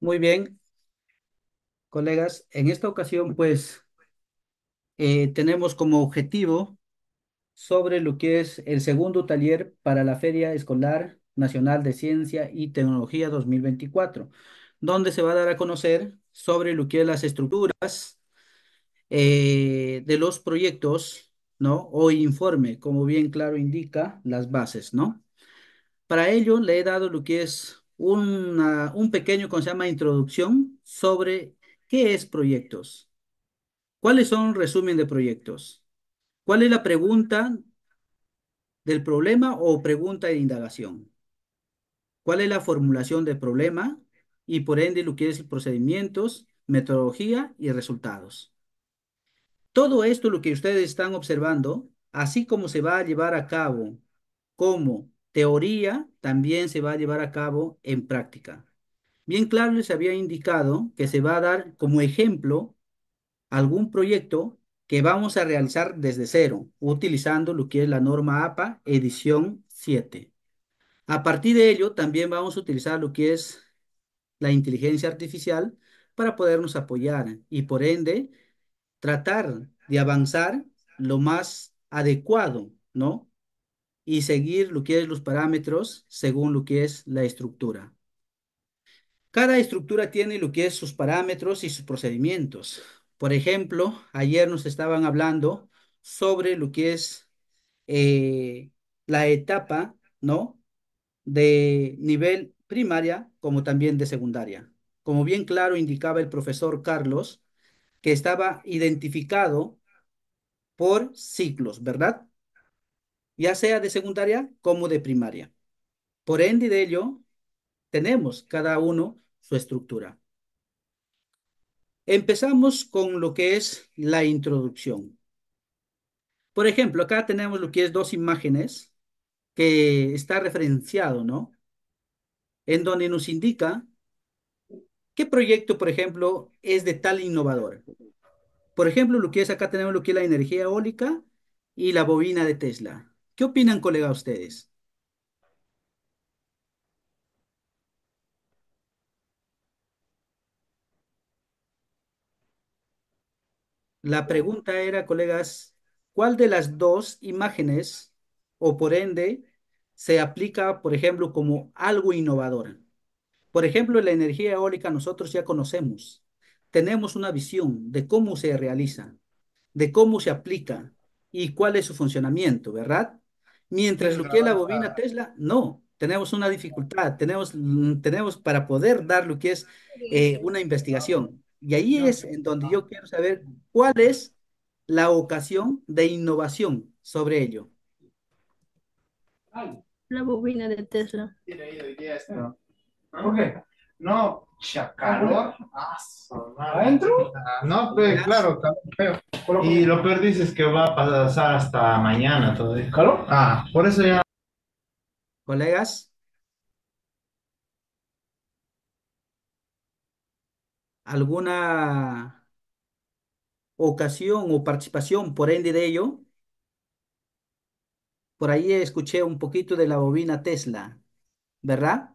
Muy bien, colegas. En esta ocasión, pues, eh, tenemos como objetivo sobre lo que es el segundo taller para la Feria Escolar Nacional de Ciencia y Tecnología 2024, donde se va a dar a conocer sobre lo que es las estructuras eh, de los proyectos, ¿no? O informe, como bien claro indica, las bases, ¿no? Para ello, le he dado lo que es un pequeño, como se llama, introducción sobre qué es proyectos. ¿Cuáles son resumen de proyectos? ¿Cuál es la pregunta del problema o pregunta de indagación? ¿Cuál es la formulación del problema? Y por ende, lo que es procedimientos, metodología y resultados. Todo esto, lo que ustedes están observando, así como se va a llevar a cabo como teoría también se va a llevar a cabo en práctica. Bien claro les había indicado que se va a dar como ejemplo algún proyecto que vamos a realizar desde cero, utilizando lo que es la norma APA edición 7. A partir de ello, también vamos a utilizar lo que es la inteligencia artificial para podernos apoyar y por ende tratar de avanzar lo más adecuado, ¿no? y seguir lo que es los parámetros según lo que es la estructura. Cada estructura tiene lo que es sus parámetros y sus procedimientos. Por ejemplo, ayer nos estaban hablando sobre lo que es eh, la etapa, ¿no? De nivel primaria como también de secundaria. Como bien claro indicaba el profesor Carlos, que estaba identificado por ciclos, ¿verdad? ya sea de secundaria como de primaria. Por ende de ello, tenemos cada uno su estructura. Empezamos con lo que es la introducción. Por ejemplo, acá tenemos lo que es dos imágenes que está referenciado, ¿no? En donde nos indica qué proyecto, por ejemplo, es de tal innovador. Por ejemplo, lo que es acá tenemos lo que es la energía eólica y la bobina de Tesla. ¿Qué opinan, colega, ustedes? La pregunta era, colegas, ¿cuál de las dos imágenes o por ende se aplica, por ejemplo, como algo innovador? Por ejemplo, la energía eólica nosotros ya conocemos. Tenemos una visión de cómo se realiza, de cómo se aplica y cuál es su funcionamiento, ¿verdad? Mientras lo que es la bobina Tesla, no, tenemos una dificultad, tenemos, mm, tenemos para poder dar lo que es eh, una investigación. Y ahí es en donde yo quiero saber cuál es la ocasión de innovación sobre ello. La bobina de Tesla. ¿Por qué? No, Chacalor. Ah, ¿Adentro? No, pues, claro, calor Y lo peor dices que va a pasar hasta mañana todavía. ¿Calor? Ah, por eso ya. Colegas. ¿Alguna ocasión o participación por ende de ello? Por ahí escuché un poquito de la bobina Tesla, ¿verdad?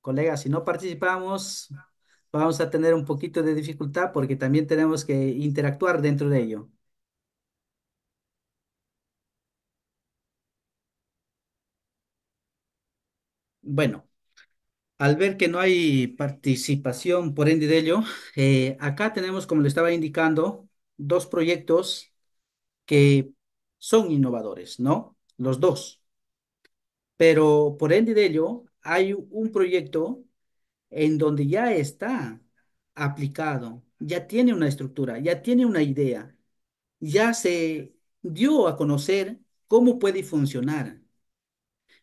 Colegas, si no participamos, vamos a tener un poquito de dificultad porque también tenemos que interactuar dentro de ello. Bueno, al ver que no hay participación por ende de ello, eh, acá tenemos, como le estaba indicando, dos proyectos que son innovadores, ¿no? Los dos. Pero por ende de ello, hay un proyecto en donde ya está aplicado, ya tiene una estructura, ya tiene una idea, ya se dio a conocer cómo puede funcionar.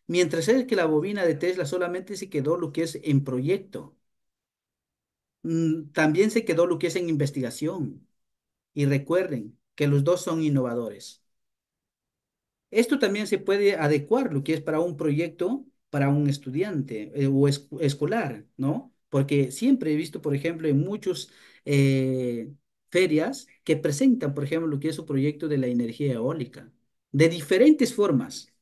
Mientras es que la bobina de Tesla solamente se quedó lo que es en proyecto. Mm, también se quedó lo que es en investigación. Y recuerden que los dos son innovadores. Esto también se puede adecuar lo que es para un proyecto para un estudiante eh, o escolar, ¿no? Porque siempre he visto, por ejemplo, en muchas eh, ferias que presentan, por ejemplo, lo que es su proyecto de la energía eólica, de diferentes formas.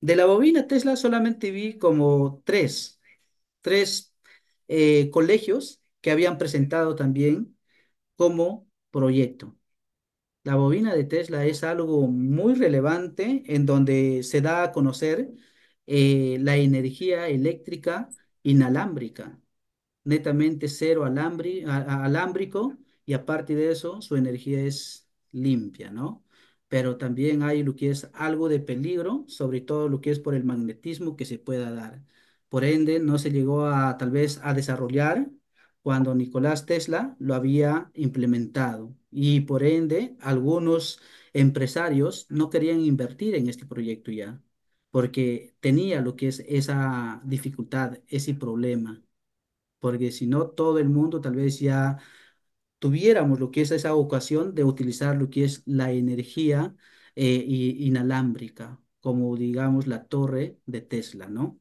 De la bobina Tesla solamente vi como tres, tres eh, colegios que habían presentado también como proyecto. La bobina de Tesla es algo muy relevante en donde se da a conocer eh, la energía eléctrica inalámbrica, netamente cero alámbrico y aparte de eso su energía es limpia, ¿no? Pero también hay lo que es algo de peligro, sobre todo lo que es por el magnetismo que se pueda dar. Por ende, no se llegó a tal vez a desarrollar cuando Nicolás Tesla lo había implementado y por ende algunos empresarios no querían invertir en este proyecto ya porque tenía lo que es esa dificultad, ese problema, porque si no todo el mundo tal vez ya tuviéramos lo que es esa ocasión de utilizar lo que es la energía eh, inalámbrica, como digamos la torre de Tesla, ¿no?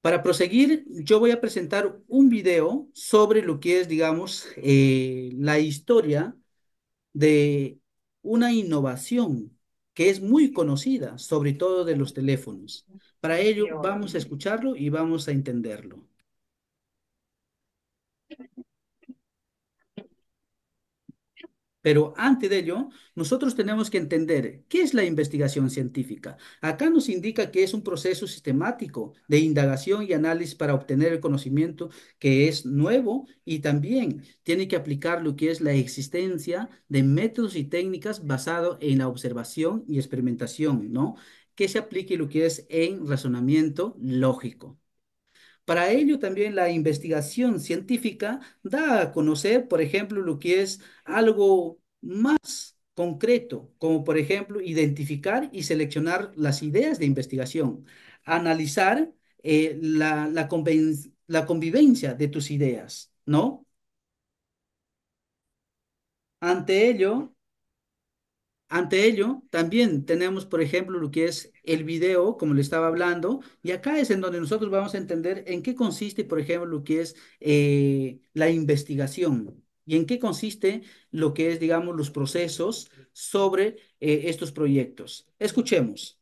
Para proseguir, yo voy a presentar un video sobre lo que es, digamos, eh, la historia de una innovación que es muy conocida, sobre todo de los teléfonos. Para ello vamos a escucharlo y vamos a entenderlo. Pero antes de ello, nosotros tenemos que entender qué es la investigación científica. Acá nos indica que es un proceso sistemático de indagación y análisis para obtener el conocimiento que es nuevo y también tiene que aplicar lo que es la existencia de métodos y técnicas basado en la observación y experimentación, ¿no? Que se aplique lo que es en razonamiento lógico. Para ello también la investigación científica da a conocer, por ejemplo, lo que es algo más concreto, como por ejemplo identificar y seleccionar las ideas de investigación, analizar eh, la, la convivencia de tus ideas, ¿no? Ante ello, ante ello, también tenemos, por ejemplo, lo que es el video, como le estaba hablando, y acá es en donde nosotros vamos a entender en qué consiste, por ejemplo, lo que es eh, la investigación y en qué consiste lo que es, digamos, los procesos sobre eh, estos proyectos. Escuchemos.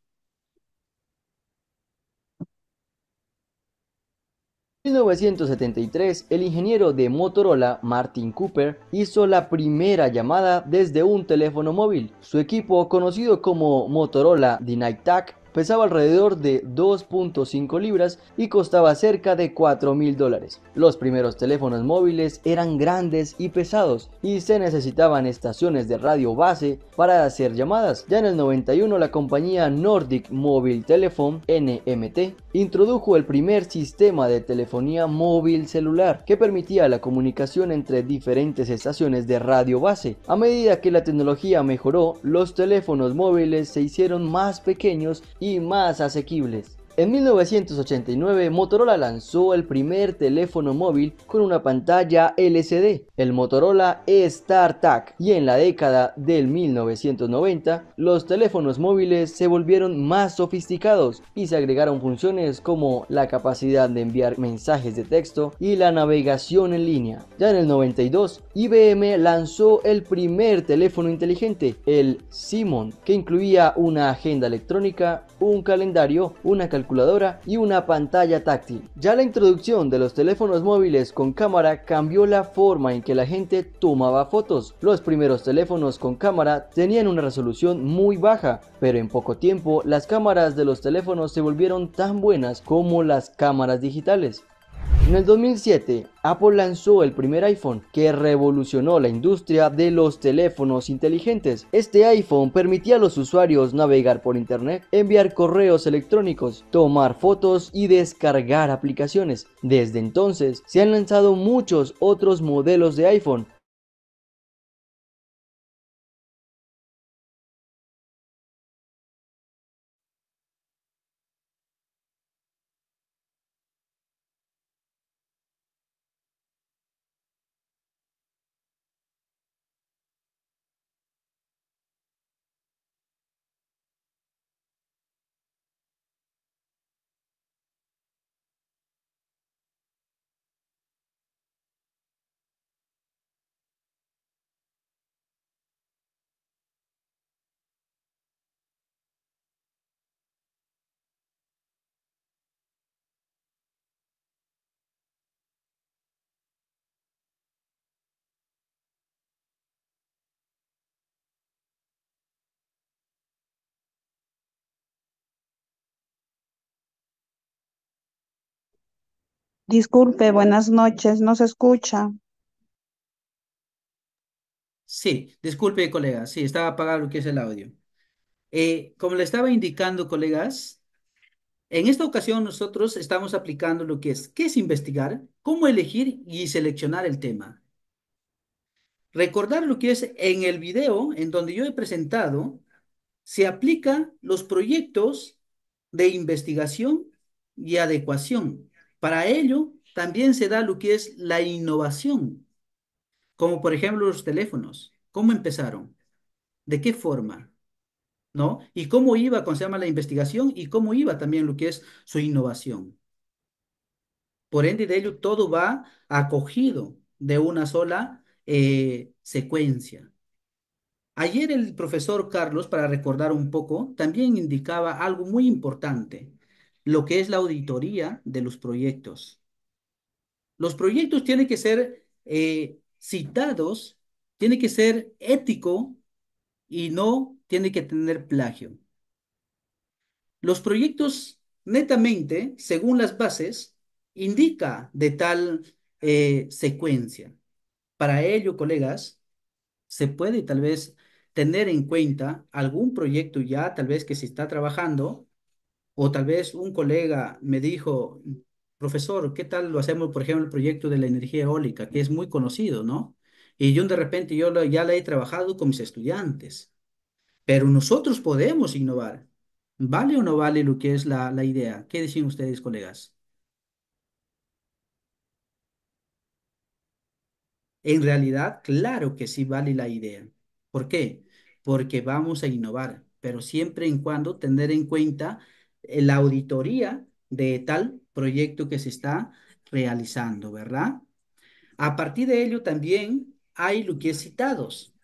En 1973, el ingeniero de Motorola, Martin Cooper, hizo la primera llamada desde un teléfono móvil. Su equipo, conocido como Motorola Dynatac, pesaba alrededor de 2.5 libras y costaba cerca de 4 mil dólares. Los primeros teléfonos móviles eran grandes y pesados y se necesitaban estaciones de radio base para hacer llamadas. Ya en el 91 la compañía Nordic Mobile Telephone NMT introdujo el primer sistema de telefonía móvil celular que permitía la comunicación entre diferentes estaciones de radio base. A medida que la tecnología mejoró, los teléfonos móviles se hicieron más pequeños y más asequibles. En 1989 Motorola lanzó el primer teléfono móvil con una pantalla LCD, el Motorola StarTAC, y en la década del 1990 los teléfonos móviles se volvieron más sofisticados y se agregaron funciones como la capacidad de enviar mensajes de texto y la navegación en línea. Ya en el 92 IBM lanzó el primer teléfono inteligente, el Simon, que incluía una agenda electrónica un calendario, una calculadora y una pantalla táctil. Ya la introducción de los teléfonos móviles con cámara cambió la forma en que la gente tomaba fotos. Los primeros teléfonos con cámara tenían una resolución muy baja, pero en poco tiempo las cámaras de los teléfonos se volvieron tan buenas como las cámaras digitales. En el 2007, Apple lanzó el primer iPhone que revolucionó la industria de los teléfonos inteligentes. Este iPhone permitía a los usuarios navegar por Internet, enviar correos electrónicos, tomar fotos y descargar aplicaciones. Desde entonces, se han lanzado muchos otros modelos de iPhone, Disculpe, buenas noches, no se escucha? Sí, disculpe, colega, sí, estaba apagado lo que es el audio. Eh, como le estaba indicando, colegas, en esta ocasión nosotros estamos aplicando lo que es, ¿qué es investigar? ¿Cómo elegir y seleccionar el tema? Recordar lo que es en el video en donde yo he presentado, se aplica los proyectos de investigación y adecuación. Para ello, también se da lo que es la innovación, como por ejemplo los teléfonos. ¿Cómo empezaron? ¿De qué forma? ¿No? Y cómo iba, con se llama la investigación y cómo iba también lo que es su innovación. Por ende, de ello todo va acogido de una sola eh, secuencia. Ayer el profesor Carlos, para recordar un poco, también indicaba algo muy importante, lo que es la auditoría de los proyectos. Los proyectos tienen que ser eh, citados, tienen que ser ético y no tienen que tener plagio. Los proyectos netamente, según las bases, indica de tal eh, secuencia. Para ello, colegas, se puede tal vez tener en cuenta algún proyecto ya, tal vez que se está trabajando, o tal vez un colega me dijo, profesor, ¿qué tal lo hacemos, por ejemplo, el proyecto de la energía eólica, que es muy conocido, ¿no? Y yo de repente yo ya la he trabajado con mis estudiantes, pero nosotros podemos innovar. ¿Vale o no vale lo que es la, la idea? ¿Qué dicen ustedes, colegas? En realidad, claro que sí vale la idea. ¿Por qué? Porque vamos a innovar, pero siempre y cuando tener en cuenta eh, la auditoría de tal proyecto que se está realizando, ¿verdad? A partir de ello también hay lo que es citados,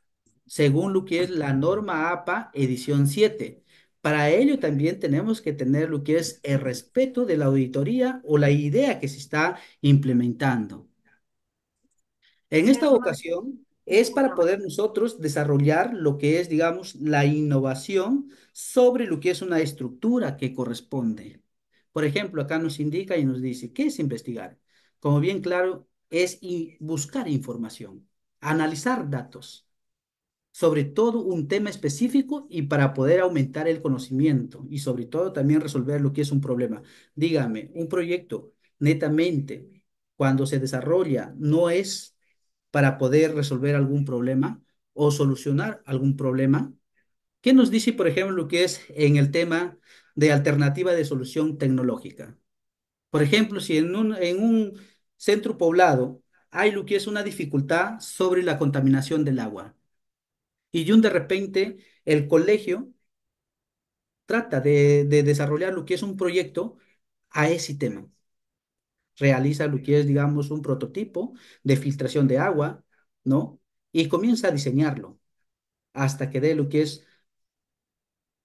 según lo que es la norma APA edición 7. Para ello también tenemos que tener lo que es el respeto de la auditoría o la idea que se está implementando. En esta ocasión, es para poder nosotros desarrollar lo que es, digamos, la innovación sobre lo que es una estructura que corresponde. Por ejemplo, acá nos indica y nos dice, ¿qué es investigar? Como bien claro, es buscar información, analizar datos, sobre todo un tema específico y para poder aumentar el conocimiento y sobre todo también resolver lo que es un problema. Dígame, un proyecto netamente cuando se desarrolla no es para poder resolver algún problema o solucionar algún problema. ¿Qué nos dice, por ejemplo, lo que es en el tema de alternativa de solución tecnológica? Por ejemplo, si en un, en un centro poblado hay lo que es una dificultad sobre la contaminación del agua y de repente el colegio trata de desarrollar lo que es un proyecto a ese tema realiza lo que es, digamos, un prototipo de filtración de agua, ¿no? Y comienza a diseñarlo hasta que dé lo que es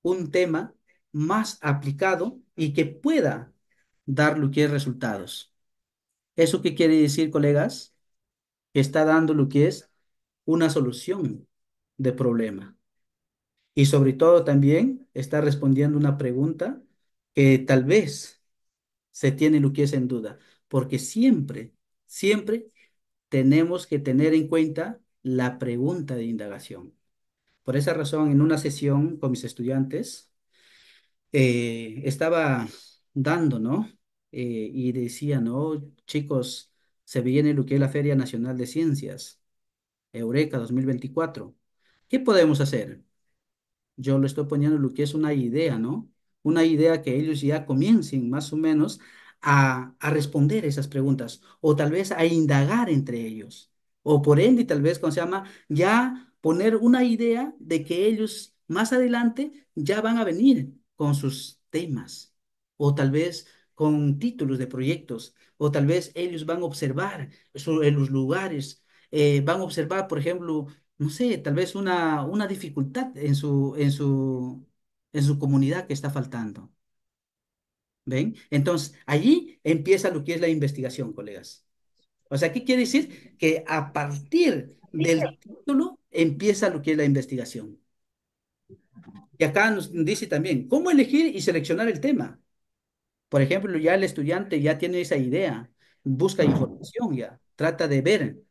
un tema más aplicado y que pueda dar lo que es resultados. ¿Eso qué quiere decir, colegas? Que está dando lo que es una solución de problema. Y sobre todo también está respondiendo una pregunta que tal vez se tiene lo que es en duda porque siempre, siempre tenemos que tener en cuenta la pregunta de indagación. Por esa razón, en una sesión con mis estudiantes, eh, estaba dando, ¿no? Eh, y decía, ¿no? Chicos, se viene lo que es la Feria Nacional de Ciencias, Eureka 2024. ¿Qué podemos hacer? Yo lo estoy poniendo lo que es una idea, ¿no? Una idea que ellos ya comiencen más o menos a, responder esas preguntas o tal vez a indagar entre ellos. O por ende, tal vez, con se llama? Ya poner una idea de que ellos más adelante ya van a venir con sus temas o tal vez con títulos de proyectos o tal vez ellos van a observar en los lugares, eh, van a observar, por ejemplo, no sé, tal vez una, una dificultad en su, en, su, en su comunidad que está faltando. ¿Ven? Entonces, allí empieza lo que es la investigación, colegas. O sea, aquí quiere decir? Que a partir del título empieza lo que es la investigación. Y acá nos dice también, ¿cómo elegir y seleccionar el tema? Por ejemplo, ya el estudiante ya tiene esa idea, busca información ya, trata de ver,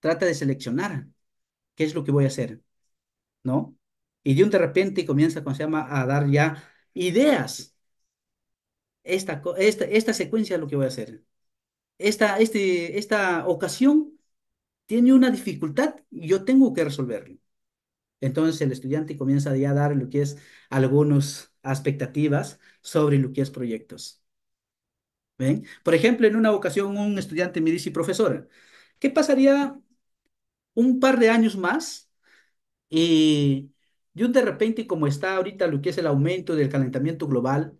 trata de seleccionar qué es lo que voy a hacer, ¿no? Y de un de repente comienza, como se llama, a dar ya ideas esta, secuencia es lo que voy a hacer. Esta, este, esta ocasión tiene una dificultad y yo tengo que resolverlo. Entonces el estudiante comienza ya a dar lo que es algunas expectativas sobre lo que es proyectos. ¿Ven? Por ejemplo, en una ocasión un estudiante me dice, profesor ¿qué pasaría un par de años más? Y yo de repente, como está ahorita lo que es el aumento del calentamiento global,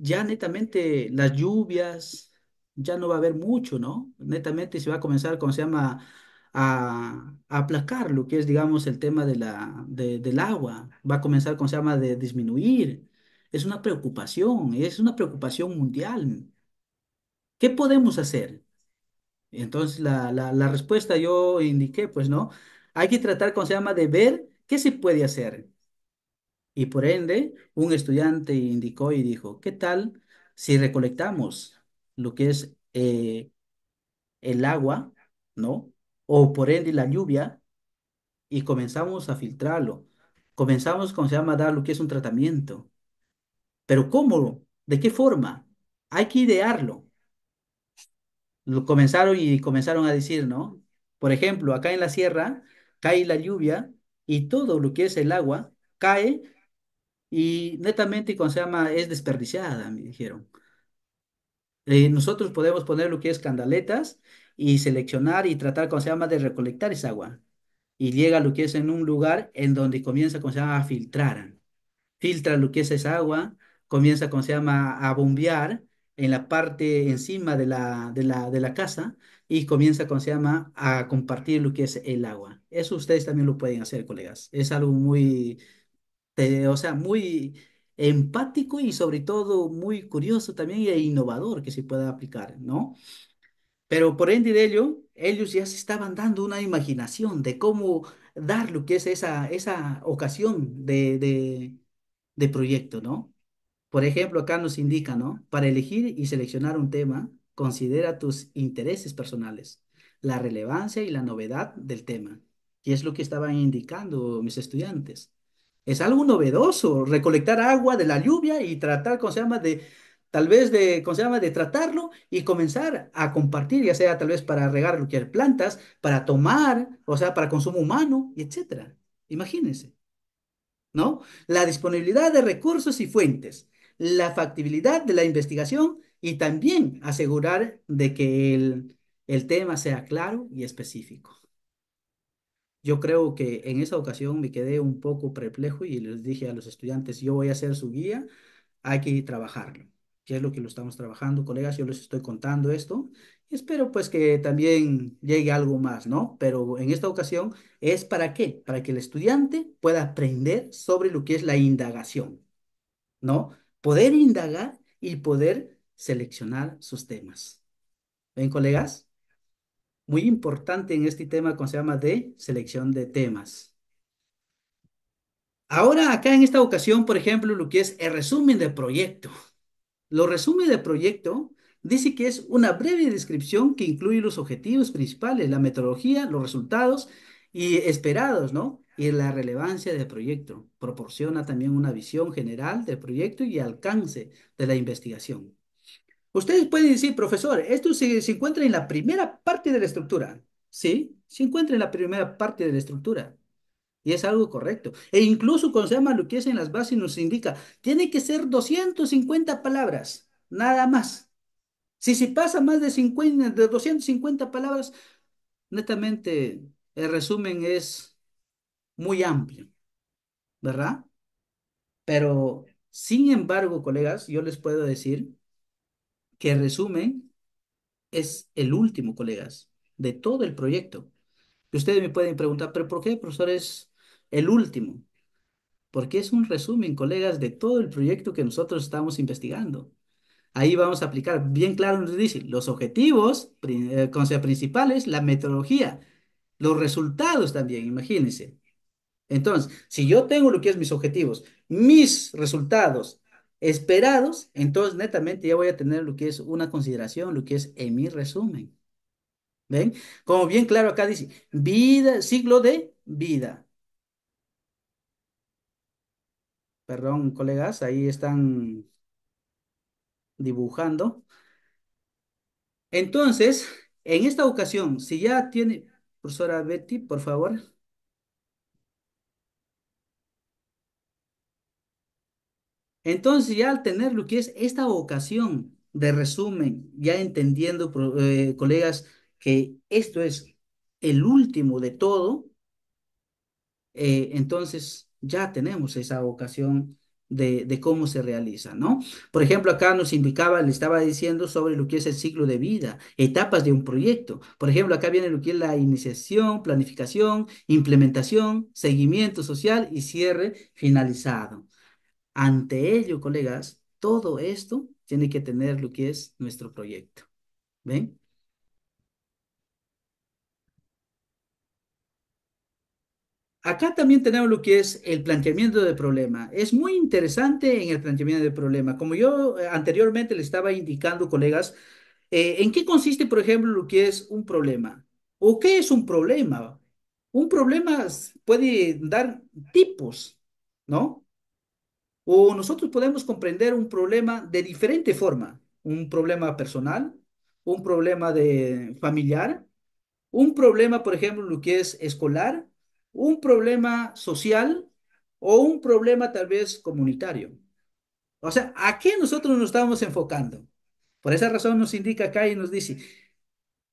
ya netamente las lluvias, ya no va a haber mucho, ¿no? Netamente se va a comenzar, como se llama, a, aplacar lo que es, digamos, el tema de la, de, del agua. Va a comenzar, como se llama, de disminuir. Es una preocupación, es una preocupación mundial. ¿Qué podemos hacer? Entonces, la, la, la respuesta yo indiqué, pues, ¿no? Hay que tratar, como se llama, de ver qué se puede hacer. Y por ende, un estudiante indicó y dijo, ¿qué tal si recolectamos lo que es eh, el agua, ¿no? O por ende la lluvia y comenzamos a filtrarlo. Comenzamos, con se llama, dar lo que es un tratamiento. Pero ¿cómo? ¿De qué forma? Hay que idearlo. Lo comenzaron y comenzaron a decir, ¿no? Por ejemplo, acá en la sierra cae la lluvia y todo lo que es el agua cae y netamente, con se llama, es desperdiciada, me dijeron. Eh, nosotros podemos poner lo que es candaletas y seleccionar y tratar, con se llama, de recolectar esa agua. Y llega lo que es en un lugar en donde comienza, con se llama, a filtrar. Filtra lo que es esa agua, comienza, con se llama, a bombear en la parte encima de la, de la, de la casa y comienza, con se llama, a compartir lo que es el agua. Eso ustedes también lo pueden hacer, colegas. Es algo muy, este, o sea, muy empático y sobre todo muy curioso también e innovador que se pueda aplicar, ¿no? Pero por ende de ello, ellos ya se estaban dando una imaginación de cómo dar lo que es esa, esa ocasión de, de, de proyecto, ¿no? Por ejemplo, acá nos indica, ¿no? Para elegir y seleccionar un tema, considera tus intereses personales, la relevancia y la novedad del tema. Y es lo que estaban indicando mis estudiantes es algo novedoso, recolectar agua de la lluvia y tratar, ¿cómo se llama?, de tal vez de, ¿cómo se llama?, de tratarlo y comenzar a compartir, ya sea tal vez para regar plantas, para tomar, o sea, para consumo humano, etcétera. Imagínense, ¿no? La disponibilidad de recursos y fuentes, la factibilidad de la investigación y también asegurar de que el tema sea claro y específico. Yo creo que en esa ocasión me quedé un poco perplejo y les dije a los estudiantes, yo voy a ser su guía, hay que trabajarlo, ¿Qué es lo que lo estamos trabajando, colegas, yo les estoy contando esto espero pues que también llegue algo más, ¿no? Pero en esta ocasión es para qué? Para que el estudiante pueda aprender sobre lo que es la indagación, ¿no? Poder indagar y poder seleccionar sus temas. ¿Ven, colegas? muy importante en este tema que se llama de selección de temas. Ahora, acá en esta ocasión, por ejemplo, lo que es el resumen de proyecto. Lo resumen de proyecto dice que es una breve descripción que incluye los objetivos principales, la metodología, los resultados y esperados, ¿no? Y la relevancia del proyecto. Proporciona también una visión general del proyecto y alcance de la investigación. Ustedes pueden decir, profesor, esto se, encuentra en la primera parte de la estructura. Sí, se encuentra en la primera parte de la estructura. Y es algo correcto. E incluso cuando se llama lo que es en las bases nos indica, tiene que ser 250 palabras, nada más. Si se pasa más de, de 250 palabras, netamente el resumen es muy amplio, ¿verdad? Pero, sin embargo, colegas, yo les puedo decir que resumen es el último, colegas, de todo el proyecto. ustedes me pueden preguntar, pero ¿por qué, profesor, es el último? Porque es un resumen, colegas, de todo el proyecto que nosotros estamos investigando. Ahí vamos a aplicar, bien claro nos dice, los objetivos, eh, principales, la metodología, los resultados también, imagínense. Entonces, si yo tengo lo que es mis objetivos, mis resultados esperados, entonces netamente ya voy a tener lo que es una consideración, lo que es en mi resumen. ¿Ven? Como bien claro acá dice, vida, siglo de vida. Perdón, colegas, ahí están dibujando. Entonces, en esta ocasión, si ya tiene, profesora Betty, por favor, Entonces ya al tener lo que es esta vocación de resumen, ya entendiendo, eh, colegas, que esto es el último de todo, eh, entonces ya tenemos esa vocación de, de, cómo se realiza, ¿no? Por ejemplo, acá nos indicaba, le estaba diciendo sobre lo que es el ciclo de vida, etapas de un proyecto. Por ejemplo, acá viene lo que es la iniciación, planificación, implementación, seguimiento social y cierre finalizado. Ante ello, colegas, todo esto tiene que tener lo que es nuestro proyecto. ¿Ven? Acá también tenemos lo que es el planteamiento de problema. Es muy interesante en el planteamiento de problema. Como yo eh, anteriormente le estaba indicando, colegas, eh, ¿en qué consiste, por ejemplo, lo que es un problema? ¿O qué es un problema? Un problema puede dar tipos, ¿no? O nosotros podemos comprender un problema de diferente forma, un problema personal, un problema de familiar, un problema, por ejemplo, lo que es escolar, un problema social o un problema tal vez comunitario. O sea, ¿a qué nosotros nos estamos enfocando? Por esa razón nos indica acá y nos dice,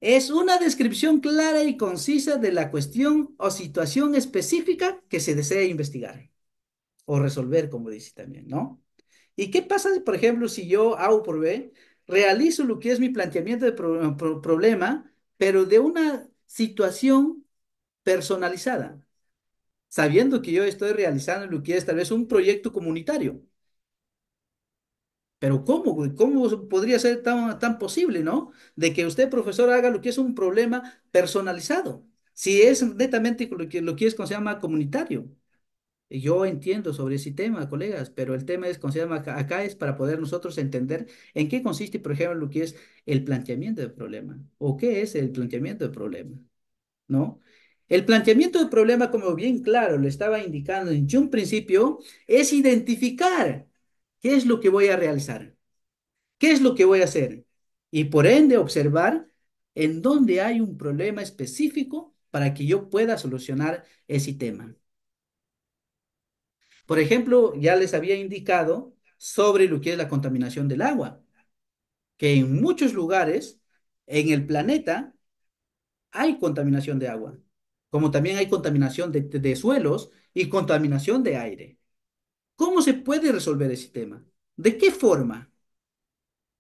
es una descripción clara y concisa de la cuestión o situación específica que se desea investigar o resolver, como dice también, ¿no? ¿Y qué pasa, por ejemplo, si yo hago por B realizo lo que es mi planteamiento de problema, pero de una situación personalizada, sabiendo que yo estoy realizando lo que es tal vez un proyecto comunitario? Pero ¿cómo? ¿Cómo podría ser tan, tan posible, no? De que usted, profesor, haga lo que es un problema personalizado, si es netamente lo que, lo que es, se llama, comunitario. Yo entiendo sobre ese tema, colegas, pero el tema es, consideramos acá, es para poder nosotros entender en qué consiste, por ejemplo, lo que es el planteamiento del problema o qué es el planteamiento del problema, ¿no? El planteamiento del problema, como bien claro le estaba indicando en un principio, es identificar qué es lo que voy a realizar, qué es lo que voy a hacer y por ende observar en dónde hay un problema específico para que yo pueda solucionar ese tema. Por ejemplo, ya les había indicado sobre lo que es la contaminación del agua, que en muchos lugares en el planeta hay contaminación de agua, como también hay contaminación de, suelos y contaminación de aire. ¿Cómo se puede resolver ese tema? ¿De qué forma?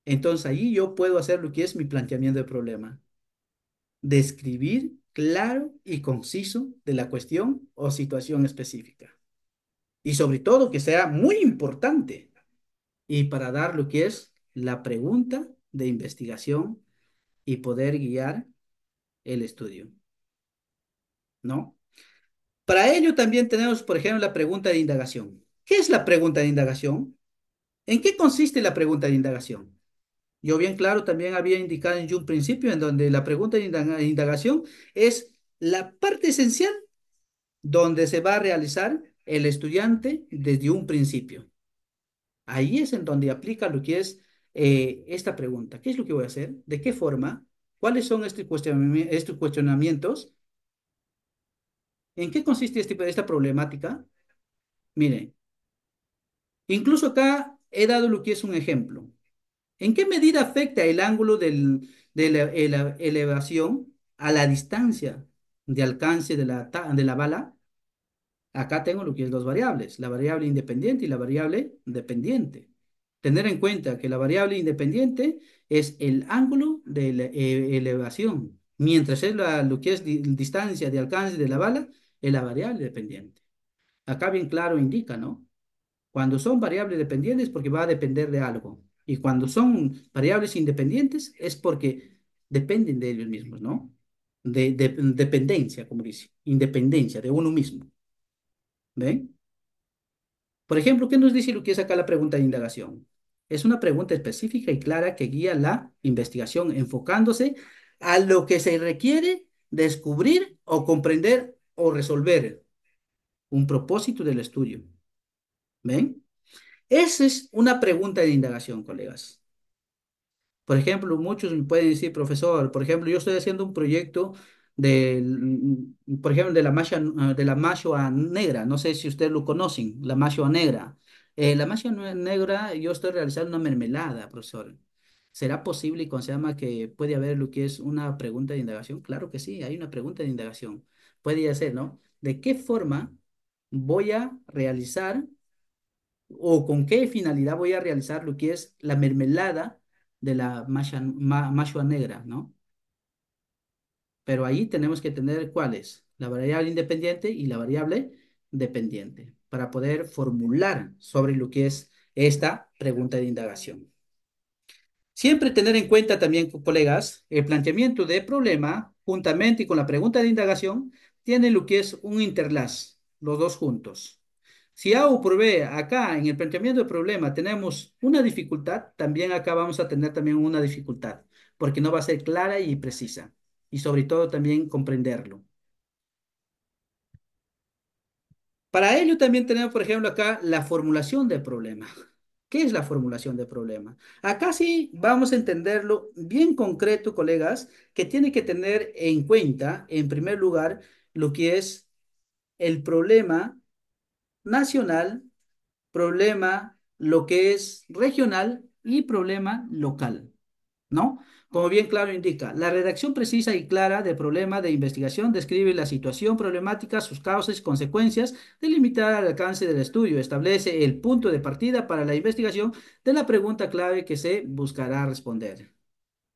Entonces ahí yo puedo hacer lo que es mi planteamiento de problema. Describir claro y conciso de la cuestión o situación específica y sobre todo que sea muy importante y para dar lo que es la pregunta de investigación y poder guiar el estudio. ¿No? Para ello también tenemos, por ejemplo, la pregunta de indagación. ¿Qué es la pregunta de indagación? ¿En qué consiste la pregunta de indagación? Yo bien claro también había indicado en un principio en donde la pregunta de indagación es la parte esencial donde se va a realizar el estudiante desde un principio. Ahí es en donde aplica lo que es eh, esta pregunta. ¿Qué es lo que voy a hacer? ¿De qué forma? ¿Cuáles son estos cuestionamientos? Estos cuestionamientos? ¿En qué consiste este, esta problemática? Mire, incluso acá he dado lo que es un ejemplo. ¿En qué medida afecta el ángulo de la elevación a la distancia de alcance de la, de la bala? Acá tengo lo que es dos variables, la variable independiente y la variable dependiente. Tener en cuenta que la variable independiente es el ángulo de eh, elevación, mientras es la, lo que es distancia de alcance de la bala, es la variable dependiente. Acá bien claro indica, ¿no? Cuando son variables dependientes porque va a depender de algo. Y cuando son variables independientes es porque dependen de ellos mismos, ¿no? de, dependencia, como dice, independencia de uno mismo. ¿Ven? Por ejemplo, ¿qué nos dice lo que es acá la pregunta de indagación? Es una pregunta específica y clara que guía la investigación, enfocándose a lo que se requiere descubrir o comprender o resolver un propósito del estudio. ¿Ven? Esa es una pregunta de indagación, colegas. Por ejemplo, muchos me pueden decir, profesor, por ejemplo, yo estoy haciendo un proyecto de, mm, por ejemplo, de la malla, ah, de la negra. No sé si ustedes lo conocen, la mashua negra. Eh, la masha negra, yo estoy realizando una mermelada, profesor. ¿Será posible, con se llama, que puede haber lo que es una pregunta de indagación? Claro que sí, hay una pregunta de indagación. Puede ser, ¿no? ¿De qué forma voy a realizar o con qué finalidad voy a realizar lo que es la mermelada de la malla, negra, ¿no? Pero ahí tenemos que tener cuáles, la variable independiente y la variable dependiente, para poder formular sobre lo que es esta pregunta de indagación. Siempre tener en cuenta también, colegas, el planteamiento de problema juntamente con la pregunta de indagación tiene lo que es un interlaz los dos juntos. Si A o B, acá en el planteamiento de problema tenemos una dificultad, también acá vamos a tener también una dificultad, porque no va a ser clara y precisa y sobre todo también comprenderlo. Para ello también tenemos, por ejemplo, acá la formulación del problema. ¿Qué es la formulación del problema? Acá sí vamos a entenderlo bien concreto, colegas, que tiene que tener en cuenta, en primer lugar, lo que es el problema nacional, problema lo que es regional y problema local, ¿no? Como bien claro indica, la redacción precisa y clara del problema de investigación describe la situación problemática, sus causas y consecuencias, delimita al alcance del estudio, establece el punto de partida para la investigación de la pregunta clave que se buscará responder.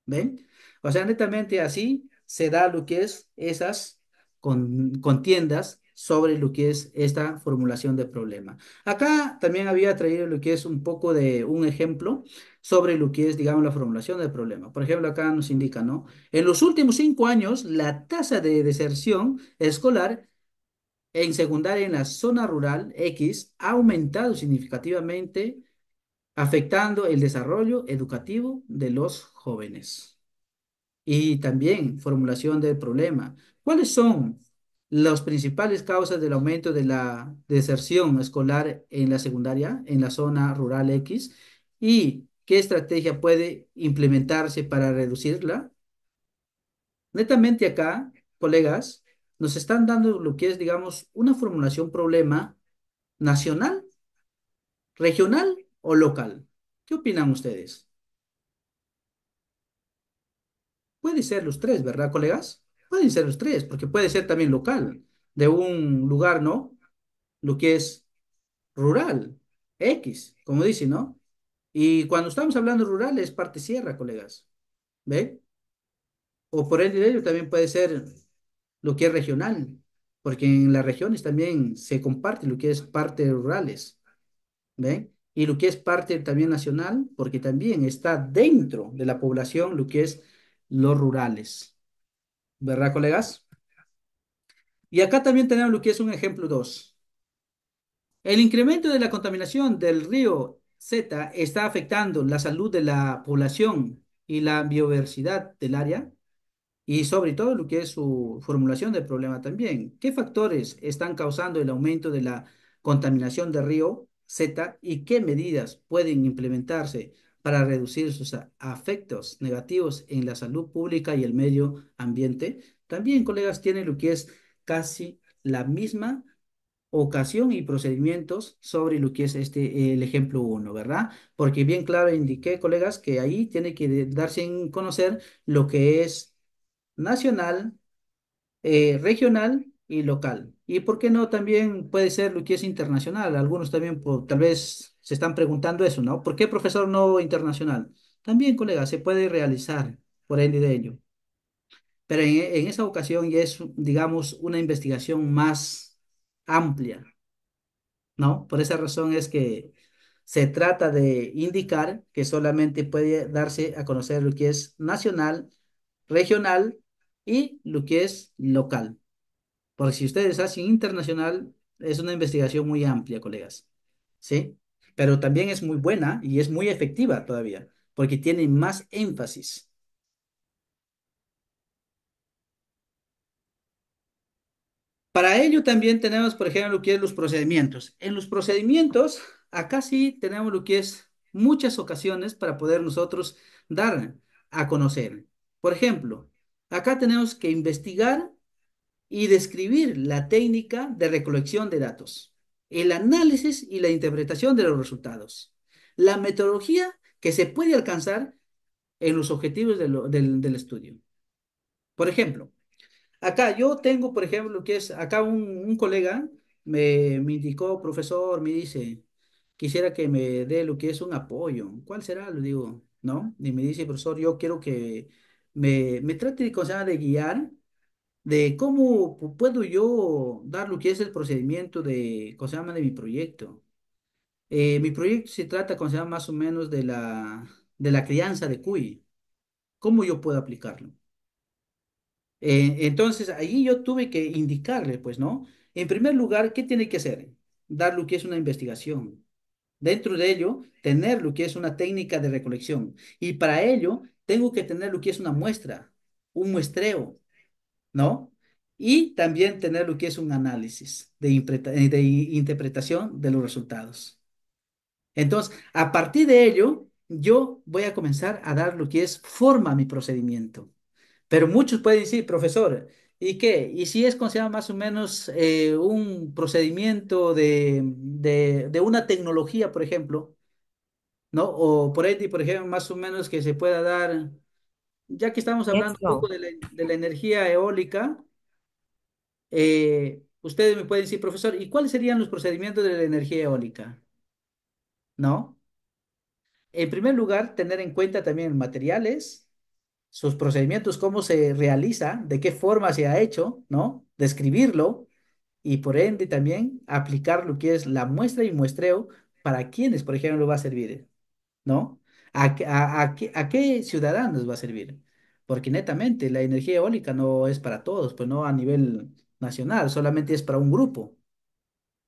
¿Ven? O sea, netamente así se da lo que es esas contiendas sobre lo que es esta formulación de problema. Acá también había traído lo que es un poco de un ejemplo sobre lo que es, digamos, la formulación del problema. Por ejemplo, acá nos indica, ¿no? En los últimos cinco años, la tasa de deserción escolar en secundaria en la zona rural X ha aumentado significativamente, afectando el desarrollo educativo de los jóvenes. Y también formulación del problema. ¿Cuáles son las principales causas del aumento de la deserción escolar en la secundaria, en la zona rural X, y qué estrategia puede implementarse para reducirla. Netamente acá, colegas, nos están dando lo que es, digamos, una formulación problema nacional, regional o local. ¿Qué opinan ustedes? Puede ser los tres, ¿verdad, colegas? Pueden ser los tres, porque puede ser también local, de un lugar, ¿no? Lo que es rural, X, como dice, ¿no? Y cuando estamos hablando rural es parte sierra, colegas. ¿Ve? O por el dinero también puede ser lo que es regional, porque en las regiones también se comparte lo que es parte rurales. ¿Ve? Y lo que es parte también nacional, porque también está dentro de la población lo que es los rurales. ¿Verdad, colegas? Y acá también tenemos lo que es un ejemplo 2. El incremento de la contaminación del río Z está afectando la salud de la población y la biodiversidad del área y sobre todo lo que es su formulación del problema también. ¿Qué factores están causando el aumento de la contaminación del río Z y qué medidas pueden implementarse para reducir sus afectos negativos en la salud pública y el medio ambiente, también, colegas, tiene lo que es casi la misma ocasión y procedimientos sobre lo que es este, el ejemplo 1, ¿verdad? Porque bien claro indiqué, colegas, que ahí tiene que darse en conocer lo que es nacional, eh, regional y local. Y por qué no, también puede ser lo que es internacional. Algunos también, tal vez se están preguntando eso, ¿no? ¿Por qué profesor no internacional? También, colega, se puede realizar por ende de ello. Pero en, esa ocasión ya es, digamos, una investigación más amplia, ¿no? Por esa razón es que se trata de indicar que solamente puede darse a conocer lo que es nacional, regional y lo que es local. Porque si ustedes hacen internacional, es una investigación muy amplia, colegas. ¿Sí? pero también es muy buena y es muy efectiva todavía, porque tiene más énfasis. Para ello también tenemos, por ejemplo, lo que es los procedimientos. En los procedimientos, acá sí tenemos lo que es muchas ocasiones para poder nosotros dar a conocer. Por ejemplo, acá tenemos que investigar y describir la técnica de recolección de datos el análisis y la interpretación de los resultados. La metodología que se puede alcanzar en los objetivos del, estudio. Por ejemplo, acá yo tengo, por ejemplo, que es acá un, colega me, me, indicó, profesor, me dice, quisiera que me dé lo que es un apoyo. ¿Cuál será? Lo digo, ¿no? Y me dice, profesor, yo quiero que me, me trate de, de guiar de cómo puedo yo dar lo que es el procedimiento de, ¿cómo de mi proyecto. Eh, mi proyecto se trata, más o menos de la, de la crianza de cuy. ¿Cómo yo puedo aplicarlo? Eh, entonces, ahí yo tuve que indicarle, pues, ¿no? En primer lugar, ¿qué tiene que hacer? Dar lo que es una investigación. Dentro de ello, tener lo que es una técnica de recolección. Y para ello, tengo que tener lo que es una muestra, un muestreo. ¿no? Y también tener lo que es un análisis eh, de, interpretación de los resultados. Entonces, a partir de ello, yo voy a comenzar a dar lo que es forma a mi procedimiento. Pero muchos pueden decir, profesor, ¿y qué? ¿Y si es considerado más o menos eh, un procedimiento de, de, de, una tecnología, por ejemplo? ¿No? O por ahí, por ejemplo, más o menos que se pueda dar ya que estamos hablando un poco de la, energía eólica, eh, ustedes me pueden decir, profesor, ¿y cuáles serían los procedimientos de la energía eólica? ¿No? En primer lugar, tener en cuenta también materiales, sus procedimientos, cómo se realiza, de qué forma se ha hecho, ¿no? Describirlo y por ende también aplicar lo que es la muestra y muestreo para quienes, por ejemplo, lo va a servir, ¿no? ¿A, a qué, a qué ciudadanos va a servir? Porque netamente la energía eólica no es para todos, pues no a nivel nacional, solamente es para un grupo.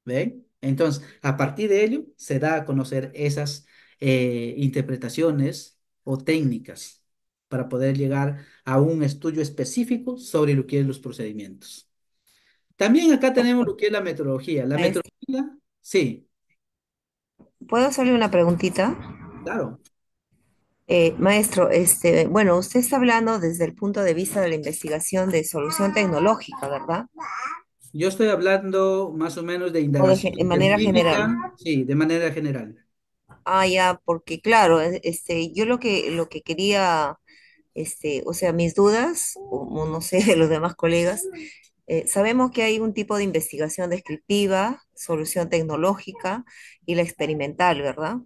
¿Ven? Entonces, a partir de ello, se da a conocer esas eh, interpretaciones o técnicas para poder llegar a un estudio específico sobre lo que es los procedimientos. También acá tenemos lo que es la metodología. La sí, ¿puedo hacerle una preguntita? claro. Eh, maestro, este, bueno, usted está hablando desde el punto de vista de la investigación de solución tecnológica, ¿verdad? Yo estoy hablando más o menos de investigación. De, manera general. Sí, de manera general. Ah, ya, porque claro, e, este, yo lo que, lo que quería, este, o sea, mis dudas, o, no sé, de los demás colegas, eh, sabemos que hay un tipo de investigación descriptiva, solución tecnológica y la experimental, ¿verdad?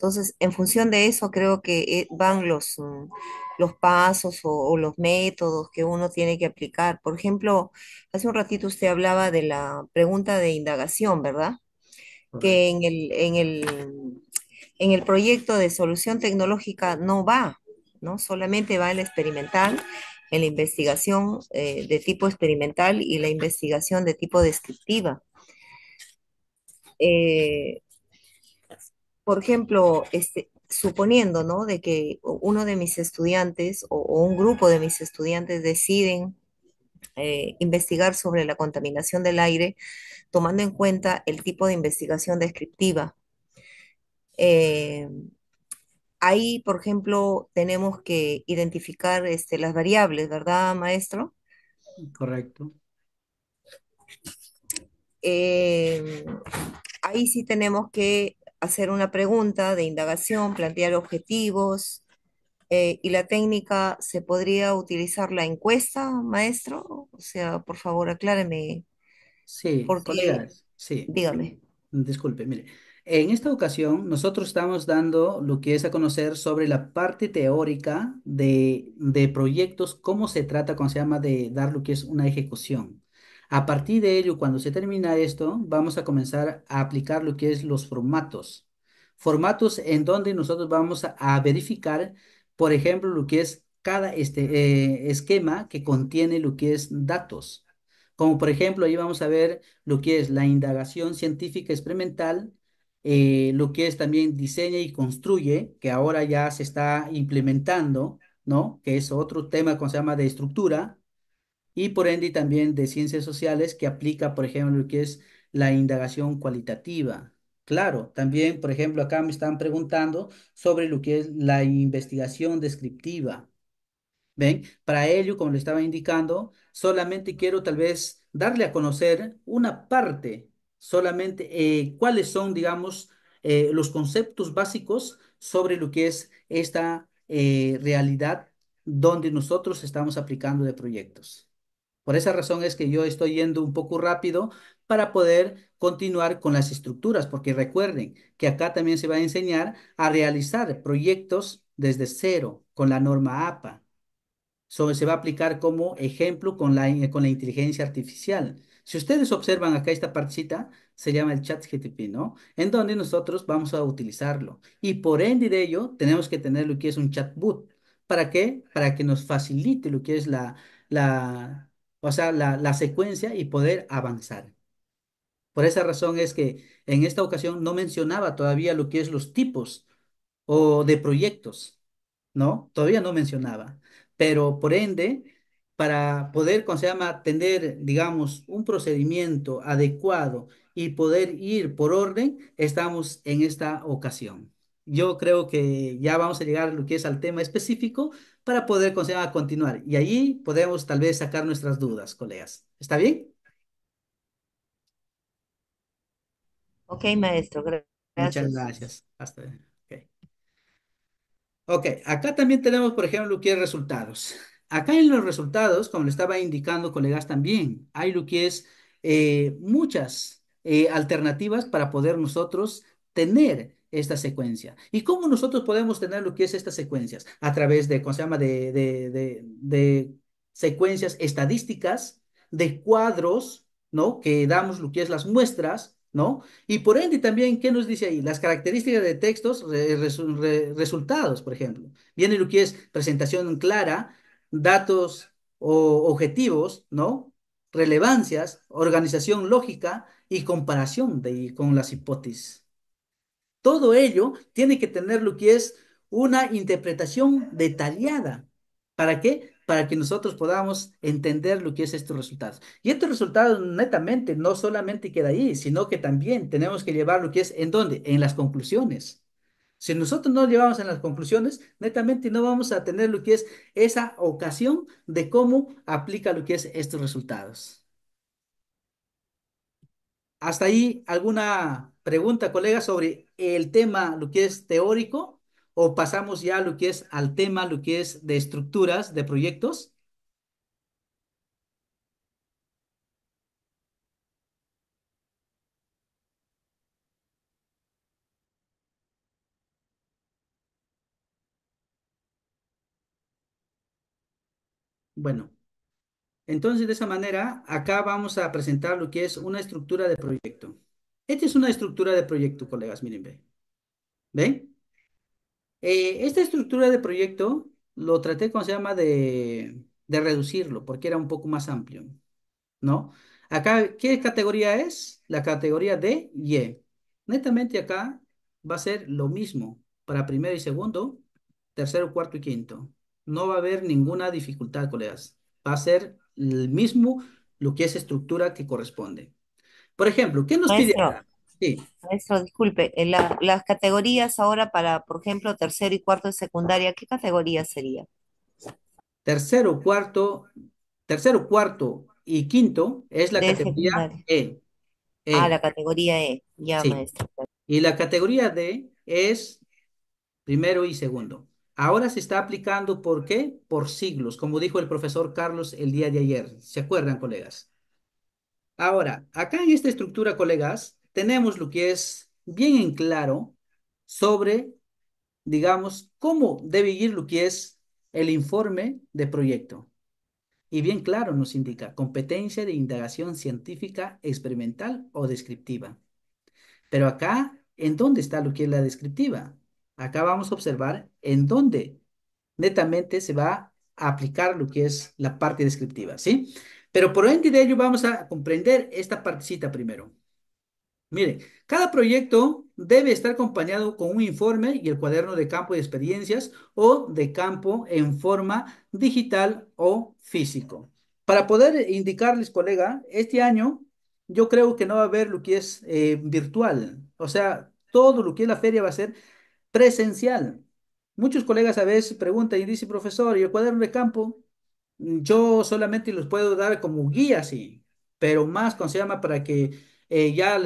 Entonces, en función de eso, creo que eh, van los, mm, los pasos o, los métodos que uno tiene que aplicar. Por ejemplo, hace un ratito usted hablaba de la pregunta de indagación, ¿verdad? Que en el, en el, proyecto de solución tecnológica no va, ¿no? Solamente va el experimental, en la investigación eh, de tipo experimental y la investigación de tipo descriptiva. Eh, por ejemplo, este, suponiendo, De que uno de mis estudiantes o, un grupo de mis estudiantes deciden eh, investigar sobre la contaminación del aire, tomando en cuenta el tipo de investigación descriptiva. Eh, ahí, por ejemplo, tenemos que identificar este, las variables, ¿verdad, maestro? Correcto. Eh, ahí sí tenemos que hacer una pregunta de indagación, plantear objetivos. Eh, y la técnica, ¿se podría utilizar la encuesta, maestro? O sea, por favor, acláreme. Sí, colegas, sí. Dígame. Disculpe, mire. En esta ocasión, nosotros estamos dando lo que es a conocer sobre la parte teórica de, proyectos, cómo se trata, cómo se llama, de dar lo que es una ejecución. A partir de ello, cuando se termina esto, vamos a comenzar a aplicar lo que es los formatos. Formatos en donde nosotros vamos a, verificar, por ejemplo, lo que es cada este, eh, esquema que contiene lo que es datos. Como por ejemplo, ahí vamos a ver lo que es la indagación científica experimental, eh, lo que es también diseña y construye, que ahora ya se está implementando, ¿no? Que es otro tema, que se llama, de estructura y por ende también de ciencias sociales que aplica, por ejemplo, lo que es la indagación cualitativa. Claro, también, por ejemplo, acá me están preguntando sobre lo que es la investigación descriptiva. ¿Ven? Para ello, como le estaba indicando, solamente quiero tal vez darle a conocer una parte, solamente eh, cuáles son, digamos, eh, los conceptos básicos sobre lo que es esta eh, realidad donde nosotros estamos aplicando de proyectos. Por esa razón es que yo estoy yendo un poco rápido para poder continuar con las estructuras, porque recuerden que acá también se va a enseñar a realizar proyectos desde cero con la norma APA. So, se va a aplicar como ejemplo con la, con la inteligencia artificial. Si ustedes observan acá esta partecita, se llama el chat GTP, ¿no? En donde nosotros vamos a utilizarlo. Y por ende de ello, tenemos que tener lo que es un chatbot. ¿Para qué? Para que nos facilite lo que es la, o sea, la, secuencia y poder avanzar. Por esa razón es que en esta ocasión no mencionaba todavía lo que es los tipos o de proyectos, ¿no? Todavía no mencionaba. Pero por ende, para poder, ¿cómo se llama?, tener, digamos, un procedimiento adecuado y poder ir por orden, estamos en esta ocasión. Yo creo que ya vamos a llegar a lo que es al tema específico para poder ah, continuar. Y allí podemos tal vez sacar nuestras dudas, colegas. ¿Está bien? Ok, maestro. Gracias. Muchas gracias. Hasta ok, acá también tenemos, por ejemplo, lo que es resultados. Acá en los resultados, como le estaba indicando, colegas, también hay lo que es eh, muchas eh, alternativas para poder nosotros tener esta secuencia. ¿Y cómo nosotros podemos tener lo que es estas secuencias? A través de, ¿cómo se llama? De, de, de, secuencias estadísticas, de cuadros, ¿no? Que damos lo que es las muestras, ¿no? Y por ende también, ¿qué nos dice ahí? Las características de textos, resultados, por ejemplo. Viene lo que es presentación clara, datos o objetivos, ¿no? Relevancias, organización lógica y comparación de, con las hipótesis. Todo ello tiene que tener lo que es una interpretación detallada. ¿Para qué? Para que nosotros podamos entender lo que es estos resultados. Y estos resultados netamente no solamente queda ahí, sino que también tenemos que llevar lo que es en dónde, en las conclusiones. Si nosotros no llevamos en las conclusiones, netamente no vamos a tener lo que es esa ocasión de cómo aplica lo que es estos resultados. Hasta ahí, ¿alguna pregunta, colega, sobre el tema, lo que es teórico? ¿O pasamos ya lo que es al tema, lo que es de estructuras, de proyectos? Bueno. Entonces, de esa manera, acá vamos a presentar lo que es una estructura de proyecto. Esta es una estructura de proyecto, colegas, miren, ve. ¿Ven? Eh, esta estructura de proyecto lo traté, con se llama, de, de reducirlo, porque era un poco más amplio, ¿no? Acá, ¿qué categoría es? La categoría de Y. E. Netamente acá va a ser lo mismo para primero y segundo, tercero, cuarto y quinto. No va a haber ninguna dificultad, colegas va a ser el mismo lo que es estructura que corresponde. Por ejemplo, ¿qué nos pide? Sí. Maestro, disculpe, eh, las categorías ahora para, por ejemplo, tercero y cuarto de secundaria, ¿qué categoría sería? Tercero, cuarto, tercero, cuarto y quinto es la categoría e. e. Ah, la categoría E, ya, maestro. Y la categoría D es primero y segundo. Ahora se está aplicando, ¿por qué? Por siglos, como dijo el profesor Carlos el día de ayer. ¿Se acuerdan, colegas? Ahora, acá en esta estructura, colegas, tenemos lo que es bien en claro sobre, digamos, cómo debe ir lo que es el informe de proyecto. Y bien claro nos indica competencia de indagación científica, experimental o descriptiva. Pero acá, ¿en dónde está lo que es la descriptiva? Acá vamos a observar en dónde netamente se va a aplicar lo que es la parte descriptiva, ¿sí? Pero por ende de ello vamos a comprender esta partecita primero. Mire, cada proyecto debe estar acompañado con un informe y el cuaderno de campo de experiencias o de campo en forma digital o físico. Para poder indicarles, colega, este año yo creo que no va a haber lo que es eh, virtual. O sea, todo lo que es la feria va a ser presencial. Muchos colegas a veces preguntan y dicen, profesor, ¿y el cuaderno de campo? Yo solamente los puedo dar como guía, sí, pero más, ¿cómo se llama? Para que eh, ya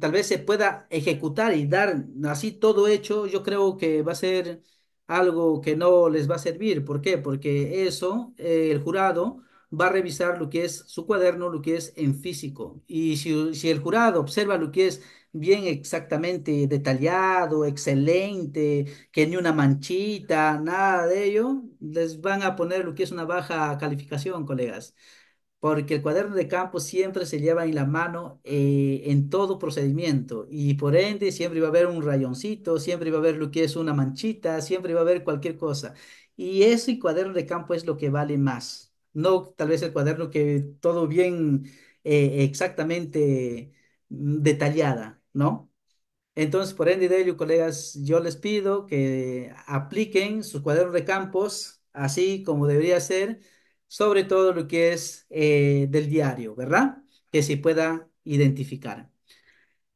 tal vez se pueda ejecutar y dar así todo hecho, yo creo que va a ser algo que no les va a servir. ¿Por qué? Porque eso, eh, el jurado va a revisar lo que es su cuaderno, lo que es en físico. Y si, si el jurado observa lo que es bien exactamente detallado, excelente, que ni una manchita, nada de ello, les van a poner lo que es una baja calificación, colegas, porque el cuaderno de campo siempre se lleva en la mano eh, en todo procedimiento y por ende siempre va a haber un rayoncito, siempre va a haber lo que es una manchita, siempre va a haber cualquier cosa. Y ese cuaderno de campo es lo que vale más. No tal vez el cuaderno que todo bien eh, exactamente mm, detallada. ¿no? Entonces, por ende de ello, colegas, yo les pido que apliquen sus cuadernos de campos, así como debería ser, sobre todo lo que es eh, del diario, ¿verdad? Que se pueda identificar.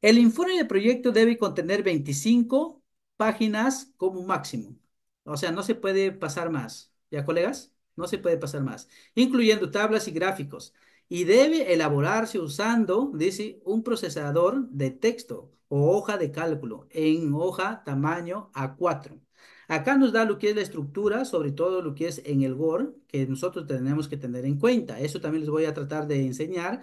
El informe de proyecto debe contener 25 páginas como máximo. O sea, no se puede pasar más. ¿Ya, colegas? No se puede pasar más, incluyendo tablas y gráficos y debe elaborarse usando, dice, un procesador de texto o hoja de cálculo en hoja tamaño A4. Acá nos da lo que es la estructura, sobre todo lo que es en el Word, que nosotros tenemos que tener en cuenta. Eso también les voy a tratar de enseñar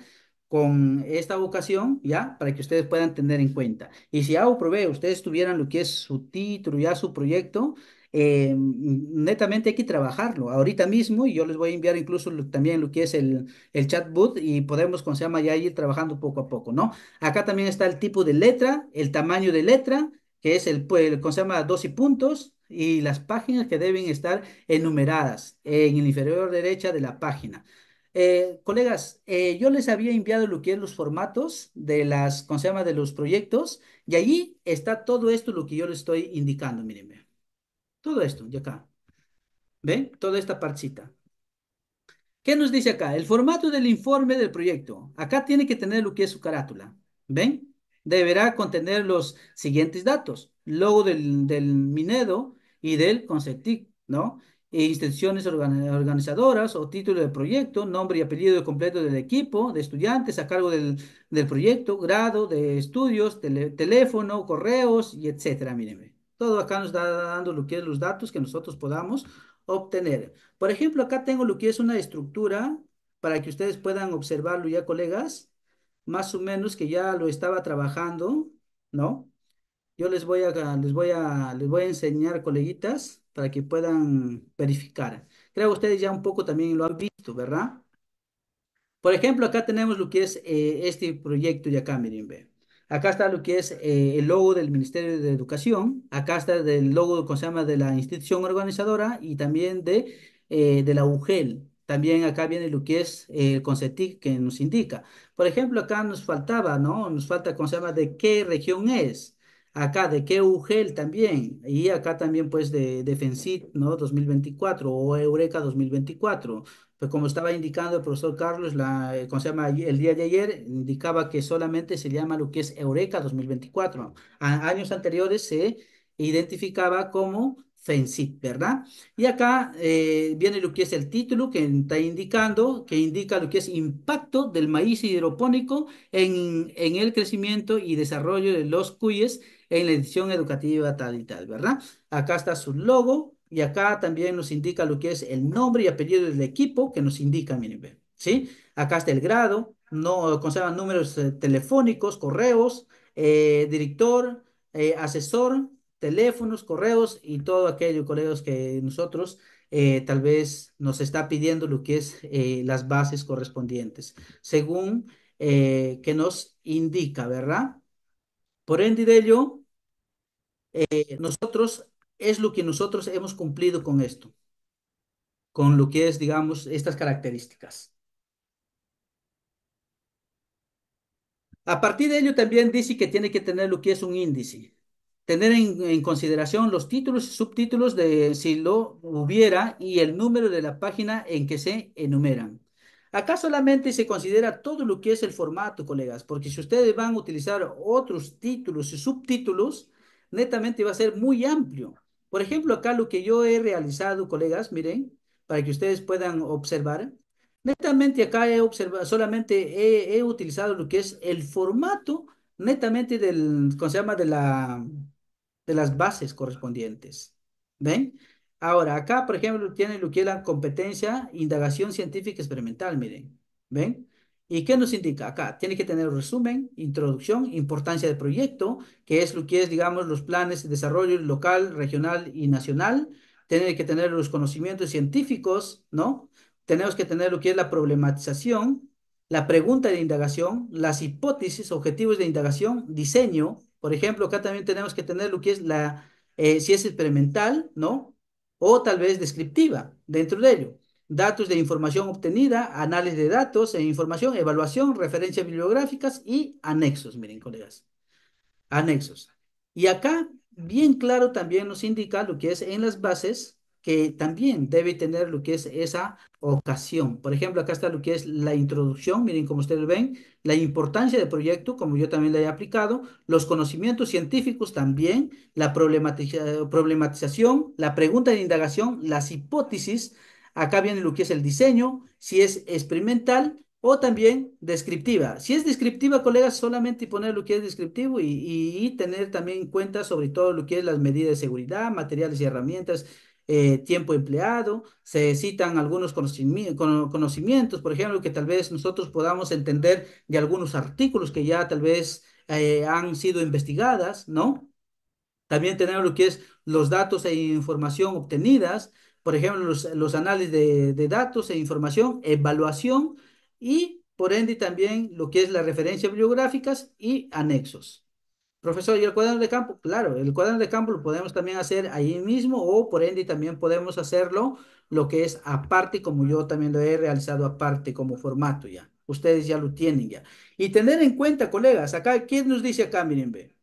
con esta vocación, ¿ya? Para que ustedes puedan tener en cuenta. Y si hago provee, ustedes tuvieran lo que es su título, ya su proyecto, eh, netamente hay que trabajarlo. Ahorita mismo, y yo les voy a enviar incluso también lo que es el, el chatbot y podemos, con se llama, ya ir trabajando poco a poco, ¿no? Acá también está el tipo de letra, el tamaño de letra, que es el, el pues, se llama, 12 puntos y las páginas que deben estar enumeradas en el inferior derecha de la página. Eh, colegas, eh, yo les había enviado lo que es los formatos de las, ¿cómo se llama? de los proyectos, y allí está todo esto lo que yo les estoy indicando, miren. Todo esto de acá. ¿Ven? Toda esta partecita. ¿Qué nos dice acá? El formato del informe del proyecto. Acá tiene que tener lo que es su carátula. ¿Ven? Deberá contener los siguientes datos. Logo del, Minedo y del concepto, ¿no? E instituciones organizadoras o título del proyecto, nombre y apellido completo del equipo, de estudiantes a cargo del, proyecto, grado de estudios, teléfono, correos y etcétera. Mírenme. Todo acá nos está dando lo que es los datos que nosotros podamos obtener. Por ejemplo, acá tengo lo que es una estructura para que ustedes puedan observarlo ya, colegas, más o menos que ya lo estaba trabajando, ¿no? Yo les voy a, les voy a, les voy a enseñar, coleguitas, para que puedan verificar. Creo que ustedes ya un poco también lo han visto, ¿verdad? Por ejemplo, acá tenemos lo que es eh, este proyecto de acá, miren, ve. Acá está lo que es eh, el logo del Ministerio de Educación, acá está el logo que se llama? de la institución organizadora y también de, eh, la UGEL. También acá viene lo que es eh, el concepto que nos indica. Por ejemplo, acá nos faltaba, ¿no? Nos falta, el se ¿De qué región es? Acá, ¿de qué UGEL también? Y acá también, pues, de, Defensit, ¿no? 2024 o Eureka 2024. Pues como estaba indicando el profesor Carlos, la, eh, se llama? el día de ayer indicaba que solamente se llama lo que es Eureka 2024. A, años anteriores se identificaba como FENCIT, ¿verdad? Y acá eh, viene lo que es el título que está indicando, que indica lo que es impacto del maíz hidropónico en, en el crecimiento y desarrollo de los cuyes en la edición educativa tal y tal, ¿verdad? Acá está su logo, y acá también nos indica lo que es el nombre y apellido del equipo que nos indica, miren, ¿sí? Acá está el grado, no conservan números eh, telefónicos, correos, eh, director, eh, asesor, teléfonos, correos y todo aquello, colegas, que nosotros tal vez nos está pidiendo lo que es las bases correspondientes, según que nos indica, ¿verdad? Por ende de ello, nosotros es lo que nosotros hemos cumplido con esto, con lo que es, digamos, estas características. A partir de ello también dice que tiene que tener lo que es un índice, tener en, consideración los títulos y subtítulos de si lo hubiera y el número de la página en que se enumeran. Acá solamente se considera todo lo que es el formato, colegas, porque si ustedes van a utilizar otros títulos y subtítulos, netamente va a ser muy amplio. Por ejemplo, acá lo que yo he realizado, colegas, miren, para que ustedes puedan observar, netamente acá he observado, solamente he, utilizado lo que es el formato netamente del, ¿cómo se llama? De, la, de las bases correspondientes. ¿Ven? Ahora, acá, por ejemplo, tiene lo que es la competencia, indagación científica experimental, miren. ¿Ven? ¿Y qué nos indica acá? Tiene que tener un resumen, introducción, importancia del proyecto, que es lo que es, digamos, los planes de desarrollo local, regional y nacional. Tiene que tener los conocimientos científicos, ¿no? Tenemos que tener lo que es la problematización, la pregunta de indagación, las hipótesis, objetivos de indagación, diseño. Por ejemplo, acá también tenemos que tener lo que es la, eh, si es experimental, ¿no? O tal vez descriptiva dentro de ello datos de información obtenida, análisis de datos e información, evaluación, referencias bibliográficas y anexos, miren colegas, anexos. Y acá, bien claro, también nos indica lo que es en las bases, que también debe tener lo que es esa ocasión. Por ejemplo, acá está lo que es la introducción, miren como ustedes ven, la importancia del proyecto, como yo también le he aplicado, los conocimientos científicos también, la problematización, la pregunta de indagación, las hipótesis, Acá viene lo que es el diseño, si es experimental o también descriptiva. Si es descriptiva, colegas, solamente poner lo que es descriptivo y, tener también en cuenta sobre todo lo que es las medidas de seguridad, materiales y herramientas, eh, tiempo empleado, se citan algunos conocimientos, por ejemplo, que tal vez nosotros podamos entender de algunos artículos que ya tal vez eh, han sido investigadas, ¿no? También tenemos lo que es los datos e información obtenidas, por ejemplo, los, análisis de, datos e información, evaluación y, por ende, también lo que es la referencia bibliográficas y anexos. Profesor, ¿y el cuaderno de campo? Claro, el cuaderno de campo lo podemos también hacer ahí mismo o, por ende, también podemos hacerlo lo que es aparte, como yo también lo he realizado aparte como formato ya. Ustedes ya lo tienen ya. Y tener en cuenta, colegas, acá, ¿quién nos dice acá? Miren, ve.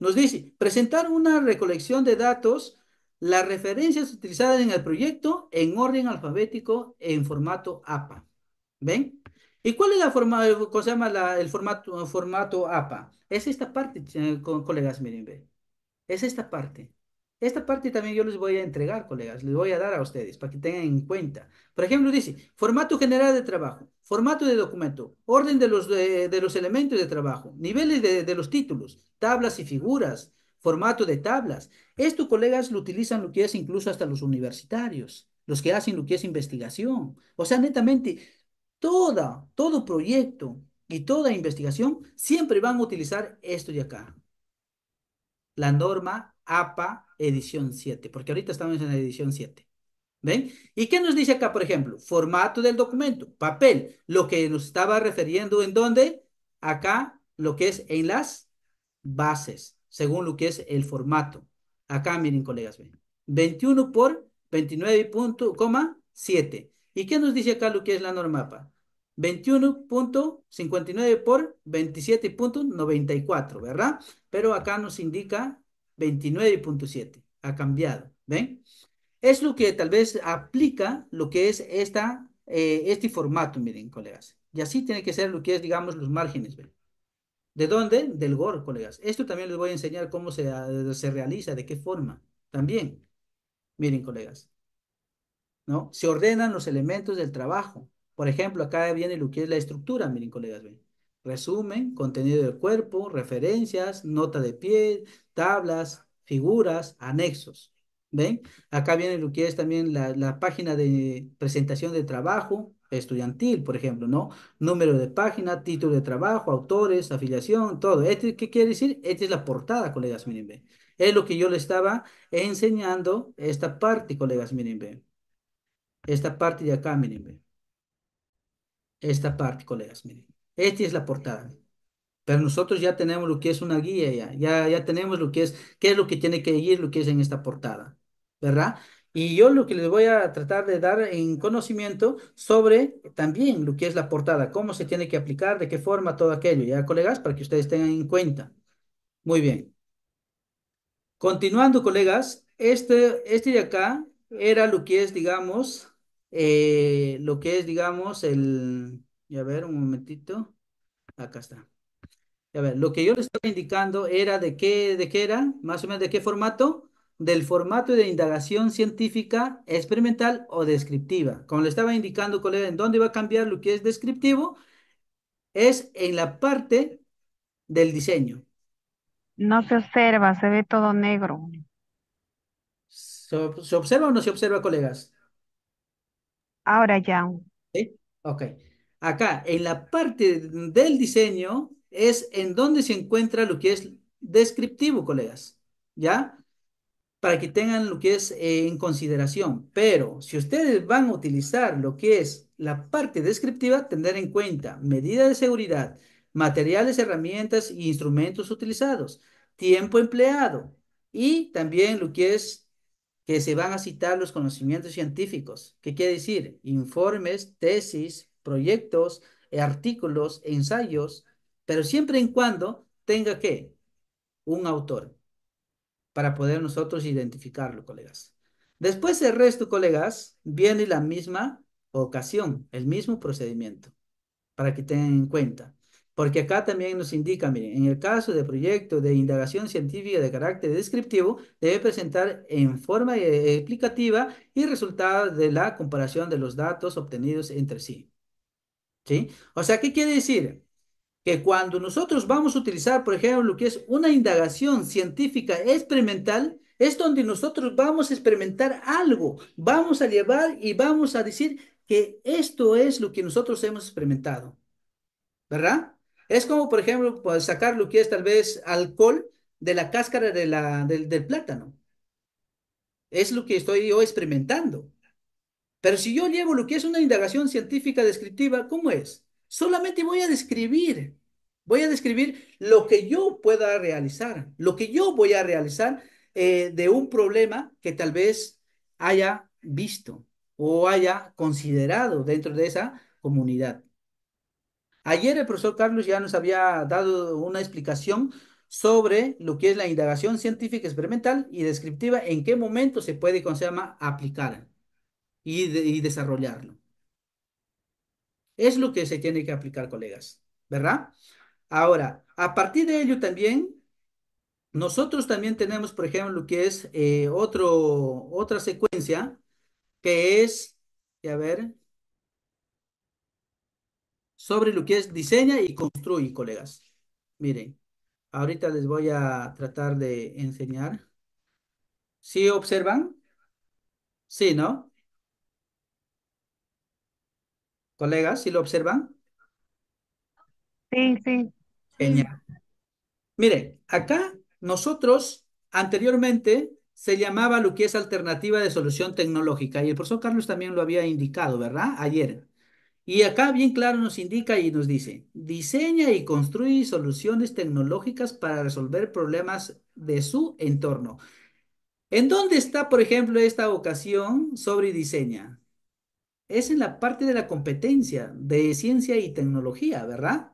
Nos dice, presentar una recolección de datos las referencias utilizadas en el proyecto en orden alfabético en formato APA. ¿Ven? ¿Y cuál es la forma, cómo se llama el formato, formato APA? Es esta parte, eh, colegas, miren, Es esta parte. Esta parte también yo les voy a entregar, colegas, les voy a dar a ustedes para que tengan en cuenta. Por ejemplo, dice, formato general de trabajo, formato de documento, orden de los, los elementos de trabajo, niveles de los títulos, tablas y figuras, formato de tablas. Estos colegas lo utilizan lo que es incluso hasta los universitarios, los que hacen lo que es investigación. O sea, netamente, toda, todo proyecto y toda investigación siempre van a utilizar esto de acá. La norma APA edición 7, porque ahorita estamos en la edición 7. ¿Ven? ¿Y qué nos dice acá, por ejemplo? Formato del documento, papel, lo que nos estaba refiriendo en dónde? Acá, lo que es en las bases según lo que es el formato. Acá miren, colegas, ven. 21 por 29.7. ¿Y qué nos dice acá lo que es la norma 21.59 por 27.94, ¿verdad? Pero acá nos indica 29.7. Ha cambiado, ¿ven? Es lo que tal vez aplica lo que es esta, eh, este formato, miren, colegas. Y así tiene que ser lo que es, digamos, los márgenes, ¿ven? ¿De dónde? Del GOR, colegas. Esto también les voy a enseñar cómo se, eh, se realiza, de qué forma. También. Miren, colegas. ¿No? Se ordenan los elementos del trabajo. Por ejemplo, acá viene lo que es la estructura, miren, colegas. Resumen, contenido del cuerpo, referencias, nota de pie, tablas, figuras, anexos. ¿Ven? Acá viene lo que es también la, página de presentación de trabajo estudiantil, por ejemplo, ¿no? Número de página, título de trabajo, autores, afiliación, todo. Este, ¿Qué quiere decir? Esta es la portada, colegas, miren, Es lo que yo le estaba enseñando esta parte, colegas, miren, ¿ven? Esta parte de acá, miren, ¿ven? Esta parte, colegas, miren. Esta es la portada. Pero nosotros ya tenemos lo que es una guía, ya, ya, ya tenemos lo que es, qué es lo que tiene que ir, lo que es en esta portada. ¿verdad? Y yo lo que les voy a tratar de dar en conocimiento sobre también lo que es la portada, cómo se tiene que aplicar, de qué forma todo aquello, ya colegas, para que ustedes tengan en cuenta. Muy bien. Continuando, colegas, este, este de acá era lo que es, digamos, eh, lo que es, digamos, el... Ya ver, un momentito. Acá está. A ver, lo que yo les estaba indicando era de qué, de qué era, más o menos de qué formato del formato de indagación científica, experimental o descriptiva. Como le estaba indicando, colega, en dónde va a cambiar lo que es descriptivo, es en la parte del diseño. No se observa, se ve todo negro. ¿Se, observa o no se observa, colegas? Ahora ya. ¿Sí? Ok. Acá, en la parte del diseño, es en donde se encuentra lo que es descriptivo, colegas. ¿Ya? para que tengan lo que es eh, en consideración. Pero si ustedes van a utilizar lo que es la parte descriptiva, tener en cuenta medida de seguridad, materiales, herramientas e instrumentos utilizados, tiempo empleado y también lo que es que se van a citar los conocimientos científicos. ¿Qué quiere decir? Informes, tesis, proyectos, artículos, ensayos, pero siempre y cuando tenga que un autor para poder nosotros identificarlo, colegas. Después el resto, colegas, viene la misma ocasión, el mismo procedimiento, para que tengan en cuenta. Porque acá también nos indica, miren, en el caso de proyecto de indagación científica de carácter descriptivo, debe presentar en forma eh, explicativa y resultado de la comparación de los datos obtenidos entre sí. ¿Sí? O sea, ¿qué quiere decir? que cuando nosotros vamos a utilizar, por ejemplo, lo que es una indagación científica experimental, es donde nosotros vamos a experimentar algo, vamos a llevar y vamos a decir que esto es lo que nosotros hemos experimentado, ¿verdad? Es como, por ejemplo, pues, sacar lo que es tal vez alcohol de la cáscara de la, del, del plátano. Es lo que estoy yo experimentando. Pero si yo llevo lo que es una indagación científica descriptiva, ¿cómo es? Solamente voy a describir, voy a describir lo que yo pueda realizar, lo que yo voy a realizar eh, de un problema que tal vez haya visto o haya considerado dentro de esa comunidad. Ayer el profesor Carlos ya nos había dado una explicación sobre lo que es la indagación científica experimental y descriptiva, en qué momento se puede, ¿cómo se llama?, aplicar y desarrollarlo. Es lo que se tiene que aplicar, colegas, ¿verdad? Ahora, a partir de ello también, nosotros también tenemos, por ejemplo, lo que es eh, otro, otra secuencia, que es, a ver, sobre lo que es diseña y construye, colegas. Miren, ahorita les voy a tratar de enseñar. ¿Sí observan? Sí, ¿no? Colegas, si lo observan? Sí, sí. Genial. Mire, acá nosotros anteriormente se llamaba lo que es alternativa de solución tecnológica y el profesor Carlos también lo había indicado, ¿verdad? Ayer. Y acá bien claro nos indica y nos dice, diseña y construye soluciones tecnológicas para resolver problemas de su entorno. ¿En dónde está, por ejemplo, esta ocasión sobre diseña? es en la parte de la competencia de ciencia y tecnología, ¿verdad?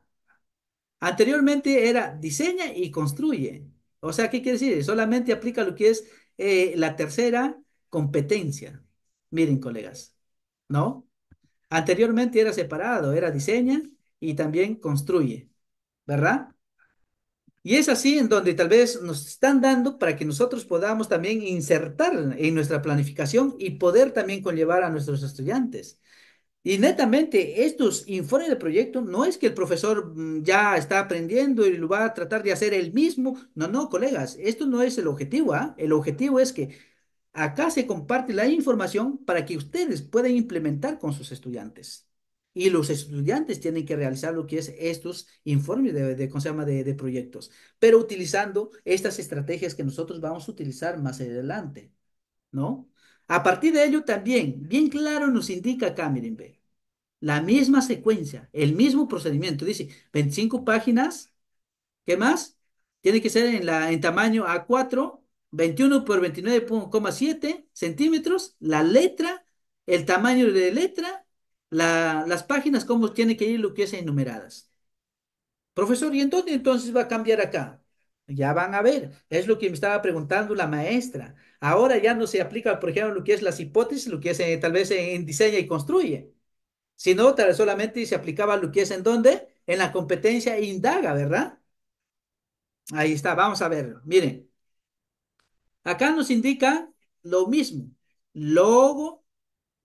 Anteriormente era diseña y construye. O sea, ¿qué quiere decir? Solamente aplica lo que es eh, la tercera competencia. Miren, colegas, ¿no? Anteriormente era separado, era diseña y también construye, ¿verdad? Y es así en donde tal vez nos están dando para que nosotros podamos también insertar en nuestra planificación y poder también conllevar a nuestros estudiantes. Y netamente, estos informes de proyecto no es que el profesor mm, ya está aprendiendo y lo va a tratar de hacer él mismo. No, no, colegas, esto no es el objetivo. ¿ah? El objetivo es que acá se comparte la información para que ustedes puedan implementar con sus estudiantes y los estudiantes tienen que realizar lo que es estos informes de, de, de, proyectos, pero utilizando estas estrategias que nosotros vamos a utilizar más adelante, ¿no? A partir de ello también, bien claro nos indica miren, la misma secuencia, el mismo procedimiento, dice 25 páginas, ¿qué más? Tiene que ser en, la, en tamaño A4, 21 por 29,7 centímetros, la letra, el tamaño de letra las páginas ¿cómo tiene que ir lo que es enumeradas. Profesor, ¿y en dónde entonces va a cambiar acá? Ya van a ver, es lo que me estaba preguntando la maestra. Ahora ya no se aplica, por ejemplo, lo que es las hipótesis, lo que es eh, tal vez eh, en, diseña y construye, sino tal vez solamente se aplicaba lo que es en dónde, en la competencia e indaga, ¿verdad? Ahí está, vamos a verlo. Miren, acá nos indica lo mismo, logo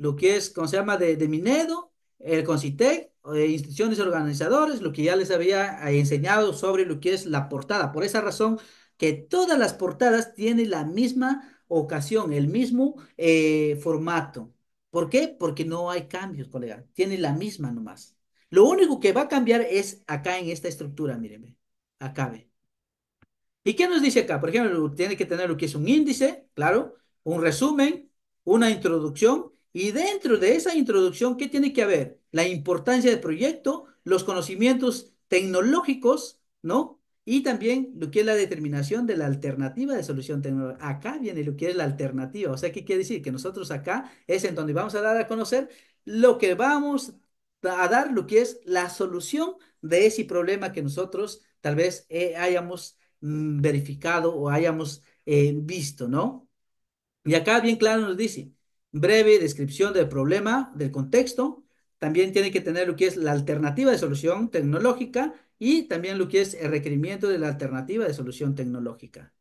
lo que es, ¿cómo se llama?, de, de Minedo, el Concitec, eh, instituciones organizadoras, lo que ya les había eh, enseñado sobre lo que es la portada. Por esa razón que todas las portadas tienen la misma ocasión, el mismo eh, formato. ¿Por qué? Porque no hay cambios, colega. Tiene la misma nomás. Lo único que va a cambiar es acá en esta estructura, mírenme. Acá ve. ¿Y qué nos dice acá? Por ejemplo, tiene que tener lo que es un índice, claro, un resumen, una introducción y dentro de esa introducción, ¿qué tiene que haber? La importancia del proyecto, los conocimientos tecnológicos, ¿no? Y también lo que es la determinación de la alternativa de solución tecnológica. Acá viene lo que es la alternativa. O sea, ¿qué quiere decir? Que nosotros acá es en donde vamos a dar a conocer lo que vamos a dar, lo que es la solución de ese problema que nosotros tal vez eh, hayamos mm, verificado o hayamos eh, visto, ¿no? Y acá bien claro nos dice, breve descripción del problema, del contexto. También tiene que tener lo que es la alternativa de solución tecnológica y también lo que es el requerimiento de la alternativa de solución tecnológica.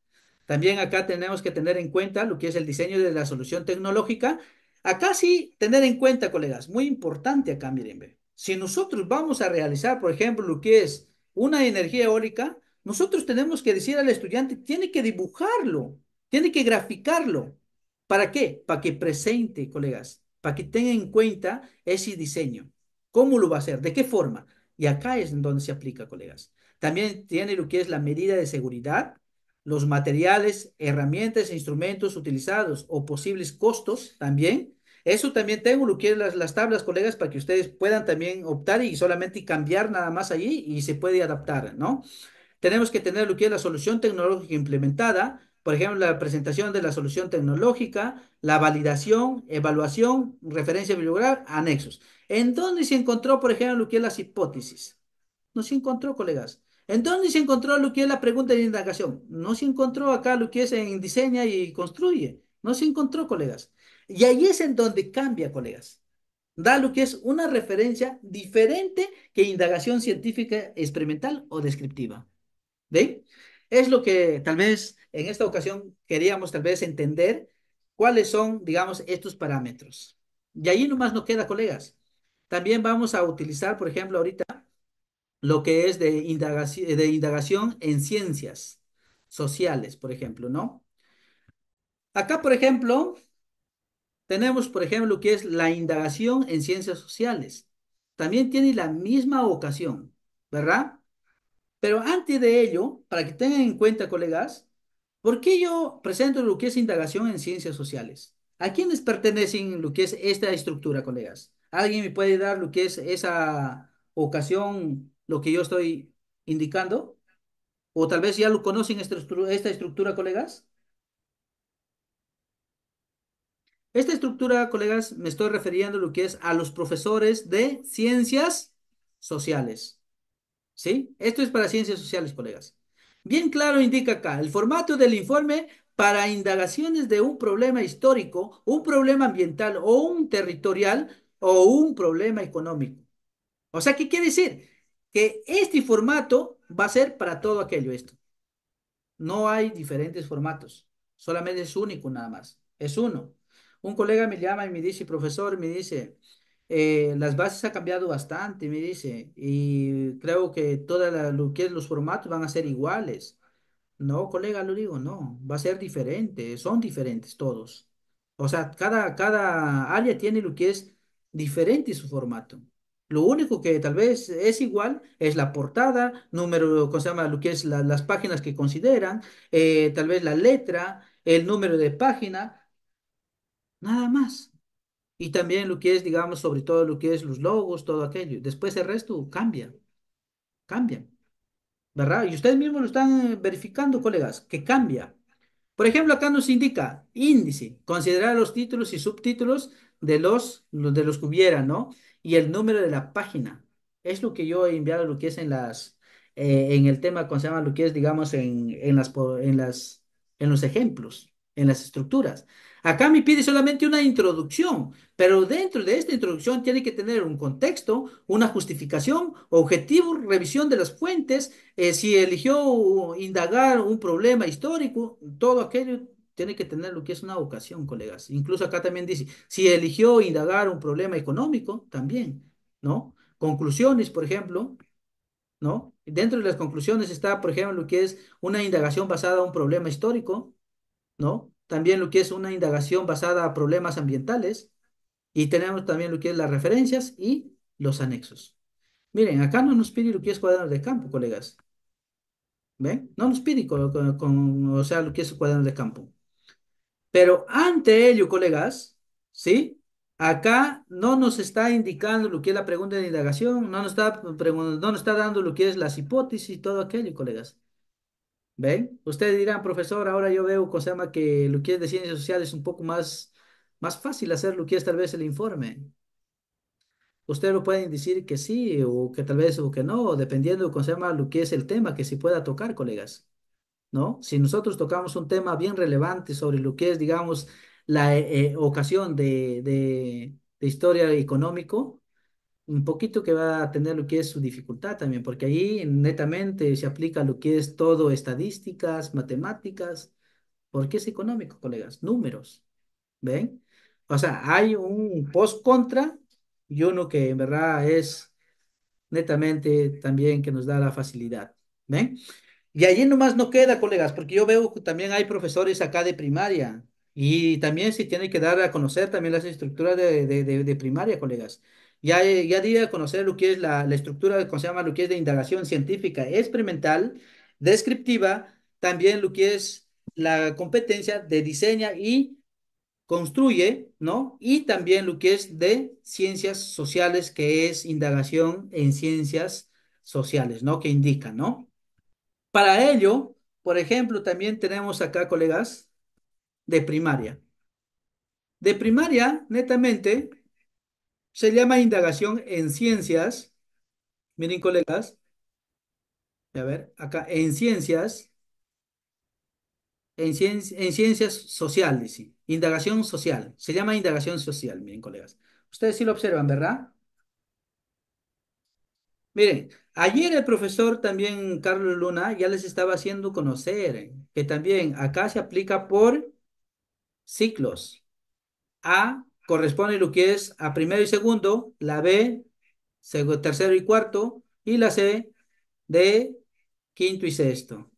También acá tenemos que tener en cuenta lo que es el diseño de la solución tecnológica. Acá sí, tener en cuenta, colegas, muy importante acá, miren, si nosotros vamos a realizar, por ejemplo, lo que es una energía eólica, nosotros tenemos que decir al estudiante, tiene que dibujarlo, tiene que graficarlo. ¿Para qué? Para que presente, colegas, para que tenga en cuenta ese diseño. ¿Cómo lo va a hacer? ¿De qué forma? Y acá es donde se aplica, colegas. También tiene lo que es la medida de seguridad, los materiales, herramientas e instrumentos utilizados o posibles costos también. Eso también tengo lo que es las, tablas, colegas, para que ustedes puedan también optar y solamente cambiar nada más allí y se puede adaptar, ¿no? Tenemos que tener lo que es la solución tecnológica implementada, por ejemplo, la presentación de la solución tecnológica, la validación, evaluación, referencia bibliográfica, anexos. ¿En dónde se encontró, por ejemplo, lo que es las hipótesis? No se encontró, colegas. ¿En dónde se encontró lo que es la pregunta de indagación? No se encontró acá lo que es en diseña y construye. No se encontró, colegas. Y ahí es en donde cambia, colegas. Da lo que es una referencia diferente que indagación científica experimental o descriptiva. ¿Ven? Es lo que tal vez en esta ocasión queríamos tal vez entender cuáles son, digamos, estos parámetros. Y allí nomás nos queda, colegas. También vamos a utilizar, por ejemplo, ahorita lo que es de indagación, en ciencias sociales, por ejemplo, ¿no? Acá, por ejemplo, tenemos, por ejemplo, lo que es la indagación en ciencias sociales. También tiene la misma ocasión ¿verdad? Pero antes de ello, para que tengan en cuenta, colegas, ¿Por qué yo presento lo que es indagación en ciencias sociales? ¿A quiénes pertenecen lo que es esta estructura, colegas? ¿Alguien me puede dar lo que es esa ocasión, lo que yo estoy indicando? ¿O tal vez ya lo conocen esta estructura, colegas? Esta estructura, colegas, me estoy refiriendo lo que es a los profesores de ciencias sociales. ¿Sí? Esto es para ciencias sociales, colegas. Bien claro indica acá, el formato del informe para indagaciones de un problema histórico, un problema ambiental o un territorial o un problema económico. O sea, ¿qué quiere decir? Que este formato va a ser para todo aquello esto. No hay diferentes formatos, solamente es único nada más, es uno. Un colega me llama y me dice, profesor, me dice, eh, las bases han cambiado bastante, me dice, y creo que todos lo que los formatos van a ser iguales. No, colega, lo digo, no, va a ser diferente, son diferentes todos. O sea, cada, cada área tiene lo que es diferente su formato. Lo único que tal vez es igual es la portada, número, llama? Lo que es las páginas que consideran, eh, tal vez la letra, el número de página, nada más. Y también lo que es, digamos, sobre todo lo que es los logos, todo aquello. Después el resto cambia, cambia. ¿Verdad? Y ustedes mismos lo están eh, verificando, colegas, que cambia. Por ejemplo, acá nos indica índice, considerar los títulos y subtítulos de los, de los que hubiera, ¿no? Y el número de la página. Es lo que yo he enviado, lo que es en las, eh, en el tema, ¿cómo Lo que es, digamos, en, en las, en las, en los ejemplos en las estructuras. Acá me pide solamente una introducción, pero dentro de esta introducción tiene que tener un contexto, una justificación, objetivo, revisión de las fuentes, eh, si eligió indagar un problema histórico, todo aquello tiene que tener lo que es una vocación, colegas. Incluso acá también dice, si eligió indagar un problema económico, también, ¿no? Conclusiones, por ejemplo, ¿no? Dentro de las conclusiones está, por ejemplo, lo que es una indagación basada en un problema histórico, ¿no? También lo que es una indagación basada a problemas ambientales y tenemos también lo que es las referencias y los anexos. Miren, acá no nos pide lo que es cuadernos de campo, colegas. ¿Ven? No nos pide con, o sea, lo que es cuadernos de campo. Pero ante ello, colegas, ¿sí? Acá no nos está indicando lo que es la pregunta de indagación, no nos está, no nos está dando lo que es las hipótesis y todo aquello, colegas. ¿Ven? Ustedes dirán, profesor, ahora yo veo, se que lo que es de ciencias sociales es un poco más, más fácil hacer lo que es tal vez el informe. Ustedes lo pueden decir que sí, o que tal vez, o que no, dependiendo, se lo que es el tema que se pueda tocar, colegas. ¿No? Si nosotros tocamos un tema bien relevante sobre lo que es, digamos, la eh, eh, ocasión de, de, de historia económico, un poquito que va a tener lo que es su dificultad también, porque ahí netamente se aplica lo que es todo estadísticas, matemáticas, porque es económico, colegas, números, ¿ven? O sea, hay un post-contra y uno que en verdad es netamente también que nos da la facilidad, ¿ven? Y allí nomás no queda, colegas, porque yo veo que también hay profesores acá de primaria y también se tiene que dar a conocer también las estructuras de, de, de primaria, colegas. Ya, eh, a conocer lo que es la, la estructura, ¿cómo se llama? Lo que es de indagación científica experimental, descriptiva, también lo que es la competencia de diseña y construye, ¿no? Y también lo que es de ciencias sociales, que es indagación en ciencias sociales, ¿no? Que indica, ¿no? Para ello, por ejemplo, también tenemos acá, colegas, de primaria. De primaria, netamente, se llama indagación en ciencias. Miren, colegas. A ver, acá, en ciencias. En, en ciencias sociales, sí. Indagación social. Se llama indagación social, miren, colegas. Ustedes sí lo observan, ¿verdad? Miren, ayer el profesor también, Carlos Luna, ya les estaba haciendo conocer eh, que también acá se aplica por ciclos. A, corresponde lo que es a primero y segundo, la B, tercero y cuarto, y la C de quinto y sexto.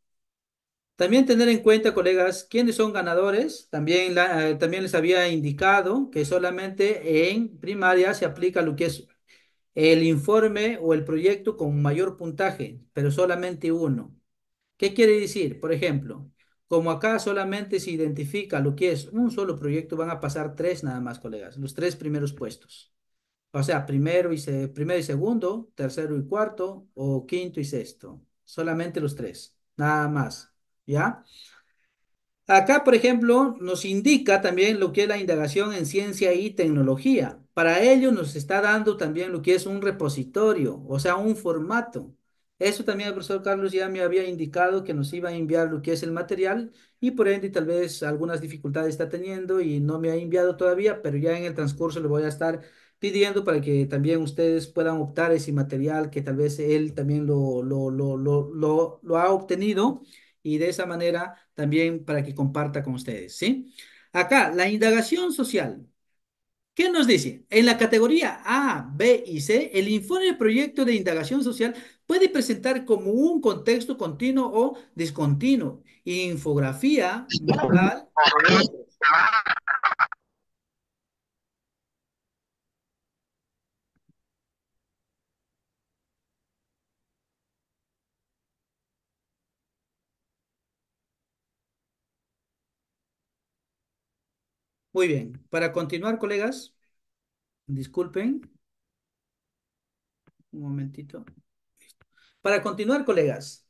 También tener en cuenta, colegas, quiénes son ganadores. También, eh, también les había indicado que solamente en primaria se aplica lo que es el informe o el proyecto con mayor puntaje, pero solamente uno. ¿Qué quiere decir? Por ejemplo, como acá solamente se identifica lo que es un solo proyecto, van a pasar tres nada más, colegas, los tres primeros puestos. O sea, primero y, primero y segundo, tercero y cuarto, o quinto y sexto. Solamente los tres, nada más. ¿Ya? Acá, por ejemplo, nos indica también lo que es la indagación en ciencia y tecnología. Para ello nos está dando también lo que es un repositorio, o sea, un formato. Eso también el profesor Carlos ya me había indicado que nos iba a enviar lo que es el material y por ende tal vez algunas dificultades está teniendo y no me ha enviado todavía, pero ya en el transcurso le voy a estar pidiendo para que también ustedes puedan optar ese material que tal vez él también lo, lo, lo, lo, ha obtenido y de esa manera también para que comparta con ustedes, ¿sí? Acá, la indagación social. ¿Qué nos dice? En la categoría A, B y C, el informe de proyecto de indagación social puede presentar como un contexto continuo o discontinuo, infografía, Muy bien, para continuar, colegas, disculpen. Un momentito. Para continuar, colegas,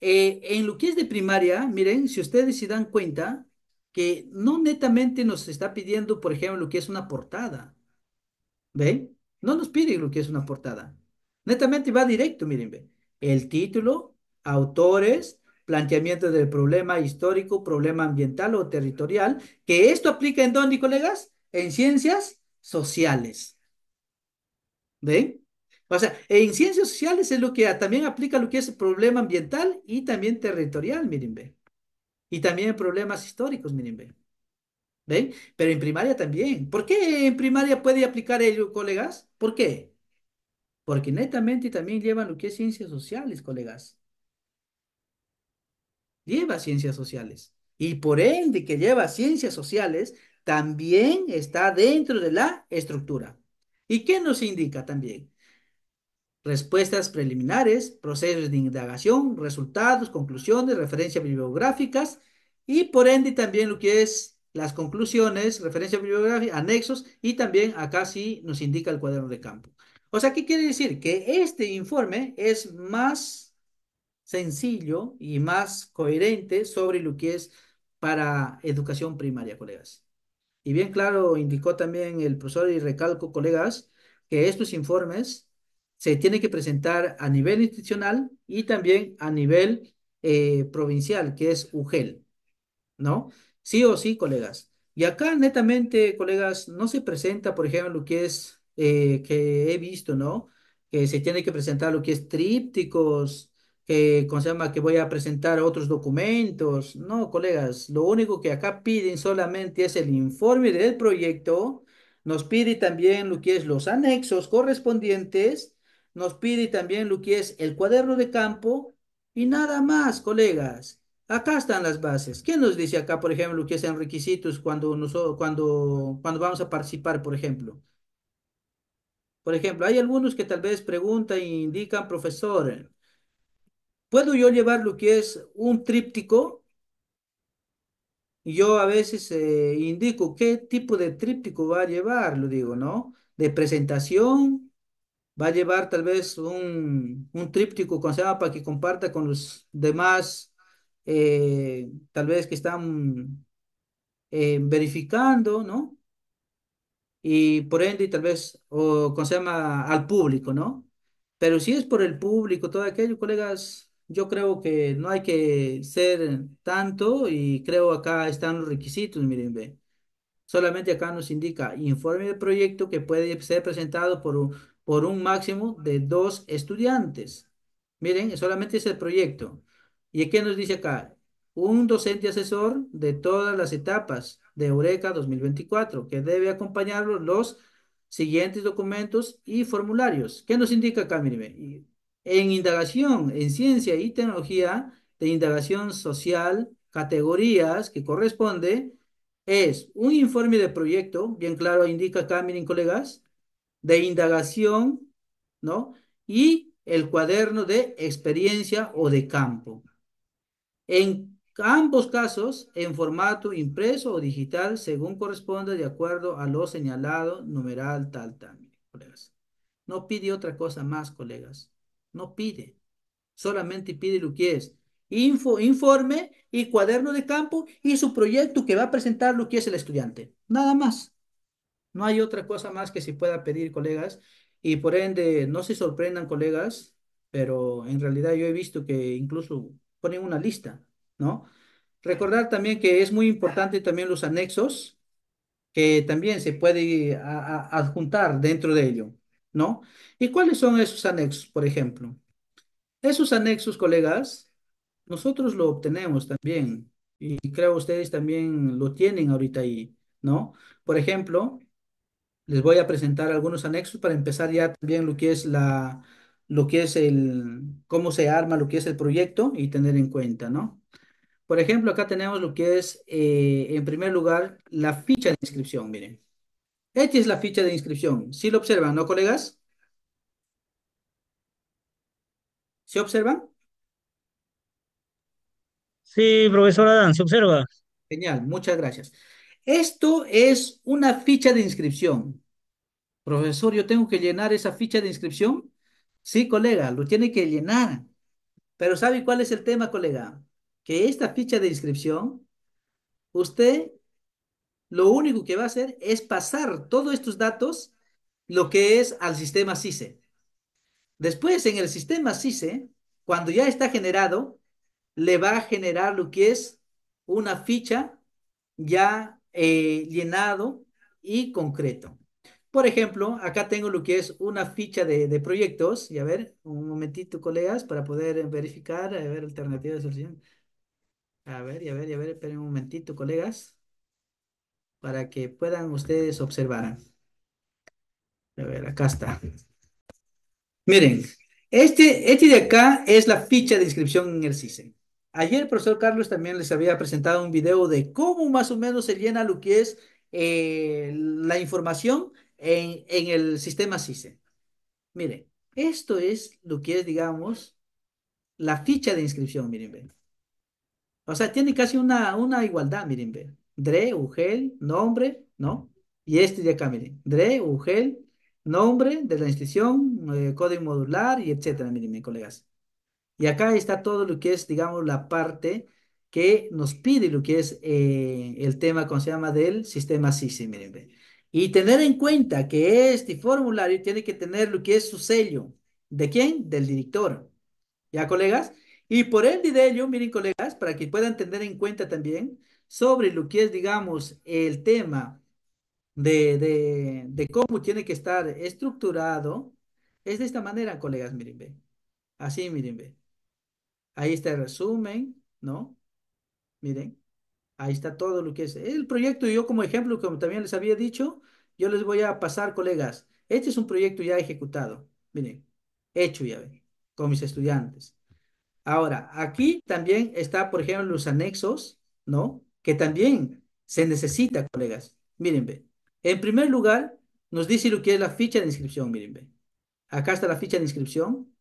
eh, en lo que es de primaria, miren, si ustedes se dan cuenta que no netamente nos está pidiendo, por ejemplo, lo que es una portada. ¿Ven? No nos pide lo que es una portada. Netamente va directo, miren, El título, autores, planteamiento del problema histórico, problema ambiental o territorial, que esto aplica en dónde, colegas? En ciencias sociales. ¿Ven? O sea, en ciencias sociales es lo que también aplica lo que es el problema ambiental y también territorial, miren, ve. Y también problemas históricos, miren, ve. ¿Ven? Pero en primaria también. ¿Por qué en primaria puede aplicar ello, colegas? ¿Por qué? Porque netamente también lleva lo que es ciencias sociales, colegas. Lleva ciencias sociales. Y por ende que lleva ciencias sociales, también está dentro de la estructura. ¿Y qué nos indica también? respuestas preliminares, procesos de indagación, resultados, conclusiones, referencias bibliográficas y por ende también lo que es las conclusiones, referencias bibliográficas, anexos y también acá sí nos indica el cuaderno de campo. O sea, ¿qué quiere decir? Que este informe es más sencillo y más coherente sobre lo que es para educación primaria, colegas. Y bien claro, indicó también el profesor y recalco, colegas, que estos informes se tiene que presentar a nivel institucional y también a nivel eh, provincial, que es UGEL, ¿no? Sí o sí, colegas. Y acá netamente, colegas, no se presenta, por ejemplo, lo que es, eh, que he visto, ¿no? Que se tiene que presentar lo que es trípticos, que, ¿cómo se llama? Que voy a presentar otros documentos. No, colegas, lo único que acá piden solamente es el informe del proyecto, nos pide también lo que es los anexos correspondientes nos pide también lo que es el cuaderno de campo y nada más, colegas. Acá están las bases. ¿Qué nos dice acá, por ejemplo, que en requisitos cuando, nosotros cuando, cuando vamos a participar, por ejemplo? Por ejemplo, hay algunos que tal vez preguntan e indican, profesor, ¿puedo yo llevar lo que es un tríptico? Yo a veces eh, indico qué tipo de tríptico va a llevar, lo digo, ¿no? De presentación, va a llevar tal vez un, un tríptico con Seba para que comparta con los demás, eh, tal vez que están eh, verificando, ¿no? Y por ende, tal vez, o con Seba al público, ¿no? Pero si es por el público, todo aquello, colegas, yo creo que no hay que ser tanto y creo acá están los requisitos, miren, ve. Solamente acá nos indica informe de proyecto que puede ser presentado por por un máximo de dos estudiantes. Miren, solamente es el proyecto. ¿Y qué nos dice acá? Un docente asesor de todas las etapas de Eureka 2024, que debe acompañarlo los siguientes documentos y formularios. ¿Qué nos indica acá? Miren, en indagación, en ciencia y tecnología de indagación social, categorías que corresponde es un informe de proyecto, bien claro indica acá, miren colegas, de indagación, ¿no? Y el cuaderno de experiencia o de campo. En ambos casos, en formato impreso o digital, según corresponde de acuerdo a lo señalado, numeral tal, tal, No pide otra cosa más, colegas. No pide. Solamente pide lo que es info, informe y cuaderno de campo y su proyecto que va a presentar lo que es el estudiante. Nada más. No hay otra cosa más que se pueda pedir, colegas, y por ende, no se sorprendan, colegas, pero en realidad yo he visto que incluso ponen una lista, ¿no? Recordar también que es muy importante también los anexos, que también se puede adjuntar dentro de ello, ¿no? ¿Y cuáles son esos anexos, por ejemplo? Esos anexos, colegas, nosotros lo obtenemos también y creo ustedes también lo tienen ahorita ahí, ¿no? Por ejemplo, les voy a presentar algunos anexos para empezar ya también lo que es la lo que es el cómo se arma lo que es el proyecto y tener en cuenta, ¿no? Por ejemplo, acá tenemos lo que es, eh, en primer lugar, la ficha de inscripción, miren. Esta es la ficha de inscripción. ¿Sí lo observan, no, colegas? ¿Se observan? Sí, profesor Adán, se observa. Genial, muchas gracias. Esto es una ficha de inscripción. Profesor, yo tengo que llenar esa ficha de inscripción. Sí, colega, lo tiene que llenar. Pero ¿sabe cuál es el tema, colega? Que esta ficha de inscripción, usted lo único que va a hacer es pasar todos estos datos, lo que es al sistema CISE. Después, en el sistema CISE, cuando ya está generado, le va a generar lo que es una ficha ya eh, llenado y concreto. Por ejemplo, acá tengo lo que es una ficha de, proyectos. Y a ver, un momentito, colegas, para poder verificar, a ver, alternativa de solución. A ver, y a ver, y a ver, esperen un momentito, colegas, para que puedan ustedes observar. A ver, acá está. Miren, este, este de acá es la ficha de inscripción en el CISEN. Ayer el profesor Carlos también les había presentado un video de cómo más o menos se llena lo que es eh, la información en, el sistema CISE. Miren, esto es lo que es, digamos, la ficha de inscripción, miren, ven. O sea, tiene casi una, una igualdad, miren, ven. DRE, UGEL, nombre, ¿no? Y este de acá, miren. DRE, UGEL, nombre de la inscripción, eh, código modular y etcétera, miren, mis colegas. Y acá está todo lo que es, digamos, la parte que nos pide lo que es eh, el tema, ¿cómo se llama?, del sistema SISI, miren. Y tener en cuenta que este formulario tiene que tener lo que es su sello. ¿De quién? Del director. ¿Ya, colegas? Y por el ello, miren, colegas, para que puedan tener en cuenta también sobre lo que es, digamos, el tema de, cómo tiene que estar estructurado, es de esta manera, colegas, miren, Así, miren, ve. Ahí está el resumen, ¿no? Miren, ahí está todo lo que es el proyecto. Yo como ejemplo, como también les había dicho, yo les voy a pasar, colegas. Este es un proyecto ya ejecutado. Miren, hecho ya con mis estudiantes. Ahora, aquí también está, por ejemplo, los anexos, ¿no? Que también se necesita, colegas. Miren, En primer lugar, nos dice lo que es la ficha de inscripción, miren, ve. Acá está la ficha de inscripción.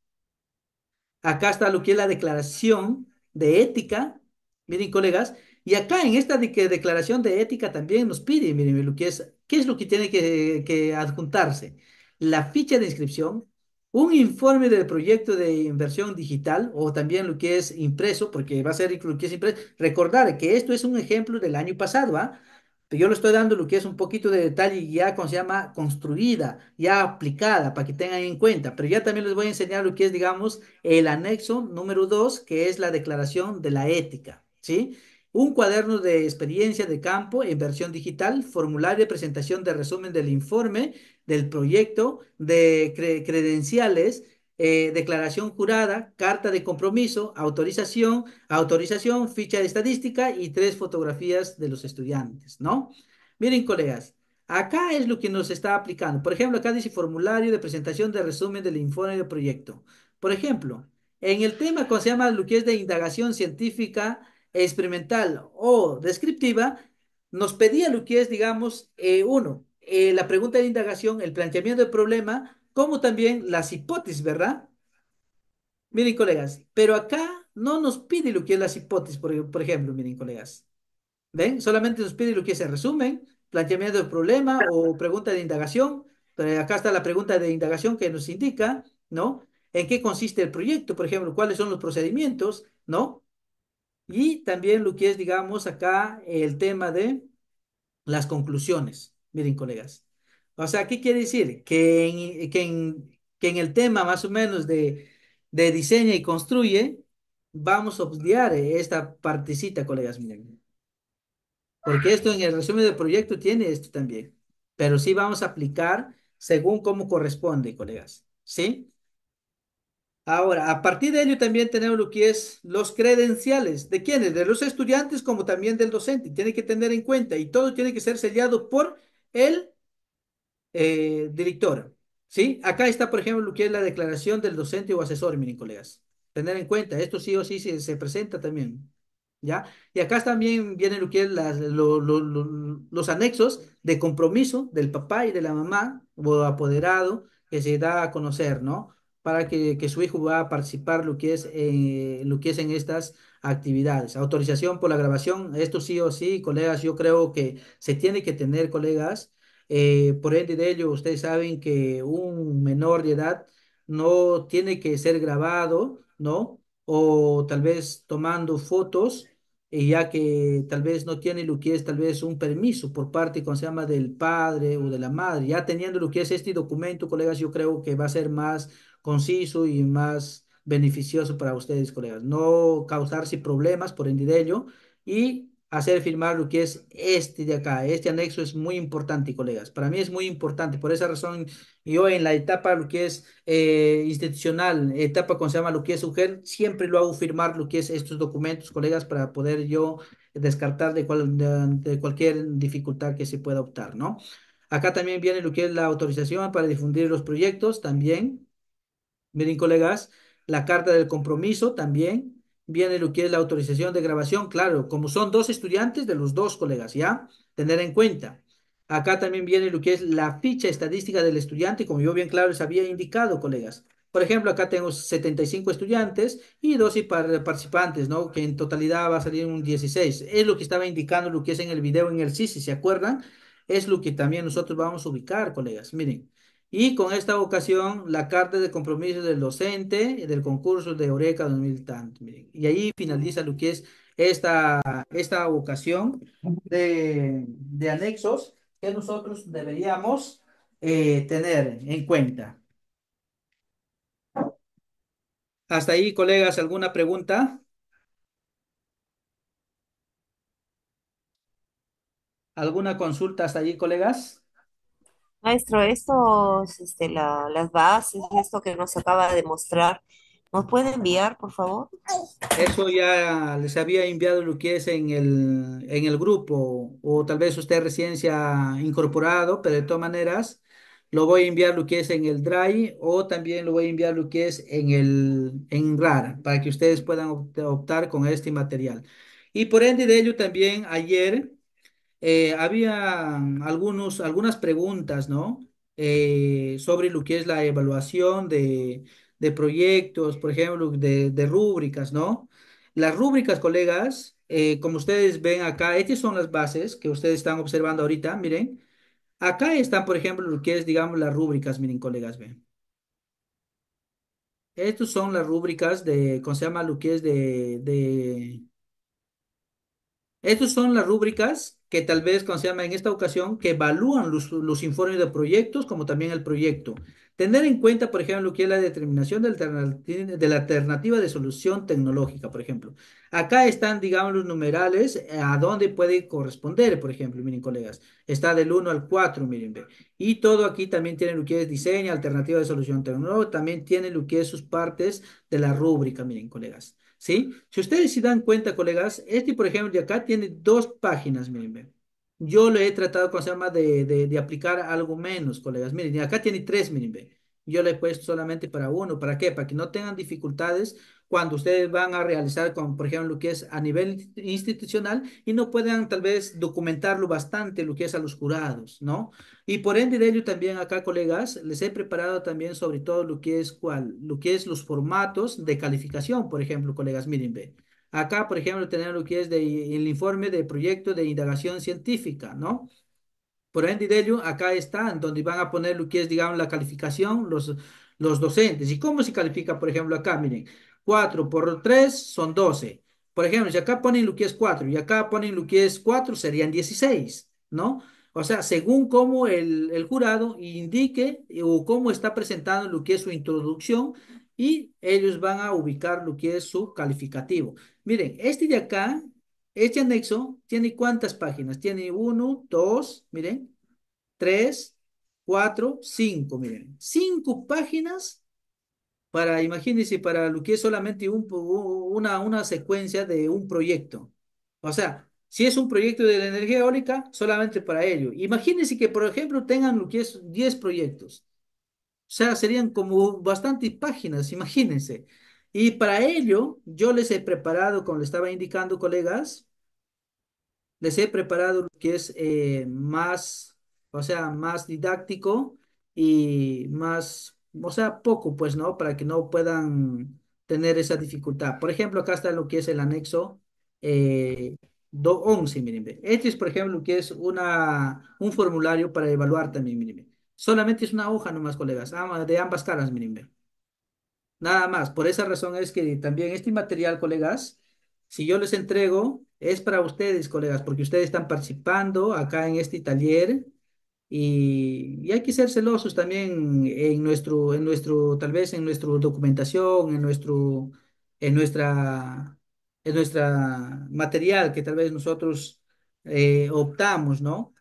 Acá está lo que es la declaración de ética. Miren, colegas, y acá en esta declaración de ética también nos pide, miren, lo que es, ¿qué es lo que tiene que, adjuntarse? La ficha de inscripción, un informe del proyecto de inversión digital o también lo que es impreso, porque va a ser lo que es impreso. Recordar que esto es un ejemplo del año pasado, ¿ah? yo le estoy dando lo que es un poquito de detalle ya, cómo se llama, construida, ya aplicada, para que tengan en cuenta. Pero ya también les voy a enseñar lo que es, digamos, el anexo número 2, que es la declaración de la ética, ¿sí? Un cuaderno de experiencia de campo en versión digital, formulario de presentación de resumen del informe, del proyecto, de credenciales, eh, declaración jurada, carta de compromiso, autorización, autorización, ficha de estadística y tres fotografías de los estudiantes, ¿no? Miren, colegas, acá es lo que nos está aplicando. Por ejemplo, acá dice formulario de presentación de resumen del informe de proyecto. Por ejemplo, en el tema que se llama lo que es de indagación científica experimental o descriptiva, nos pedía lo que es, digamos, eh, uno, eh, la pregunta de indagación, el planteamiento del problema, como también las hipótesis, ¿verdad? Miren, colegas, pero acá no nos pide lo que es las hipótesis, por, ejemplo, miren, colegas. ¿Ven? Solamente nos pide lo que es el resumen, planteamiento del problema o pregunta de indagación. Pero acá está la pregunta de indagación que nos indica, ¿no? En qué consiste el proyecto, por ejemplo, cuáles son los procedimientos, ¿no? Y también lo que es, digamos, acá el tema de las conclusiones. Miren, colegas. O sea, ¿qué quiere decir? Que en, que en, el tema más o menos de, de diseña y construye, vamos a obviar esta partecita, colegas, Porque esto en el resumen del proyecto tiene esto también. Pero sí vamos a aplicar según cómo corresponde, colegas. ¿Sí? Ahora, a partir de ello también tenemos lo que es los credenciales. ¿De quiénes? De los estudiantes como también del docente. Tiene que tener en cuenta y todo tiene que ser sellado por el eh, directora. ¿sí? Acá está, por ejemplo, lo que es la declaración del docente o asesor, miren, colegas. Tener en cuenta, esto sí o sí se, presenta también. ¿Ya? Y acá también vienen lo que es los anexos de compromiso del papá y de la mamá o apoderado que se da a conocer, ¿no? Para que, su hijo va a participar lo que, es, eh, lo que es en estas actividades. Autorización por la grabación, esto sí o sí, colegas, yo creo que se tiene que tener, colegas, eh, por ende de ello, ustedes saben que un menor de edad no tiene que ser grabado, ¿no? O tal vez tomando fotos, eh, ya que tal vez no tiene lo que es tal vez un permiso por parte, como se llama, del padre o de la madre. Ya teniendo lo que es este documento, colegas, yo creo que va a ser más conciso y más beneficioso para ustedes, colegas. No causarse problemas por ende de ello y hacer firmar lo que es este de acá. Este anexo es muy importante, colegas. Para mí es muy importante. Por esa razón, yo en la etapa lo que es eh, institucional, etapa con se llama lo que es UGEN, siempre lo hago firmar lo que es estos documentos, colegas, para poder yo descartar de, de cualquier dificultad que se pueda optar, ¿no? Acá también viene lo que es la autorización para difundir los proyectos, también. Miren, colegas, la carta del compromiso también, viene lo que es la autorización de grabación, claro, como son dos estudiantes de los dos colegas, ¿ya? Tener en cuenta. Acá también viene lo que es la ficha estadística del estudiante, como yo bien claro les había indicado, colegas. Por ejemplo, acá tengo 75 estudiantes y dos participantes, ¿no? Que en totalidad va a salir un 16. Es lo que estaba indicando lo que es en el video en el CISI, se acuerdan. Es lo que también nosotros vamos a ubicar, colegas. Miren, y con esta ocasión, la carta de compromiso del docente del concurso de Eureka 2000 Y ahí finaliza lo que es esta, esta ocasión de, anexos que nosotros deberíamos eh, tener en cuenta. Hasta ahí, colegas, ¿alguna pregunta? ¿Alguna consulta hasta ahí, colegas? Maestro, estos, este, la- las bases, esto que nos acaba de mostrar, ¿nos puede enviar, por favor? Eso ya les había enviado lo que es en el, en el grupo, o tal vez usted recién se ha incorporado, pero de todas maneras lo voy a enviar lo que es en el Drive o también lo voy a enviar lo que es en el en RAR, para que ustedes puedan optar con este material. Y por ende de ello también ayer eh, había algunos, algunas preguntas, ¿no? Eh, sobre lo que es la evaluación de, proyectos, por ejemplo, de, de, rúbricas, ¿no? Las rúbricas, colegas, eh, como ustedes ven acá, estas son las bases que ustedes están observando ahorita, miren. Acá están, por ejemplo, lo que es, digamos, las rúbricas, miren, colegas, ven. Estas son las rúbricas de, ¿cómo se llama? Lo que es de estas son las rúbricas que tal vez, como se llama en esta ocasión, que evalúan los, informes de proyectos como también el proyecto. Tener en cuenta, por ejemplo, lo que es la determinación de, la alternativa de solución tecnológica, por ejemplo. Acá están, digamos, los numerales eh, a dónde puede corresponder, por ejemplo, miren, colegas. Está del 1 al 4, miren, Y todo aquí también tiene lo que es diseño, alternativa de solución tecnológica, también tiene lo que es sus partes de la rúbrica, miren, colegas. Si ustedes se dan cuenta, colegas, este, por ejemplo, de acá tiene dos páginas, miren, Yo lo he tratado, con se llama, de, de, aplicar algo menos, colegas. Miren, acá tiene tres, miren, Yo le he puesto solamente para uno. ¿Para qué? Para que no tengan dificultades cuando ustedes van a realizar, por ejemplo, lo que es a nivel institucional y no puedan tal vez documentarlo bastante, lo que es a los jurados, ¿no? Y por ende de ello también acá, colegas, les he preparado también sobre todo lo que es cuál, lo que es los formatos de calificación, por ejemplo, colegas, miren, ve. Acá, por ejemplo, tenemos lo que es el informe de proyecto de indagación científica, ¿no? Por ende de ello, acá están, donde van a poner lo que es, digamos, la calificación, los, los docentes. ¿Y cómo se califica, por ejemplo, acá? Miren, 4 por 3 son 12. Por ejemplo, si acá ponen lo que es 4 y acá ponen lo que es 4, serían 16, ¿no? O sea, según cómo el, jurado indique o cómo está presentando lo que es su introducción, y ellos van a ubicar lo que es su calificativo. Miren, este de acá, este anexo, tiene cuántas páginas? Tiene 1, 2, miren, 3, 4, 5, miren. 5 páginas para, imagínense, para lo que es solamente un, una, una secuencia de un proyecto. O sea, si es un proyecto de la energía eólica, solamente para ello. Imagínense que, por ejemplo, tengan lo que es 10 proyectos. O sea, serían como bastantes páginas, imagínense. Y para ello, yo les he preparado, como les estaba indicando, colegas, les he preparado lo que es eh, más, o sea, más didáctico y más o sea, poco, pues, ¿no? Para que no puedan tener esa dificultad. Por ejemplo, acá está lo que es el anexo eh, 11, miren. Este es, por ejemplo, lo que es una, un formulario para evaluar también, miren. Solamente es una hoja nomás, colegas, de ambas caras, miren. Nada más. Por esa razón es que también este material, colegas, si yo les entrego, es para ustedes, colegas, porque ustedes están participando acá en este taller y, hay que ser celosos también en nuestro, en nuestro, tal vez en nuestra documentación, en nuestro, en nuestra, en nuestra material que tal vez nosotros eh, optamos, ¿no?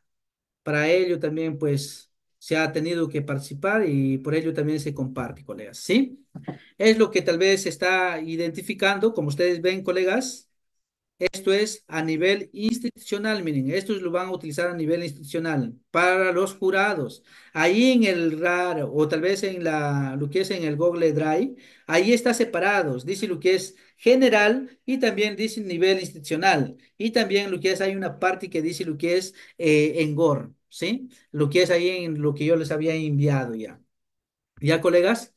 Para ello también, pues, se ha tenido que participar y por ello también se comparte, colegas, ¿sí? Es lo que tal vez se está identificando, como ustedes ven, colegas, esto es a nivel institucional, miren, Esto lo van a utilizar a nivel institucional para los jurados. Ahí en el RAR o tal vez en la, lo que es en el Google Drive, ahí está separados. Dice lo que es general y también dice nivel institucional. Y también lo que es, hay una parte que dice lo que es eh, en GOR, ¿sí? Lo que es ahí en lo que yo les había enviado ya. ¿Ya, colegas?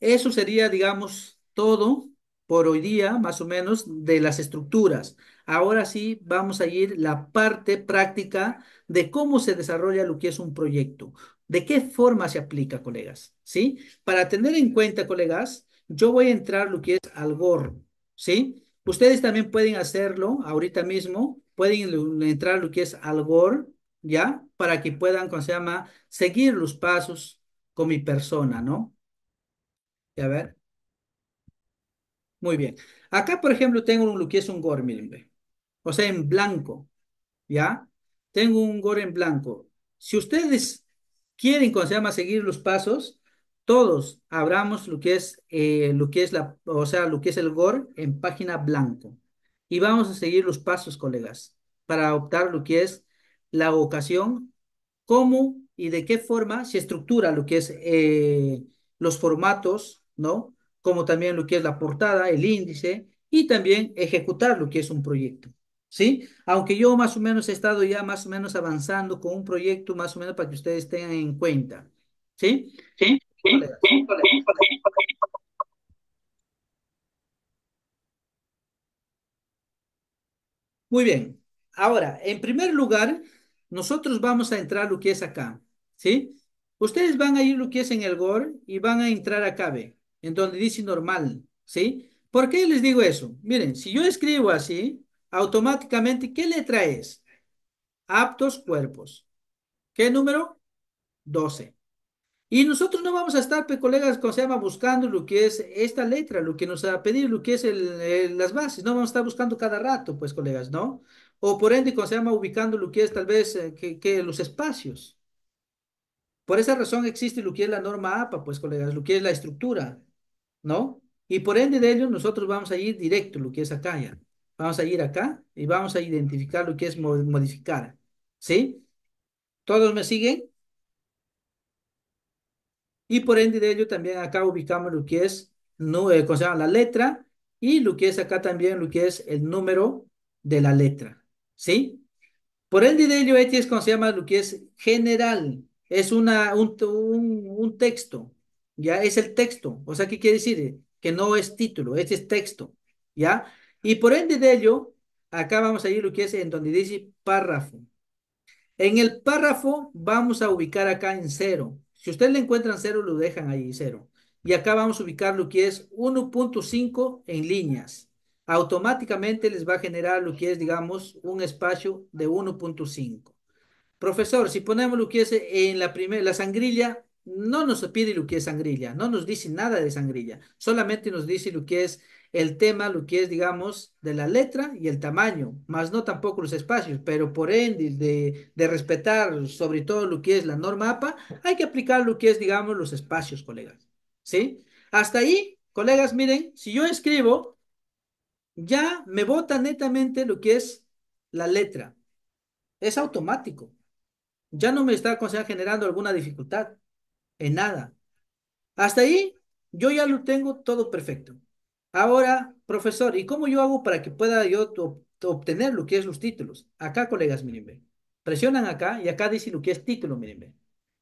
Eso sería, digamos, todo por hoy día, más o menos, de las estructuras. Ahora sí vamos a ir la parte práctica de cómo se desarrolla lo que es un proyecto. ¿De qué forma se aplica, colegas? ¿Sí? Para tener en cuenta, colegas, yo voy a entrar lo que es al ¿sí? Ustedes también pueden hacerlo ahorita mismo, pueden entrar lo que es Algor, ¿ya? Para que puedan, ¿cómo se llama? Seguir los pasos con mi persona, ¿no? Y a ver, muy bien. Acá, por ejemplo, tengo un, lo que es un GOR, miren, O sea, en blanco, ¿ya? Tengo un gore en blanco. Si ustedes quieren, ¿cómo se llama? Seguir los pasos, todos abramos lo que es, eh, lo la, o sea, lo el GOR en página blanco. Y vamos a seguir los pasos, colegas, para optar lo que es la vocación, cómo y de qué forma se estructura lo que es eh, los formatos, ¿no? como también lo que es la portada, el índice y también ejecutar lo que es un proyecto. ¿Sí? Aunque yo más o menos he estado ya más o menos avanzando con un proyecto más o menos para que ustedes tengan en cuenta. ¿Sí? Sí, Muy bien. Ahora, en primer lugar, nosotros vamos a entrar lo que es acá, ¿sí? Ustedes van a ir lo que es en el gol y van a entrar acá, ¿ve? en donde dice normal, ¿sí? ¿Por qué les digo eso? Miren, si yo escribo así, automáticamente, ¿qué letra es? Aptos cuerpos. ¿Qué número? 12. Y nosotros no vamos a estar, pues, colegas, ¿cómo se llama? Buscando lo que es esta letra, lo que nos va a pedir, lo que es el, las bases. No vamos a estar buscando cada rato, pues, colegas, ¿no? O por ende, ¿cómo se llama? Ubicando lo que es tal vez eh, que, que los espacios. Por esa razón existe lo que es la norma APA, pues, colegas, lo que es la estructura. ¿no? Y por ende de ello nosotros vamos a ir directo lo que es acá ya. Vamos a ir acá y vamos a identificar lo que es modificar, ¿sí? ¿Todos me siguen? Y por ende de ello también acá ubicamos lo que es no, eh, llama la letra y lo que es acá también lo que es el número de la letra, ¿sí? Por ende de ello, este es se llama lo que es general, es una, un, un texto, ¿ya? Es el texto. O sea, ¿qué quiere decir? Que no es título, este es texto, ¿ya? Y por ende de ello, acá vamos a ir lo que es en donde dice párrafo. En el párrafo vamos a ubicar acá en cero. Si ustedes le encuentran cero, lo dejan ahí cero. Y acá vamos a ubicar lo que es 1.5 en líneas. Automáticamente les va a generar lo que es, digamos, un espacio de 1.5. Profesor, si ponemos lo que es en la primera, la sangrilla, no nos pide lo que es sangrilla, no nos dice nada de sangrilla, solamente nos dice lo que es el tema, lo que es, digamos, de la letra y el tamaño, más no tampoco los espacios, pero por ende de, respetar sobre todo lo que es la norma APA, hay que aplicar lo que es, digamos, los espacios, colegas. ¿Sí? Hasta ahí, colegas, miren, si yo escribo, ya me vota netamente lo que es la letra. Es automático. Ya no me está generando alguna dificultad en nada. Hasta ahí yo ya lo tengo todo perfecto. Ahora, profesor, ¿y cómo yo hago para que pueda yo obtener lo que es los títulos? Acá, colegas, miren, Presionan acá y acá dice lo que es título, miren,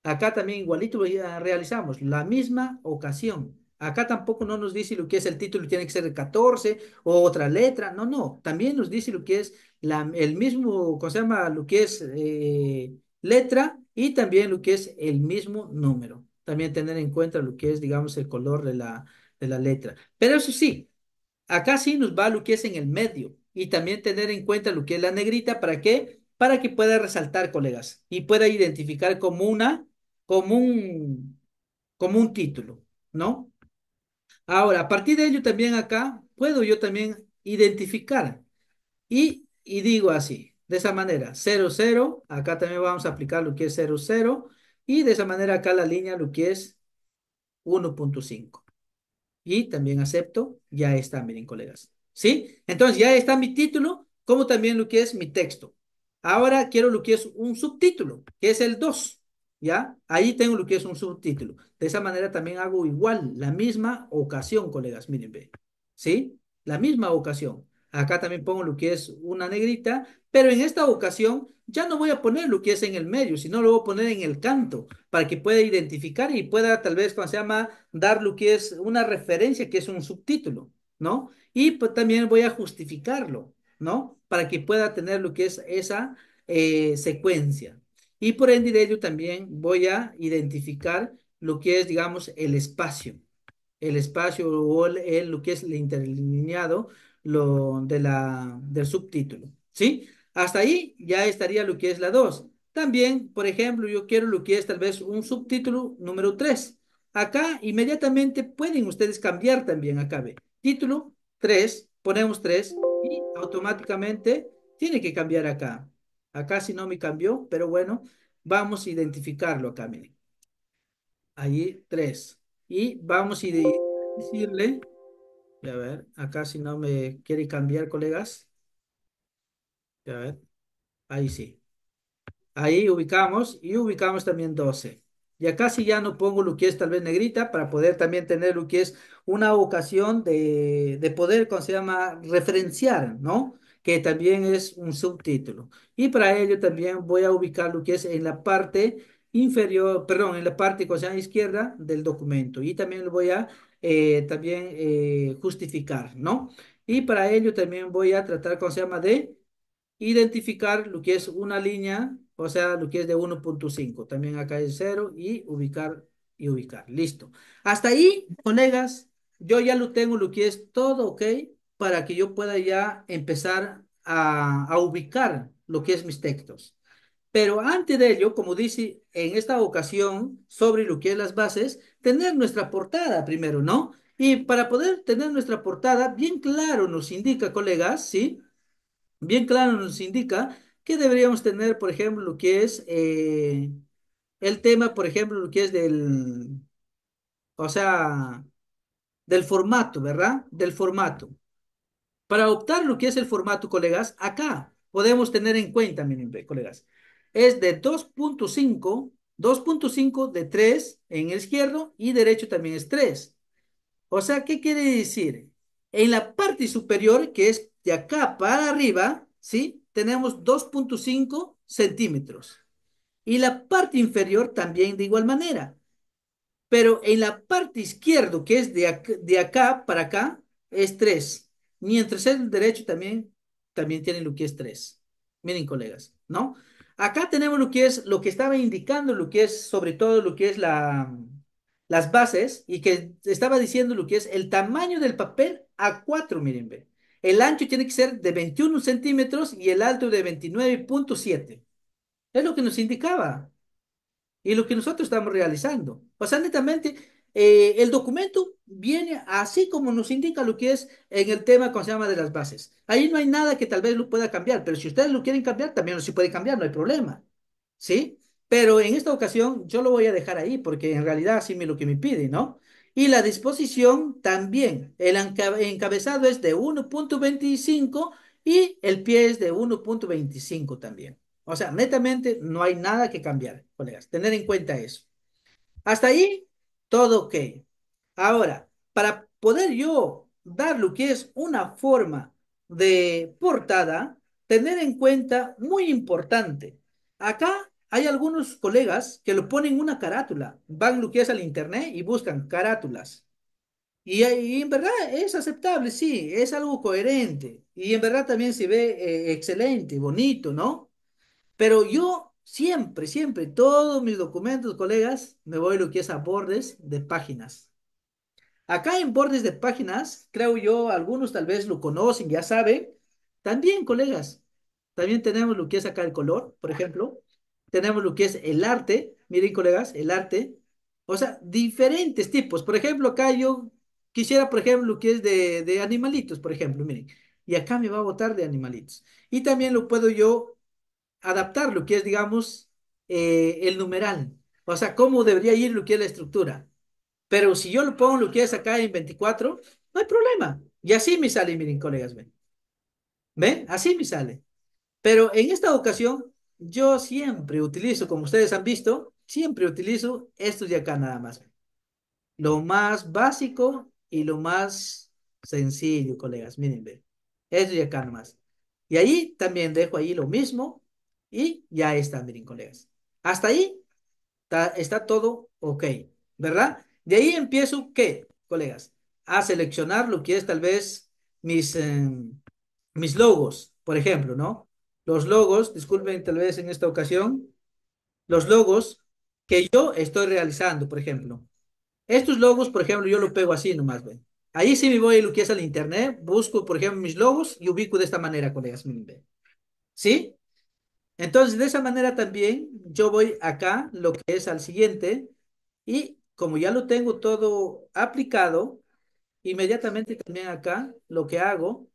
Acá también igualito lo realizamos, la misma ocasión. Acá tampoco no nos dice lo que es el título, tiene que ser el 14 o otra letra, no, no. También nos dice lo que es el mismo, ¿cómo se llama? Lo que es eh, letra y también lo que es el mismo número. También tener en cuenta lo que es, digamos, el color de la, de la letra. Pero eso sí, acá sí nos va lo que es en el medio y también tener en cuenta lo que es la negrita. ¿Para qué? Para que pueda resaltar, colegas, y pueda identificar como una, como un, como un título, ¿no? Ahora, a partir de ello también acá puedo yo también identificar y, y digo así, de esa manera, 0, 0. Acá también vamos a aplicar lo que es 0, 0. Y de esa manera acá la línea lo que es 1.5. Y también acepto. Ya está, miren, colegas. ¿Sí? Entonces ya está mi título, como también lo que es mi texto. Ahora quiero lo que es un subtítulo, que es el 2. ¿Ya? Ahí tengo lo que es un subtítulo. De esa manera también hago igual, la misma ocasión, colegas. Miren, ve. ¿Sí? La misma ocasión. Acá también pongo lo que es una negrita, pero en esta ocasión ya no voy a poner lo que es en el medio, sino lo voy a poner en el canto para que pueda identificar y pueda tal vez, cuando se llama, dar lo que es una referencia, que es un subtítulo, ¿no? Y pues, también voy a justificarlo, ¿no? Para que pueda tener lo que es esa eh, secuencia. Y por ende de ello también voy a identificar lo que es, digamos, el espacio. El espacio o lo que es el interlineado lo de la, del subtítulo, ¿sí? Hasta ahí ya estaría lo que es la 2. También, por ejemplo, yo quiero lo que es tal vez un subtítulo número 3. Acá inmediatamente pueden ustedes cambiar también acá, Título 3, ponemos 3 y automáticamente tiene que cambiar acá. Acá si no me cambió, pero bueno, vamos a identificarlo acá, miren. Ahí 3. Y vamos a decirle a ver, acá si no me quiere cambiar, colegas. a ver, ahí sí. Ahí ubicamos y ubicamos también 12. Y acá si ya no pongo lo que es tal vez negrita para poder también tener lo que es una ocasión de, de poder, ¿cómo se llama? Referenciar, ¿no? Que también es un subtítulo. Y para ello también voy a ubicar lo que es en la parte inferior, perdón, en la parte, ¿cómo se llama? Izquierda del documento. Y también lo voy a eh, también eh, justificar, ¿no? Y para ello también voy a tratar, con se llama?, de identificar lo que es una línea, o sea, lo que es de 1.5. También acá es 0 y ubicar y ubicar. Listo. Hasta ahí, colegas, yo ya lo tengo, lo que es todo, ¿ok? Para que yo pueda ya empezar a, a ubicar lo que es mis textos. Pero antes de ello, como dice en esta ocasión sobre lo que es las bases, tener nuestra portada primero, ¿no? Y para poder tener nuestra portada, bien claro nos indica, colegas, ¿sí? Bien claro nos indica que deberíamos tener, por ejemplo, lo que es eh, el tema, por ejemplo, lo que es del, o sea, del formato, ¿verdad? Del formato. Para optar lo que es el formato, colegas, acá podemos tener en cuenta, miren, colegas, es de 2.5, 2.5 de 3 en el izquierdo y derecho también es 3. O sea, ¿qué quiere decir? En la parte superior, que es de acá para arriba, ¿sí? Tenemos 2.5 centímetros. Y la parte inferior también de igual manera. Pero en la parte izquierdo que es de acá, de acá para acá, es 3. Mientras el derecho también, también tiene lo que es 3. Miren, colegas, ¿no? Acá tenemos lo que es, lo que estaba indicando, lo que es sobre todo lo que es las bases y que estaba diciendo lo que es el tamaño del papel a 4, miren, El ancho tiene que ser de 21 centímetros y el alto de 29.7. Es lo que nos indicaba y lo que nosotros estamos realizando. O sea, netamente, eh, el documento viene así como nos indica lo que es en el tema, con se llama?, de las bases. Ahí no hay nada que tal vez lo pueda cambiar, pero si ustedes lo quieren cambiar, también se puede cambiar, no hay problema. ¿Sí? Pero en esta ocasión yo lo voy a dejar ahí porque en realidad así me lo que me pide, ¿no? Y la disposición también, el encabezado es de 1.25 y el pie es de 1.25 también. O sea, netamente no hay nada que cambiar, colegas. Tener en cuenta eso. Hasta ahí todo ok. Ahora, para poder yo dar lo que es una forma de portada, tener en cuenta, muy importante, acá hay algunos colegas que lo ponen una carátula, van lo que es al internet y buscan carátulas. Y, en verdad es aceptable, sí, es algo coherente. Y en verdad también se ve eh, excelente, bonito, ¿no? Pero yo Siempre, siempre, todos mis documentos, colegas, me voy lo que es a bordes de páginas. Acá en bordes de páginas, creo yo, algunos tal vez lo conocen, ya saben. También, colegas, también tenemos lo que es acá el color, por ejemplo. Tenemos lo que es el arte. Miren, colegas, el arte. O sea, diferentes tipos. Por ejemplo, acá yo quisiera, por ejemplo, lo que es de, de animalitos, por ejemplo, miren. Y acá me va a botar de animalitos. Y también lo puedo yo adaptar lo que es, digamos, eh, el numeral. O sea, cómo debería ir lo que es la estructura. Pero si yo lo pongo lo que es acá en 24, no hay problema. Y así me sale, miren, colegas, ven. ¿Ven? Así me sale. Pero en esta ocasión, yo siempre utilizo, como ustedes han visto, siempre utilizo esto de acá nada más. Lo más básico y lo más sencillo, colegas. Miren, ven. Esto de acá nada más. Y ahí también dejo ahí lo mismo. Y ya está, miren, colegas. Hasta ahí está, todo ok, ¿verdad? De ahí empiezo, ¿qué, colegas? A seleccionar lo que es tal vez mis, em, mis logos, por ejemplo, ¿no? Los logos, disculpen tal vez en esta ocasión, los logos que yo estoy realizando, por ejemplo. Estos logos, por ejemplo, yo los pego así nomás, ven. Ahí sí me voy a lo que es al internet, busco, por ejemplo, mis logos y ubico de esta manera, colegas, miren, ¿Sí? Entonces, de esa manera también yo voy acá, lo que es al siguiente, y como ya lo tengo todo aplicado, inmediatamente también acá lo que hago,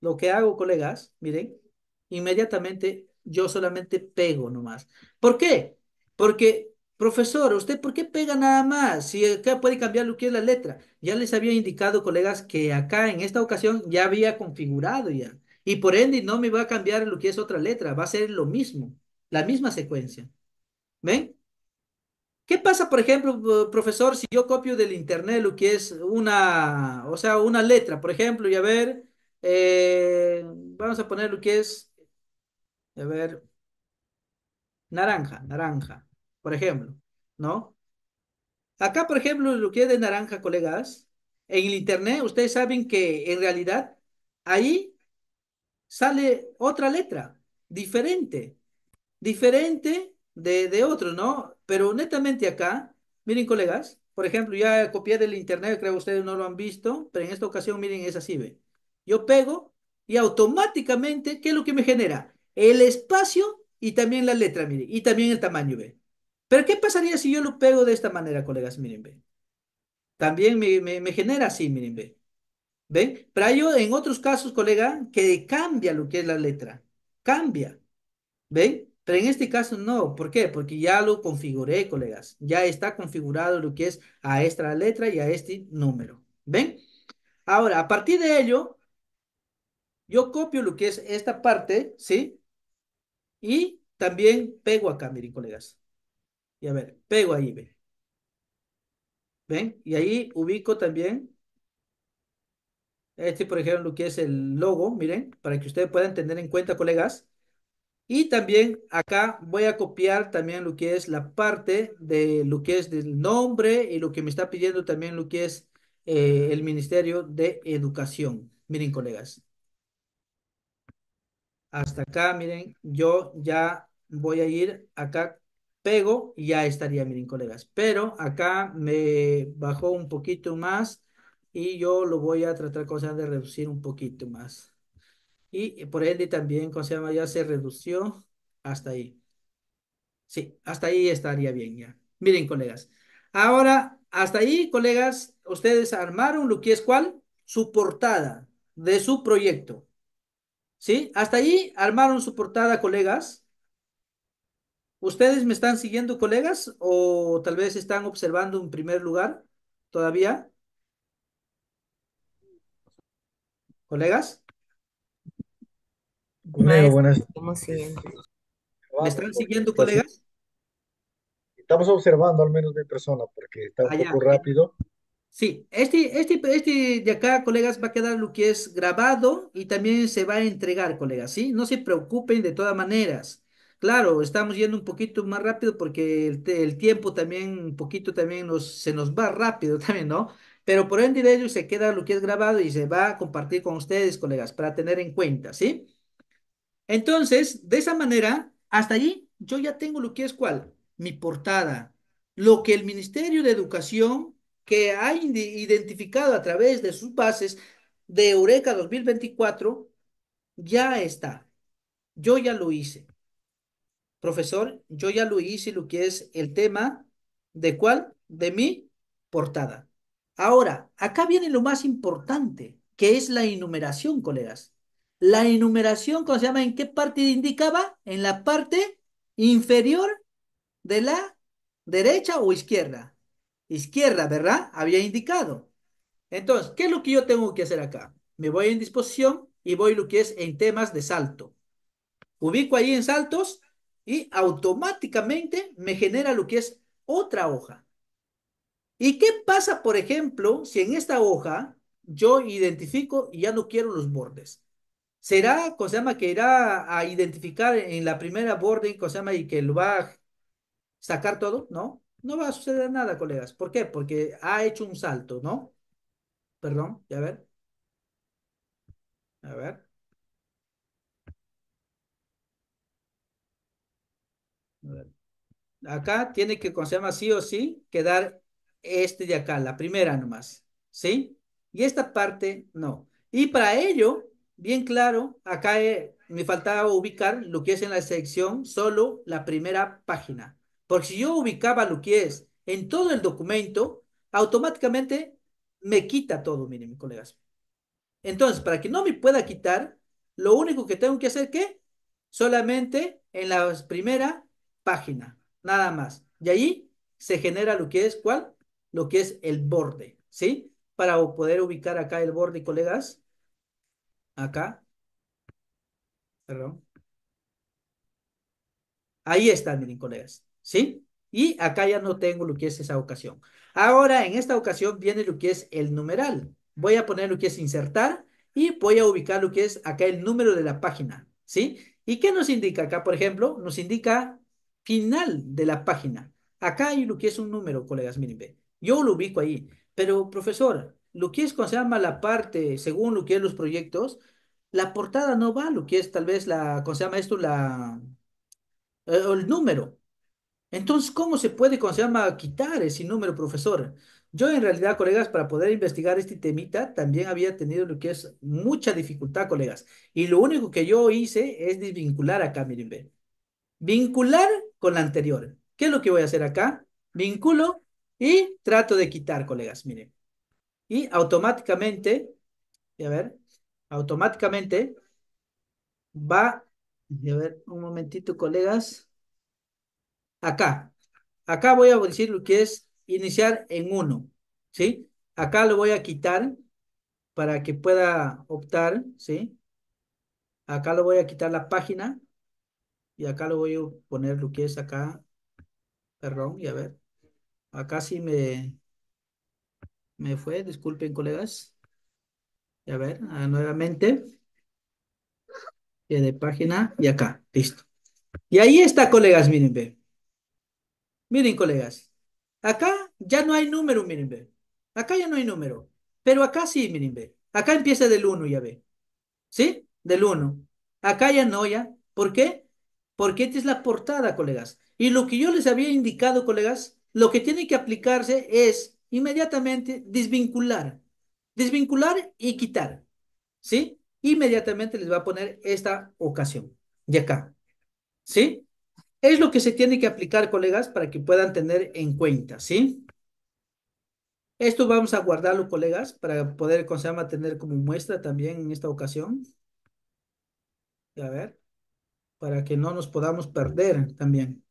lo que hago, colegas, miren, inmediatamente yo solamente pego nomás. ¿Por qué? Porque, profesor, ¿usted por qué pega nada más? Si acá puede cambiar lo que es la letra. Ya les había indicado, colegas, que acá en esta ocasión ya había configurado ya. Y por ende no me va a cambiar lo que es otra letra, va a ser lo mismo, la misma secuencia. ¿Ven? ¿Qué pasa, por ejemplo, profesor, si yo copio del internet lo que es una, o sea, una letra, por ejemplo, y a ver, eh, vamos a poner lo que es, a ver, naranja, naranja, por ejemplo, ¿no? Acá, por ejemplo, lo que es de naranja, colegas, en el internet, ustedes saben que en realidad ahí sale otra letra, diferente, diferente de, otro, ¿no? Pero netamente acá, miren colegas, por ejemplo, ya copié del internet, creo que ustedes no lo han visto, pero en esta ocasión, miren, es así, ve. Yo pego y automáticamente, ¿qué es lo que me genera? El espacio y también la letra, miren, y también el tamaño, ve. Pero ¿qué pasaría si yo lo pego de esta manera, colegas? Miren, ve. También me, me genera así, miren, ve. ¿Ven? Pero hay en otros casos, colega, que cambia lo que es la letra. Cambia. ¿ven? Pero en este caso no. ¿Por qué? Porque ya lo configuré, colegas. Ya está configurado lo que es a esta letra y a este número. ¿Ven? Ahora, a partir de ello, yo copio lo que es esta parte, ¿sí? Y también pego acá, miren, colegas. Y a ver, pego ahí, ¿ven? ¿Ven? Y ahí ubico también este, por ejemplo, lo que es el logo, miren, para que ustedes puedan tener en cuenta, colegas. Y también acá voy a copiar también lo que es la parte de lo que es del nombre y lo que me está pidiendo también lo que es eh, el Ministerio de Educación. Miren, colegas. Hasta acá, miren, yo ya voy a ir acá, pego y ya estaría, miren, colegas. Pero acá me bajó un poquito más y yo lo voy a tratar, de reducir un poquito más. Y por ende también, ¿cómo se Ya se redució hasta ahí. Sí, hasta ahí estaría bien ya. Miren, colegas. Ahora, hasta ahí, colegas, ustedes armaron lo que es cuál? Su portada de su proyecto. ¿Sí? Hasta ahí armaron su portada, colegas. ¿Ustedes me están siguiendo, colegas? ¿O tal vez están observando en primer lugar todavía? colegas. buenas. ¿Me están siguiendo, colegas? estamos observando al menos de persona porque está un ah, poco rápido. Sí, este, este, este de acá, colegas, va a quedar lo que es grabado y también se va a entregar, colegas, ¿sí? No se preocupen de todas maneras. Claro, estamos yendo un poquito más rápido porque el, tiempo también, un poquito también nos, se nos va rápido también, ¿no? Pero por ende de ello se queda lo que es grabado y se va a compartir con ustedes, colegas, para tener en cuenta, ¿sí? Entonces, de esa manera, hasta allí yo ya tengo lo que es cuál, mi portada, lo que el Ministerio de Educación que ha identificado a través de sus bases de Eureka 2024, ya está. Yo ya lo hice. Profesor, yo ya lo hice lo que es el tema de cuál, de mi portada. Ahora, acá viene lo más importante, que es la enumeración, colegas. La enumeración, ¿cómo se llama? ¿En qué parte indicaba? En la parte inferior de la derecha o izquierda. Izquierda, ¿verdad? Había indicado. Entonces, ¿qué es lo que yo tengo que hacer acá? Me voy en disposición y voy lo que es en temas de salto. Ubico ahí en saltos y automáticamente me genera lo que es otra hoja. ¿Y qué pasa, por ejemplo, si en esta hoja yo identifico y ya no quiero los bordes? ¿Será, ¿cómo se llama, que irá a identificar en la primera borde, ¿cómo se llama, y que lo va a sacar todo? No, no va a suceder nada, colegas. ¿Por qué? Porque ha hecho un salto, ¿no? Perdón, ya ver. A ver. A ver. Acá tiene que, ¿cómo se llama, sí o sí, quedar este de acá, la primera nomás, ¿sí? Y esta parte no. Y para ello, bien claro, acá eh, me faltaba ubicar lo que es en la sección solo la primera página. Porque si yo ubicaba lo que es en todo el documento, automáticamente me quita todo, miren, mis colegas. Entonces, para que no me pueda quitar, lo único que tengo que hacer que solamente en la primera página, nada más. Y ahí se genera lo que es, ¿cuál? lo que es el borde, ¿sí? Para poder ubicar acá el borde, colegas, acá, perdón. Ahí está, miren, colegas, ¿sí? Y acá ya no tengo lo que es esa ocasión. Ahora, en esta ocasión viene lo que es el numeral. Voy a poner lo que es insertar y voy a ubicar lo que es acá el número de la página, ¿sí? ¿Y qué nos indica acá, por ejemplo? Nos indica final de la página. Acá hay lo que es un número, colegas, miren, ve. Yo lo ubico ahí. Pero, profesor, lo que es, ¿cómo se llama la parte, según lo que es los proyectos? La portada no va, lo que es tal vez la, ¿cómo se llama esto? La, eh, el número. Entonces, ¿cómo se puede, ¿cómo se llama, quitar ese número, profesor? Yo en realidad, colegas, para poder investigar este temita, también había tenido lo que es mucha dificultad, colegas. Y lo único que yo hice es desvincular acá, miren, ven. Vincular con la anterior. ¿Qué es lo que voy a hacer acá? Vinculo y trato de quitar, colegas, miren. Y automáticamente, a ver, automáticamente va, a ver, un momentito, colegas. Acá, acá voy a decir lo que es iniciar en uno, ¿sí? Acá lo voy a quitar para que pueda optar, ¿sí? Acá lo voy a quitar la página y acá lo voy a poner lo que es acá, perdón, y a ver, Acá sí me, me fue, disculpen colegas. Y a ver, ah, nuevamente. de página y acá, listo. Y ahí está, colegas, miren, ve. Miren, colegas. Acá ya no hay número, miren, ve. Acá ya no hay número. Pero acá sí, miren, ve. Acá empieza del 1, ya ve. ¿Sí? Del 1. Acá ya no, ya. ¿Por qué? Porque esta es la portada, colegas. Y lo que yo les había indicado, colegas, lo que tiene que aplicarse es inmediatamente desvincular, desvincular y quitar, ¿sí? Inmediatamente les va a poner esta ocasión de acá, ¿sí? Es lo que se tiene que aplicar, colegas, para que puedan tener en cuenta, ¿sí? Esto vamos a guardarlo, colegas, para poder, con llama, tener como muestra también en esta ocasión. A ver, para que no nos podamos perder también.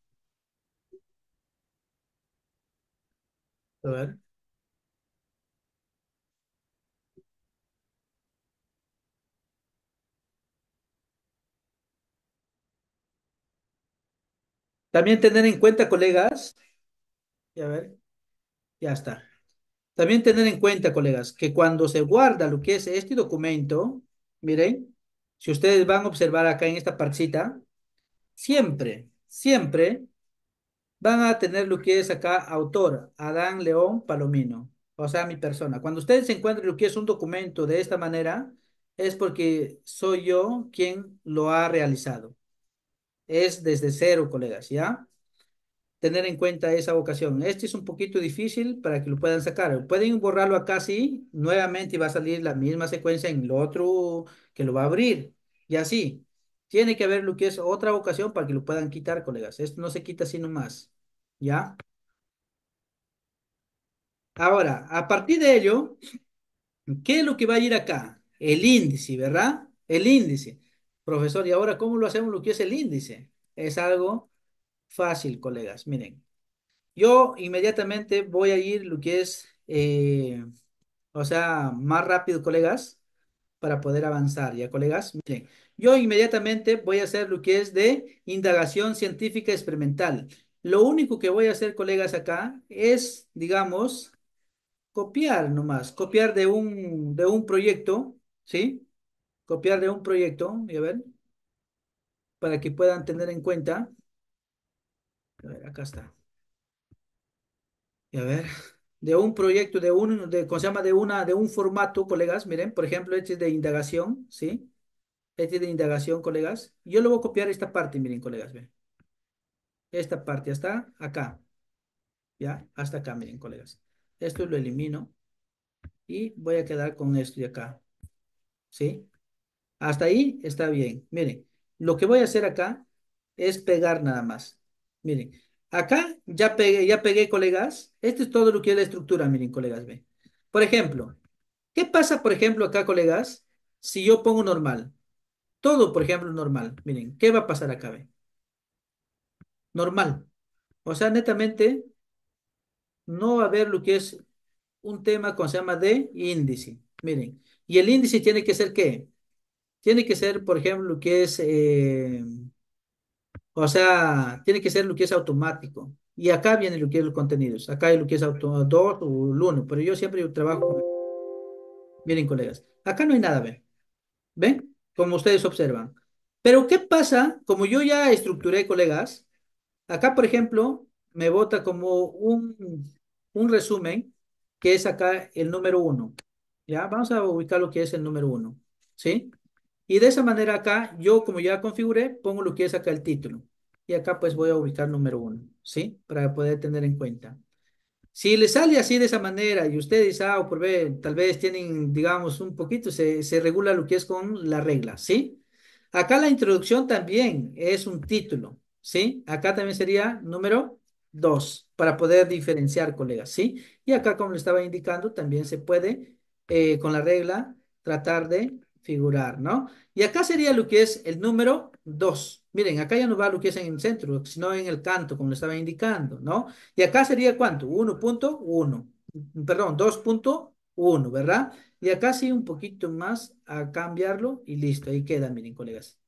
A ver. También tener en cuenta, colegas, y a ver, ya está. También tener en cuenta, colegas, que cuando se guarda lo que es este documento, miren, si ustedes van a observar acá en esta parcita, siempre, siempre van a tener lo que es acá autor, Adán León Palomino, o sea, mi persona. Cuando ustedes encuentren lo que es un documento de esta manera, es porque soy yo quien lo ha realizado. Es desde cero, colegas, ¿ya? Tener en cuenta esa vocación. Este es un poquito difícil para que lo puedan sacar. Pueden borrarlo acá, sí, nuevamente va a salir la misma secuencia en lo otro que lo va a abrir. Y así, tiene que haber lo que es otra vocación para que lo puedan quitar, colegas. Esto no se quita así nomás. ¿Ya? Ahora, a partir de ello, ¿qué es lo que va a ir acá? El índice, ¿verdad? El índice. Profesor, ¿y ahora cómo lo hacemos lo que es el índice? Es algo fácil, colegas. Miren, yo inmediatamente voy a ir lo que es, eh, o sea, más rápido, colegas, para poder avanzar, ¿ya, colegas? Miren, yo inmediatamente voy a hacer lo que es de indagación científica experimental. Lo único que voy a hacer, colegas, acá es, digamos, copiar nomás, copiar de un, de un proyecto, ¿sí? Copiar de un proyecto, y a ver, para que puedan tener en cuenta. A ver, acá está. Y a ver, de un proyecto, de un, de, ¿cómo se llama? De, una, de un formato, colegas, miren, por ejemplo, este es de indagación, ¿sí? Este es de indagación, colegas. Yo lo voy a copiar esta parte, miren, colegas, miren esta parte hasta acá. ¿Ya? Hasta acá, miren, colegas. Esto lo elimino y voy a quedar con esto de acá. ¿Sí? Hasta ahí está bien. Miren, lo que voy a hacer acá es pegar nada más. Miren, acá ya pegué, ya pegué, colegas. Esto es todo lo que es la estructura, miren, colegas, ve Por ejemplo, ¿qué pasa, por ejemplo, acá, colegas, si yo pongo normal? Todo, por ejemplo, normal. Miren, ¿qué va a pasar acá, ve normal. O sea, netamente, no va a haber lo que es un tema con se llama de índice. Miren, y el índice tiene que ser qué? Tiene que ser, por ejemplo, lo que es, eh, o sea, tiene que ser lo que es automático. Y acá viene lo que es los contenidos. Acá hay lo que es auto 2 o uno pero yo siempre trabajo con... Miren, colegas, acá no hay nada, ¿ven? ¿Ven? Como ustedes observan. Pero ¿qué pasa? Como yo ya estructuré, colegas, Acá, por ejemplo, me vota como un, un resumen, que es acá el número uno. ¿Ya? Vamos a ubicar lo que es el número uno. ¿Sí? Y de esa manera acá, yo como ya configuré, pongo lo que es acá el título. Y acá pues voy a ubicar número uno, ¿sí? Para poder tener en cuenta. Si le sale así de esa manera y ustedes ah, o por ver, tal vez tienen, digamos, un poquito, se, se regula lo que es con la regla, ¿sí? Acá la introducción también es un título, ¿sí? Acá también sería número 2 para poder diferenciar, colegas, ¿sí? Y acá, como le estaba indicando, también se puede, eh, con la regla, tratar de figurar, ¿no? Y acá sería lo que es el número 2. Miren, acá ya no va lo que es en el centro, sino en el canto, como le estaba indicando, ¿no? Y acá sería cuánto? 1.1, perdón, 2.1, ¿verdad? Y acá sí un poquito más a cambiarlo y listo, ahí queda, miren, colegas.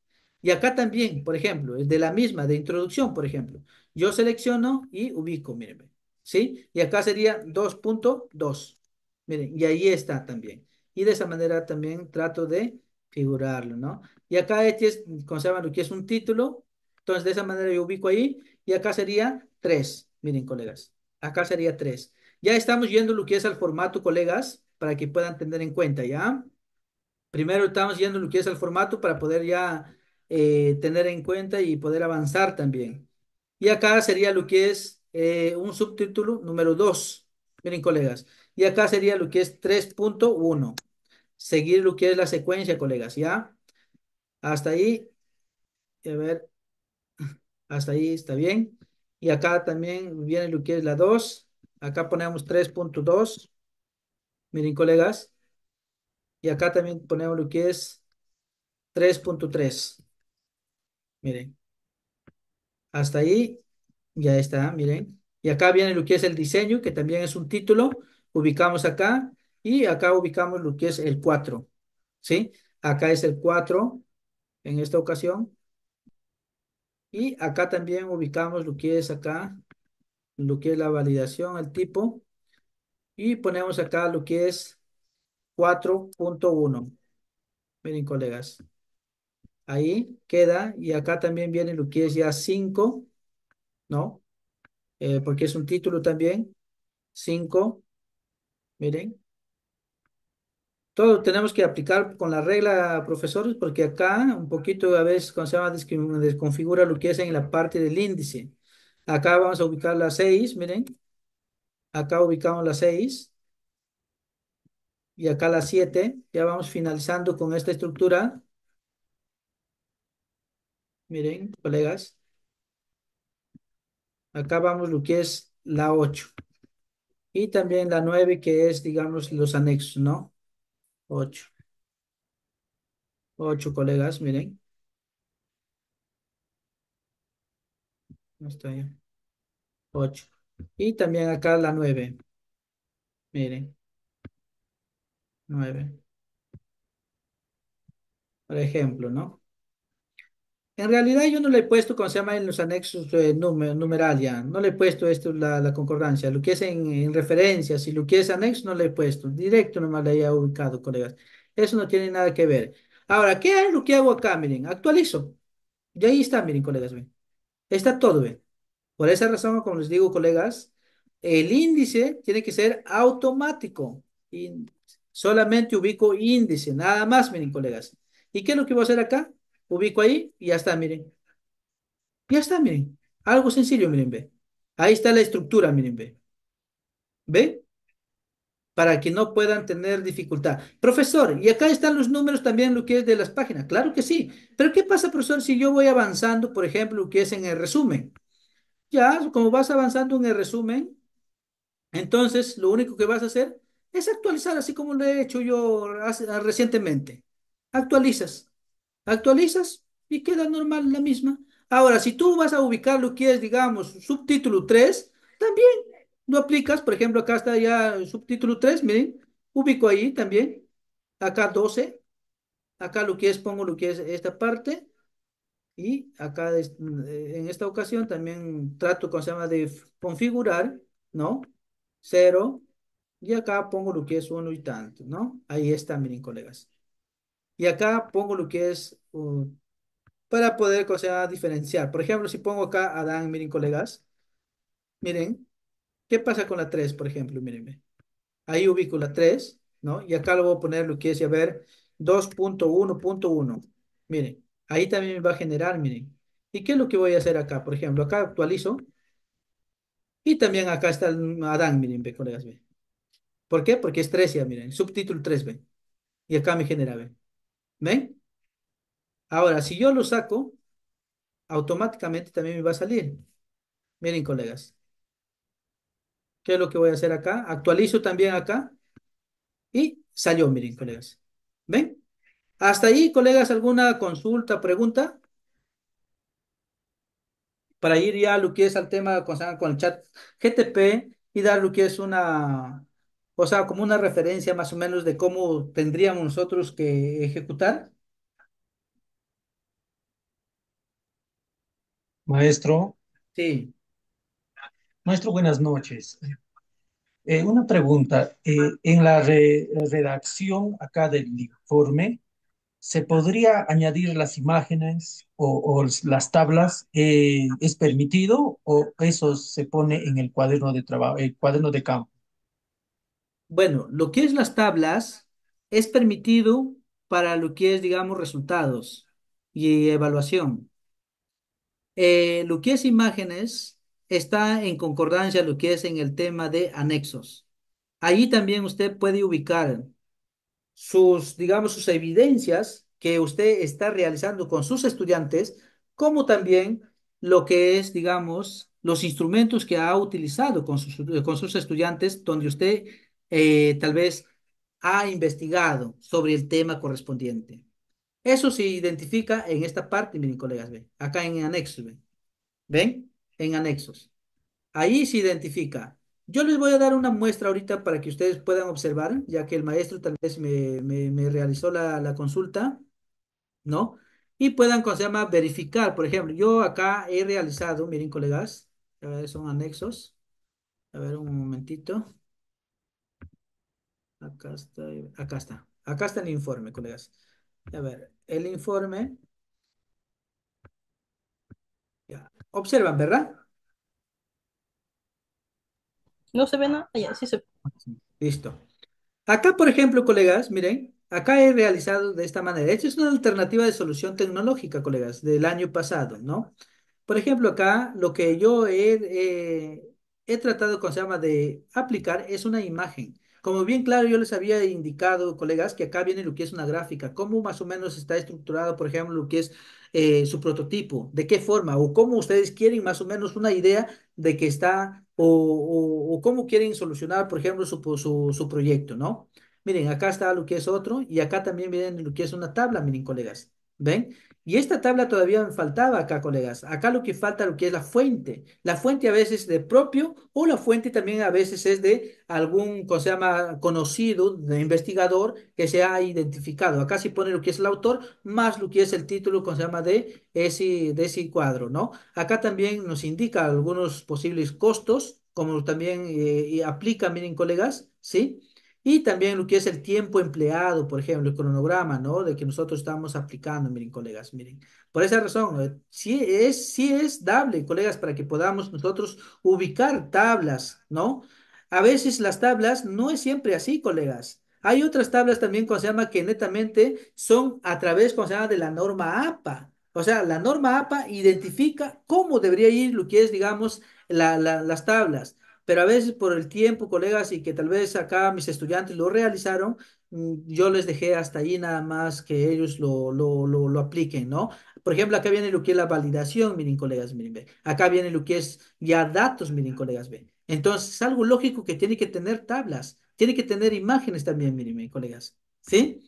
Y acá también, por ejemplo, es de la misma, de introducción, por ejemplo. Yo selecciono y ubico, mírenme. ¿Sí? Y acá sería 2.2. Miren, y ahí está también. Y de esa manera también trato de figurarlo, ¿no? Y acá este es, conservan lo que es un título. Entonces, de esa manera yo ubico ahí. Y acá sería 3. Miren, colegas. Acá sería 3. Ya estamos yendo lo que es al formato, colegas, para que puedan tener en cuenta, ¿ya? Primero estamos yendo lo que es al formato para poder ya eh, tener en cuenta y poder avanzar también. Y acá sería lo que es eh, un subtítulo número 2. Miren, colegas. Y acá sería lo que es 3.1. Seguir lo que es la secuencia, colegas, ¿ya? Hasta ahí. A ver. Hasta ahí está bien. Y acá también viene lo que es la 2. Acá ponemos 3.2. Miren, colegas. Y acá también ponemos lo que es 3.3. Miren. Hasta ahí ya está, miren. Y acá viene lo que es el diseño, que también es un título. Ubicamos acá y acá ubicamos lo que es el 4. ¿Sí? Acá es el 4 en esta ocasión. Y acá también ubicamos lo que es acá, lo que es la validación, el tipo. Y ponemos acá lo que es 4.1. Miren, colegas. Ahí queda, y acá también viene lo que es ya 5, ¿no? Eh, porque es un título también. 5, miren. Todo tenemos que aplicar con la regla, profesores, porque acá un poquito a veces cuando se llama desconfigura lo que es en la parte del índice. Acá vamos a ubicar la 6, miren. Acá ubicamos la 6 y acá la 7. Ya vamos finalizando con esta estructura. Miren, colegas. Acá vamos lo que es la 8. Y también la 9 que es, digamos, los anexos, ¿no? 8. 8 colegas, miren. Está bien. 8. Y también acá la 9. Miren. 9. Por ejemplo, ¿no? En realidad yo no le he puesto, como se llama en los anexos eh, numeral ya, no le he puesto esto, la, concordancia, lo que es en, referencia si lo que es anexo no le he puesto, directo nomás le he ubicado, colegas. Eso no tiene nada que ver. Ahora, ¿qué es lo que hago acá? Miren, actualizo. Y ahí está, miren, colegas, ven. Está todo, bien, Por esa razón, como les digo, colegas, el índice tiene que ser automático. Y solamente ubico índice, nada más, miren, colegas. ¿Y qué es lo que voy a hacer acá? ubico ahí y ya está, miren. Ya está, miren. Algo sencillo, miren, ve. Ahí está la estructura, miren, ve. ¿Ve? Para que no puedan tener dificultad. Profesor, y acá están los números también, lo que es de las páginas. Claro que sí. Pero ¿qué pasa, profesor, si yo voy avanzando, por ejemplo, lo que es en el resumen? Ya, como vas avanzando en el resumen, entonces lo único que vas a hacer es actualizar, así como lo he hecho yo recientemente. Actualizas actualizas y queda normal la misma. Ahora, si tú vas a ubicar lo que es, digamos, subtítulo 3, también lo aplicas. Por ejemplo, acá está ya el subtítulo 3, miren, ubico ahí también. Acá 12. Acá lo que es, pongo lo que es esta parte. Y acá eh, en esta ocasión también trato, con se llama? De configurar, ¿no? Cero. Y acá pongo lo que es uno y tanto, ¿no? Ahí está, miren, colegas. Y acá pongo lo que es uh, para poder o diferenciar. Por ejemplo, si pongo acá Adán, miren colegas, miren, ¿qué pasa con la 3, por ejemplo? Miren. Ahí ubico la 3, ¿no? Y acá lo voy a poner lo que es, a ver, 2.1.1. Miren, ahí también me va a generar, miren. ¿Y qué es lo que voy a hacer acá? Por ejemplo, acá actualizo. Y también acá está Adán, miren, colegas, ¿ve? ¿Por qué? Porque es 3 ya, miren, subtítulo 3, b Y acá me genera, B ¿Ven? Ahora, si yo lo saco, automáticamente también me va a salir. Miren, colegas. ¿Qué es lo que voy a hacer acá? Actualizo también acá. Y salió, miren, colegas. ¿Ven? Hasta ahí, colegas, ¿alguna consulta, pregunta? Para ir ya lo que es al tema con, con el chat GTP y dar lo que es una o sea, como una referencia más o menos de cómo tendríamos nosotros que ejecutar. Maestro. Sí. Maestro, buenas noches. Eh, una pregunta. Eh, en la redacción acá del informe, ¿se podría añadir las imágenes o, las tablas? Eh, ¿Es permitido o eso se pone en el cuaderno de trabajo, el cuaderno de campo? Bueno, lo que es las tablas es permitido para lo que es, digamos, resultados y evaluación. Eh, lo que es imágenes está en concordancia lo que es en el tema de anexos. Allí también usted puede ubicar sus, digamos, sus evidencias que usted está realizando con sus estudiantes, como también lo que es, digamos, los instrumentos que ha utilizado con sus, con sus estudiantes, donde usted eh, tal vez ha investigado sobre el tema correspondiente. Eso se identifica en esta parte, miren colegas, ven, acá en anexos, ven, en anexos. Ahí se identifica. Yo les voy a dar una muestra ahorita para que ustedes puedan observar, ya que el maestro tal vez me, realizó la, consulta, ¿no? Y puedan, Verificar. Por ejemplo, yo acá he realizado, miren colegas, a son anexos. A ver, un momentito. Acá está, acá está. el informe, colegas. A ver, el informe. Ya. Observan, ¿verdad? No se ve nada. Ya, sí se ve. Listo. Acá, por ejemplo, colegas, miren, acá he realizado de esta manera. Esto es una alternativa de solución tecnológica, colegas, del año pasado, ¿no? Por ejemplo, acá lo que yo he, eh, tratado, con se llama, de aplicar es una imagen. Como bien claro, yo les había indicado, colegas, que acá viene lo que es una gráfica, cómo más o menos está estructurado, por ejemplo, lo que es eh, su prototipo, de qué forma, o cómo ustedes quieren más o menos una idea de que está, o, cómo quieren solucionar, por ejemplo, su, su, su, proyecto, ¿no? Miren, acá está lo que es otro, y acá también viene lo que es una tabla, miren, colegas, ¿ven? Y esta tabla todavía me faltaba acá, colegas. Acá lo que falta lo que es la fuente. La fuente a veces es de propio o la fuente también a veces es de algún se llama, conocido, de investigador que se ha identificado. Acá si pone lo que es el autor más lo que es el título se llama, de ese, de ese cuadro, ¿no? Acá también nos indica algunos posibles costos, como también eh, y aplica, miren, colegas, ¿sí? Y también lo que es el tiempo empleado, por ejemplo, el cronograma, ¿no? De que nosotros estamos aplicando, miren, colegas, miren. Por esa razón, eh, sí es, es dable, colegas, para que podamos nosotros ubicar tablas, ¿no? A veces las tablas no es siempre así, colegas. Hay otras tablas también, cuando se llama, que netamente son a través, cuando se llama, de la norma APA. O sea, la norma APA identifica cómo debería ir lo que es, digamos, las tablas pero a veces por el tiempo, colegas, y que tal vez acá mis estudiantes lo realizaron, mm, yo les dejé hasta ahí nada más que ellos lo, lo, lo, lo apliquen, ¿no? Por ejemplo, acá viene lo que es la validación, miren, colegas, miren, Acá viene lo que es ya datos, miren, colegas, ven Entonces, es algo lógico que tiene que tener tablas, tiene que tener imágenes también, miren colegas, ¿sí?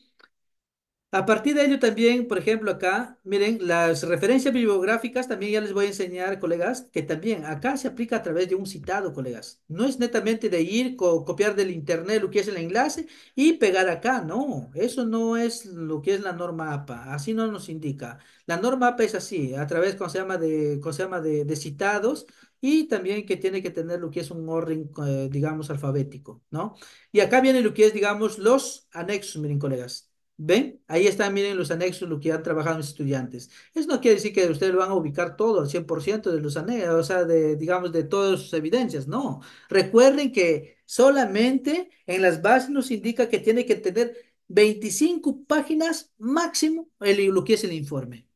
A partir de ello también, por ejemplo, acá, miren, las referencias bibliográficas también ya les voy a enseñar, colegas, que también acá se aplica a través de un citado, colegas. No es netamente de ir, copiar del internet lo que es el enlace y pegar acá, no. Eso no es lo que es la norma APA, así no nos indica. La norma APA es así, a través, ¿cómo se llama?, de, ¿cómo se llama? de, citados, y también que tiene que tener lo que es un orden, eh, digamos, alfabético, ¿no? Y acá viene lo que es, digamos, los anexos, miren, colegas. ¿Ven? Ahí están, miren los anexos, lo que han trabajado los estudiantes. Eso no quiere decir que ustedes van a ubicar todo al 100% de los anexos, o sea, de, digamos, de todas sus evidencias. No. Recuerden que solamente en las bases nos indica que tiene que tener 25 páginas máximo el, lo que es el informe.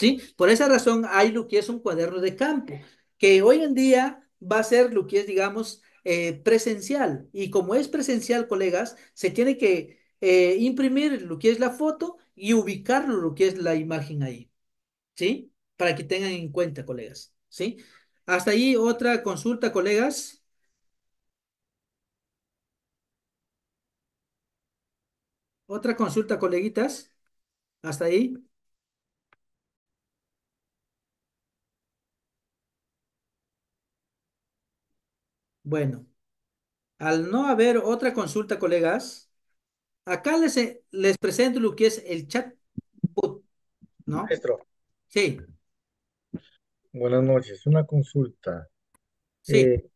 ¿Sí? Por esa razón hay lo que es un cuaderno de campo, que hoy en día va a ser lo que es, digamos, eh, presencial. Y como es presencial, colegas, se tiene que eh, imprimir lo que es la foto y ubicarlo lo que es la imagen ahí. ¿Sí? Para que tengan en cuenta, colegas. ¿Sí? Hasta ahí otra consulta, colegas. Otra consulta, coleguitas. Hasta ahí. Bueno, al no haber otra consulta, colegas, Acá les, presento lo que es el chat, ¿no? Sí. Buenas noches. Una consulta. Sí. Eh,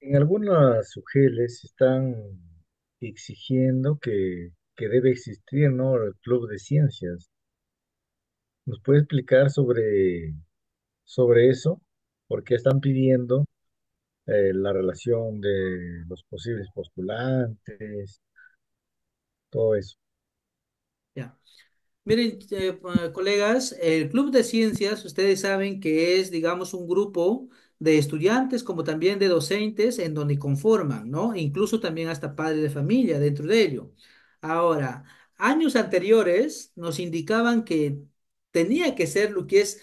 en algunas UGL están exigiendo que, que debe existir, ¿no? El club de ciencias. ¿Nos puede explicar sobre, sobre eso? Porque están pidiendo eh, la relación de los posibles postulantes, todo eso. Ya. Miren, eh, eh, colegas, el Club de Ciencias, ustedes saben que es, digamos, un grupo de estudiantes como también de docentes en donde conforman, ¿no? Incluso también hasta padres de familia dentro de ello. Ahora, años anteriores nos indicaban que tenía que ser lo que es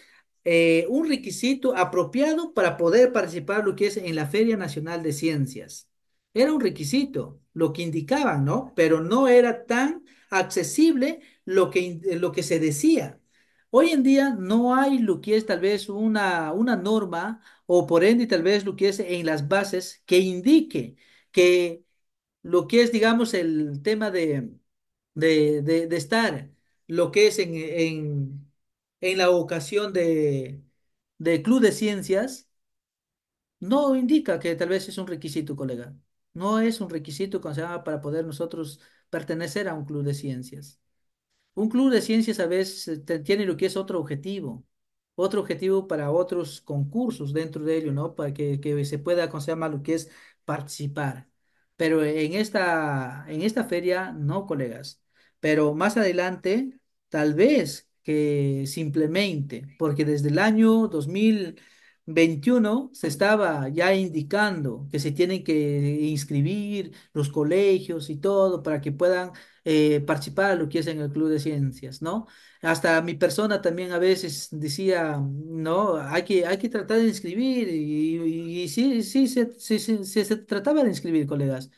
eh, un requisito apropiado para poder participar lo que es en la Feria Nacional de Ciencias. Era un requisito, lo que indicaban, ¿no? Pero no era tan accesible lo que, eh, lo que se decía. Hoy en día no hay lo que es tal vez una, una norma o por ende tal vez lo que es en las bases que indique que lo que es, digamos, el tema de, estar, lo que es en en la vocación de, de Club de Ciencias, no indica que tal vez es un requisito, colega. No es un requisito para poder nosotros pertenecer a un club de ciencias. Un club de ciencias a veces tiene lo que es otro objetivo, otro objetivo para otros concursos dentro de ello, ¿no? Para que, se pueda, considerar Lo que es participar. Pero en esta, en esta feria, no, colegas. Pero más adelante, tal vez simplemente, porque desde el año 2021 se estaba ya indicando que se tienen que inscribir los colegios y todo para que puedan eh, participar lo que es en el Club de Ciencias, ¿no? Hasta mi persona también a veces decía, no, hay que, hay que tratar de inscribir y, y, sí, sí, sí, sí, se trataba de inscribir, colegas,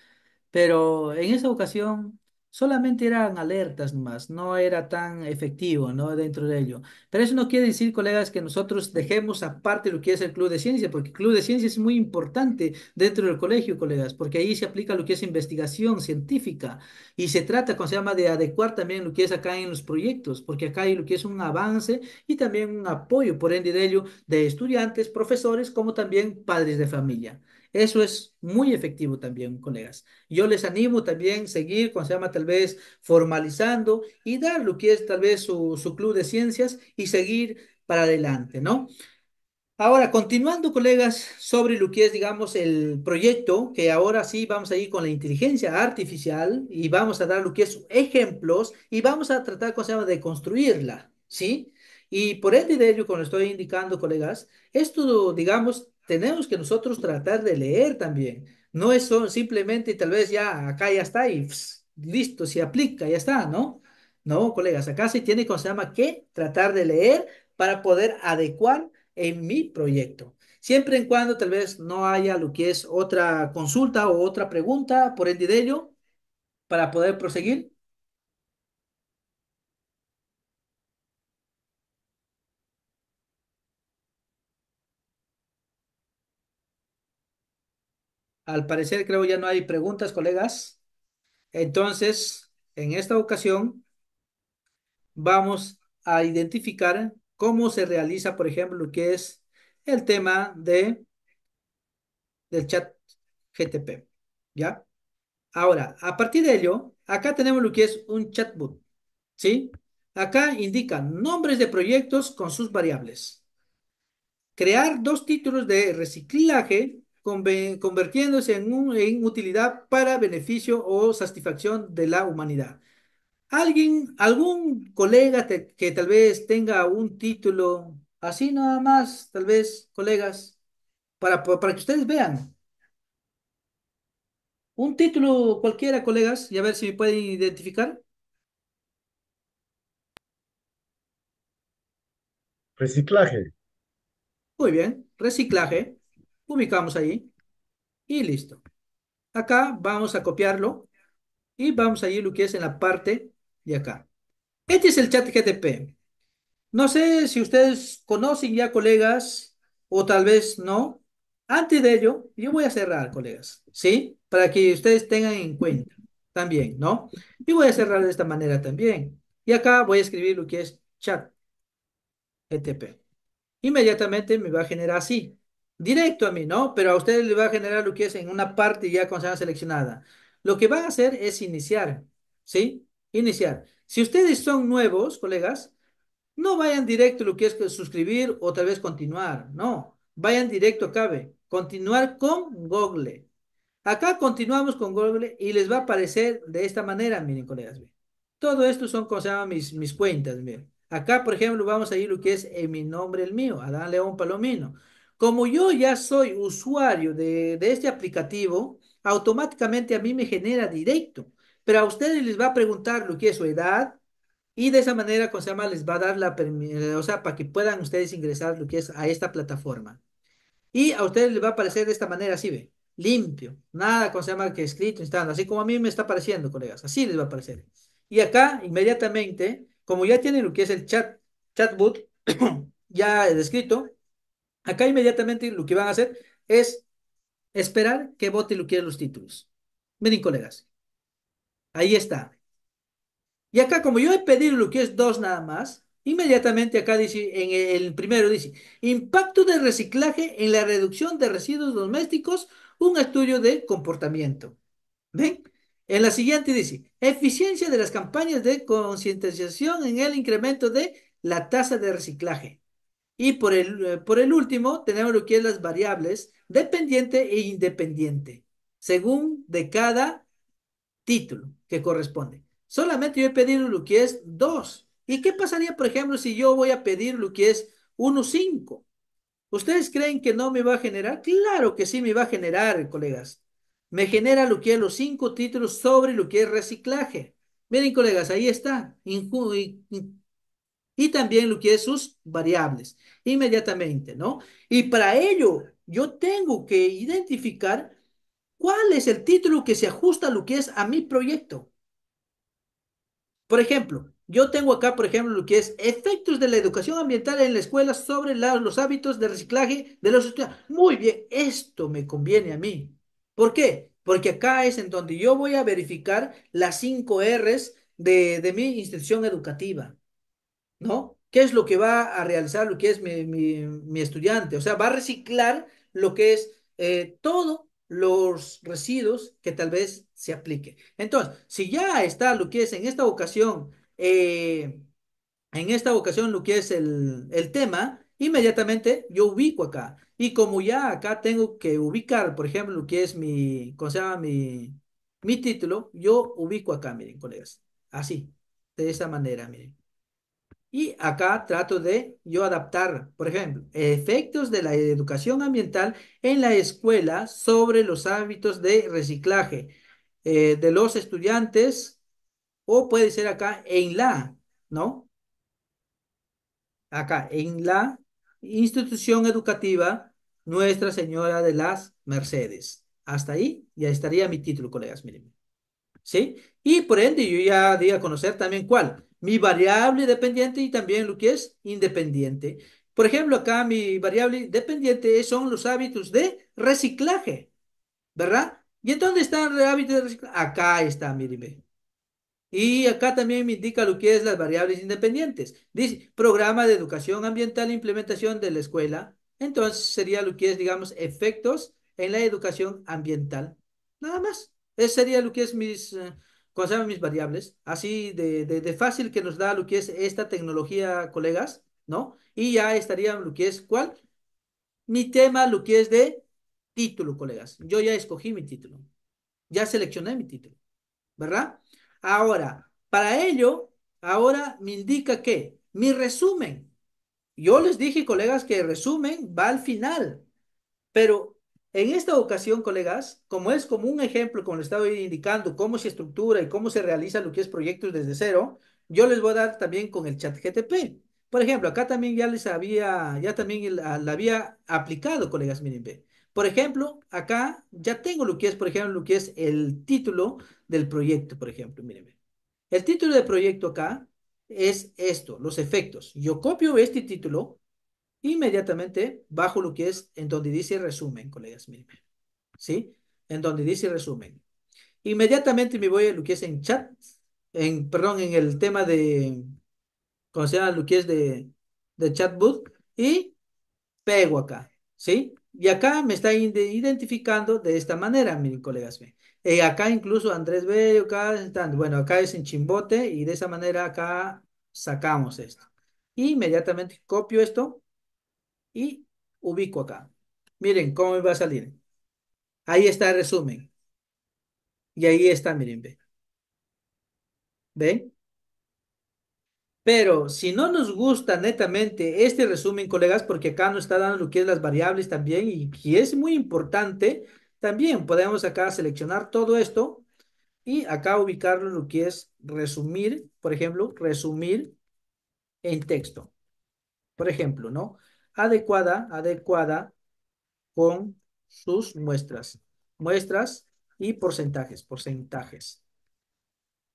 pero en esa ocasión solamente eran alertas más, no era tan efectivo, ¿no? Dentro de ello. Pero eso no quiere decir, colegas, que nosotros dejemos aparte lo que es el club de ciencia, porque el club de ciencia es muy importante dentro del colegio, colegas, porque ahí se aplica lo que es investigación científica y se trata, como se llama, de adecuar también lo que es acá en los proyectos, porque acá hay lo que es un avance y también un apoyo, por ende, de ello, de estudiantes, profesores, como también padres de familia. Eso es muy efectivo también, colegas. Yo les animo también a seguir, con se llama, tal vez formalizando y dar lo que es tal vez su, club de ciencias y seguir para adelante, ¿no? Ahora, continuando, colegas, sobre lo que es, digamos, el proyecto, que ahora sí vamos a ir con la inteligencia artificial y vamos a dar lo que es ejemplos y vamos a tratar, ¿cómo se de construirla, ¿sí? Y por ende de ello, como estoy indicando, colegas, esto, digamos, tenemos que nosotros tratar de leer también. No es simplemente tal vez ya acá ya está y listo, se aplica, ya está, ¿no? No, colegas, acá se tiene que, se llama, que tratar de leer para poder adecuar en mi proyecto. Siempre en cuando tal vez no haya lo que es otra consulta o otra pregunta por el de ello, para poder proseguir. Al parecer creo ya no hay preguntas, colegas. Entonces, en esta ocasión, vamos a identificar cómo se realiza, por ejemplo, lo que es el tema de, del chat GTP. ¿Ya? Ahora, a partir de ello, acá tenemos lo que es un chatbot. ¿Sí? Acá indica nombres de proyectos con sus variables. Crear dos títulos de reciclaje convirtiéndose en, un, en utilidad para beneficio o satisfacción de la humanidad. Alguien, algún colega que tal vez tenga un título así nada más, tal vez, colegas, para, para que ustedes vean. Un título cualquiera, colegas, y a ver si me pueden identificar. Reciclaje. Muy bien, reciclaje. Ubicamos ahí y listo. Acá vamos a copiarlo y vamos a ir lo que es en la parte de acá. Este es el chat GTP. No sé si ustedes conocen ya colegas o tal vez no. Antes de ello, yo voy a cerrar, colegas, ¿sí? Para que ustedes tengan en cuenta también, ¿no? Y voy a cerrar de esta manera también. Y acá voy a escribir lo que es chat GTP. Inmediatamente me va a generar así, directo a mí, ¿no? Pero a ustedes les va a generar lo que es en una parte ya con ser seleccionada. Lo que van a hacer es iniciar, ¿sí? Iniciar. Si ustedes son nuevos, colegas, no vayan directo lo que es suscribir o tal vez continuar, no. Vayan directo acá, ve. Continuar con Google. Acá continuamos con Google y les va a aparecer de esta manera, miren, colegas, ve. Todo esto son cosas, mis, mis cuentas, miren. Acá, por ejemplo, vamos a ir lo que es en mi nombre, el mío, Adán León Palomino. Como yo ya soy usuario de, este aplicativo, automáticamente a mí me genera directo. Pero a ustedes les va a preguntar lo que es su edad y de esa manera, con llama, les va a dar la eh, o sea, para que puedan ustedes ingresar lo que es a esta plataforma. Y a ustedes les va a aparecer de esta manera, así ve, limpio. Nada con llama, que escrito, instando. Así como a mí me está apareciendo, colegas. Así les va a aparecer. Y acá, inmediatamente, como ya tienen lo que es el chat, chatbot, ya descrito, Acá inmediatamente lo que van a hacer es esperar que vote lo quiera los títulos. Miren, colegas. Ahí está. Y acá, como yo he pedido lo que es dos nada más, inmediatamente acá dice, en el primero dice, impacto del reciclaje en la reducción de residuos domésticos, un estudio de comportamiento. ¿Ven? En la siguiente dice, eficiencia de las campañas de concientización en el incremento de la tasa de reciclaje. Y por el, eh, por el último, tenemos lo que es las variables dependiente e independiente, según de cada título que corresponde. Solamente yo he pedido lo que es 2. ¿Y qué pasaría, por ejemplo, si yo voy a pedir lo que es cinco ¿Ustedes creen que no me va a generar? Claro que sí me va a generar, colegas. Me genera lo que es los cinco títulos sobre lo que es reciclaje. Miren, colegas, ahí está y también lo que es sus variables inmediatamente, ¿no? Y para ello yo tengo que identificar cuál es el título que se ajusta a lo que es a mi proyecto. Por ejemplo, yo tengo acá, por ejemplo, lo que es efectos de la educación ambiental en la escuela sobre los hábitos de reciclaje de los estudiantes. Muy bien, esto me conviene a mí. ¿Por qué? Porque acá es en donde yo voy a verificar las cinco R's de, de mi institución educativa. ¿no? ¿Qué es lo que va a realizar lo que es mi, estudiante? O sea, va a reciclar lo que es eh, todos los residuos que tal vez se aplique. Entonces, si ya está lo que es en esta ocasión, eh, en esta ocasión lo que es el, tema, inmediatamente yo ubico acá. Y como ya acá tengo que ubicar, por ejemplo, lo que es mi, ¿cómo se llama? Mi, mi título, yo ubico acá, miren, colegas. Así, de esa manera, miren. Y acá trato de yo adaptar, por ejemplo, efectos de la educación ambiental en la escuela sobre los hábitos de reciclaje eh, de los estudiantes o puede ser acá en la, ¿no? Acá en la institución educativa Nuestra Señora de las Mercedes. Hasta ahí ya estaría mi título, colegas, miren. ¿Sí? Y por ende yo ya di a conocer también cuál mi variable dependiente y también lo que es independiente. Por ejemplo, acá mi variable dependiente son los hábitos de reciclaje, ¿verdad? ¿Y en dónde están los hábitos de reciclaje? Acá está, mírame. Y acá también me indica lo que es las variables independientes. Dice, programa de educación ambiental implementación de la escuela. Entonces sería lo que es, digamos, efectos en la educación ambiental. Nada más. ese sería lo que es mis... Eh, son mis variables, así de, fácil que nos da lo que es esta tecnología, colegas, ¿no? Y ya estaría lo que es, ¿cuál? Mi tema, lo que es de título, colegas. Yo ya escogí mi título, ya seleccioné mi título, ¿verdad? Ahora, para ello, ahora me indica que mi resumen, yo les dije, colegas, que el resumen va al final, pero en esta ocasión, colegas, como es como un ejemplo, como les estaba indicando, cómo se estructura y cómo se realiza lo que es proyectos desde cero, yo les voy a dar también con el chat GTP. Por ejemplo, acá también ya les había, ya también ah, la, había aplicado, colegas, miren, ve. Por ejemplo, acá ya tengo lo que es, por ejemplo, lo que es el título del proyecto, por ejemplo, miren, El título del proyecto acá es esto, los efectos. Yo copio este título, inmediatamente bajo lo que es en donde dice resumen, colegas, miren, ¿Sí? En donde dice resumen. Inmediatamente me voy a lo que es en chat, en, perdón, en el tema de, ¿cómo se llama? Lo que es de, de chatbot y pego acá, ¿sí? Y acá me está identificando de esta manera, miren, colegas. Miren. y eh, acá incluso Andrés Bello, acá bueno, acá es en chimbote y de esa manera acá sacamos esto. inmediatamente copio esto y ubico acá. Miren cómo me va a salir. Ahí está el resumen. Y ahí está, miren, ven. ¿Ven? Pero si no nos gusta netamente este resumen, colegas, porque acá nos está dando lo que es las variables también y que es muy importante, también podemos acá seleccionar todo esto y acá ubicarlo en lo que es resumir, por ejemplo, resumir en texto. Por ejemplo, ¿no? adecuada, adecuada con sus muestras. Muestras y porcentajes, porcentajes.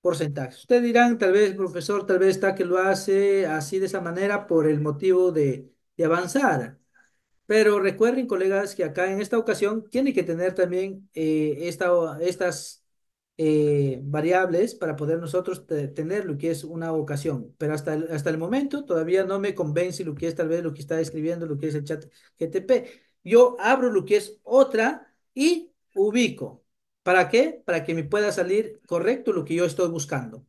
Porcentajes. Ustedes dirán, tal vez, profesor, tal vez está que lo hace así de esa manera por el motivo de, de avanzar. Pero recuerden, colegas, que acá en esta ocasión tiene que tener también eh, esta, estas eh, variables para poder nosotros tener lo que es una ocasión Pero hasta el, hasta el momento todavía no me convence lo que es tal vez lo que está escribiendo, lo que es el chat GTP. Yo abro lo que es otra y ubico. ¿Para qué? Para que me pueda salir correcto lo que yo estoy buscando.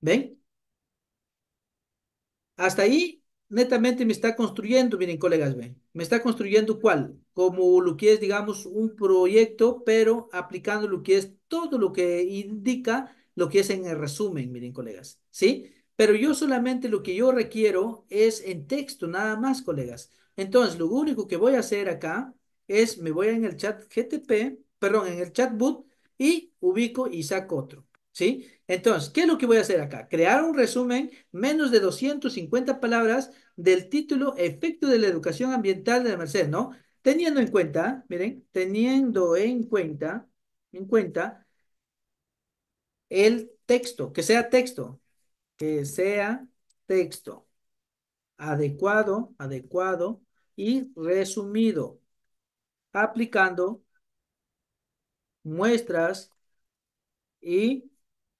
¿Ven? Hasta ahí netamente me está construyendo, miren colegas, me está construyendo cuál, como lo que es, digamos, un proyecto, pero aplicando lo que es todo lo que indica, lo que es en el resumen, miren colegas, ¿sí? Pero yo solamente lo que yo requiero es en texto, nada más, colegas. Entonces, lo único que voy a hacer acá es, me voy en el chat GTP, perdón, en el chatbot y ubico y saco otro, ¿sí? Entonces, ¿qué es lo que voy a hacer acá? Crear un resumen, menos de 250 palabras, del título Efecto de la Educación Ambiental de la Merced, ¿no? Teniendo en cuenta, miren, teniendo en cuenta, en cuenta, el texto, que sea texto, que sea texto adecuado, adecuado y resumido, aplicando muestras y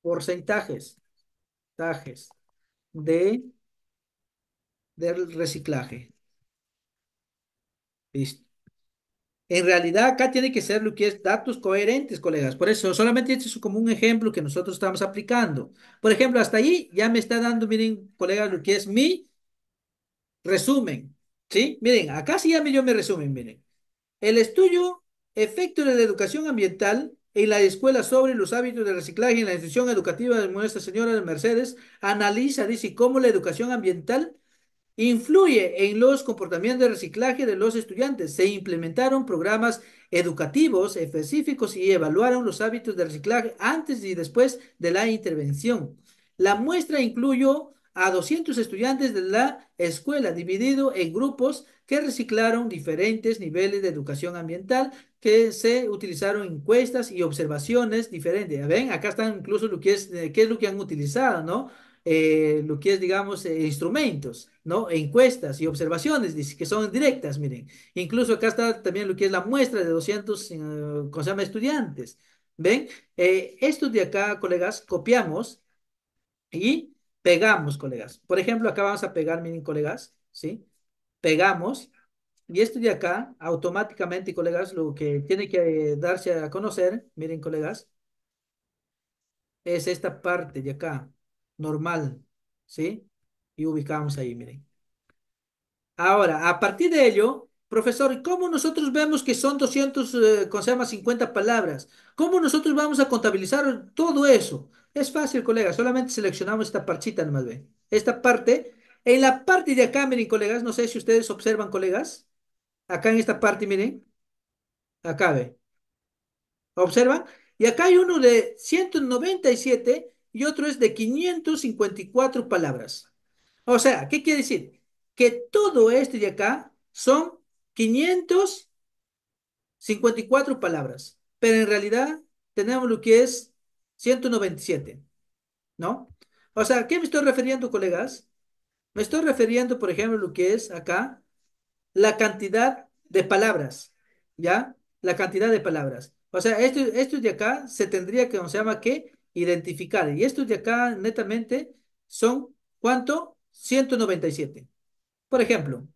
porcentajes, porcentajes de, del reciclaje. Listo. En realidad acá tiene que ser lo que es datos coherentes, colegas. Por eso, solamente esto es como un ejemplo que nosotros estamos aplicando. Por ejemplo, hasta ahí ya me está dando, miren, colegas, lo que es mi resumen. ¿Sí? Miren, acá sí ya me, yo me resumen, miren. El estudio, efecto de la educación ambiental en la escuela sobre los hábitos de reciclaje en la institución educativa de Nuestra Señora de Mercedes, analiza, dice, cómo la educación ambiental influye en los comportamientos de reciclaje de los estudiantes. Se implementaron programas educativos específicos y evaluaron los hábitos de reciclaje antes y después de la intervención. La muestra incluyó a 200 estudiantes de la escuela dividido en grupos que reciclaron diferentes niveles de educación ambiental que se utilizaron encuestas y observaciones diferentes. ven, acá están incluso lo que es, eh, qué es lo que han utilizado, ¿no? Eh, lo que es, digamos, eh, instrumentos, ¿no? Encuestas y observaciones, dice, que son directas, miren. Incluso acá está también lo que es la muestra de 200, ¿cómo se llama? Estudiantes. ¿Ven? estos de acá, colegas, copiamos y pegamos, colegas. Por ejemplo, acá vamos a pegar, miren, colegas, ¿sí? Pegamos y esto de acá, automáticamente, colegas, lo que tiene que eh, darse a conocer, miren, colegas, es esta parte de acá, normal, ¿sí? Y ubicamos ahí, miren. Ahora, a partir de ello, profesor, ¿cómo nosotros vemos que son 200, se llama 50 palabras? ¿Cómo nosotros vamos a contabilizar todo eso? Es fácil, colegas, solamente seleccionamos esta parchita nomás, ven. Esta parte, en la parte de acá, miren, colegas, no sé si ustedes observan, colegas, Acá en esta parte, miren. Acá ve. ¿Observan? Y acá hay uno de 197 y otro es de 554 palabras. O sea, ¿qué quiere decir? Que todo este de acá son 554 palabras, pero en realidad tenemos lo que es 197, ¿no? O sea, ¿a qué me estoy refiriendo, colegas? Me estoy refiriendo, por ejemplo, lo que es acá, la cantidad de palabras, ¿ya? La cantidad de palabras. O sea, esto, esto de acá se tendría que, o se llama que, identificar. Y estos de acá, netamente, son, ¿cuánto? 197. Por ejemplo,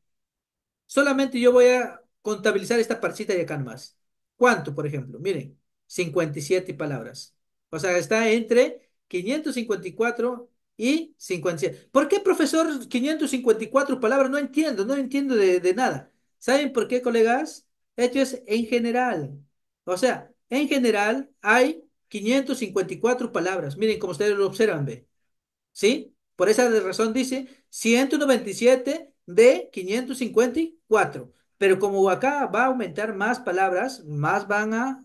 solamente yo voy a contabilizar esta parcita de acá más. ¿Cuánto, por ejemplo? Miren, 57 palabras. O sea, está entre 554 y 57. ¿Por qué, profesor, 554 palabras? No entiendo, no entiendo de, nada. ¿Saben por qué, colegas? Esto es en general. O sea, en general hay 554 palabras. Miren cómo ustedes lo observan, ve. ¿Sí? Por esa razón dice 197 de 554. Pero como acá va a aumentar más palabras, más van a,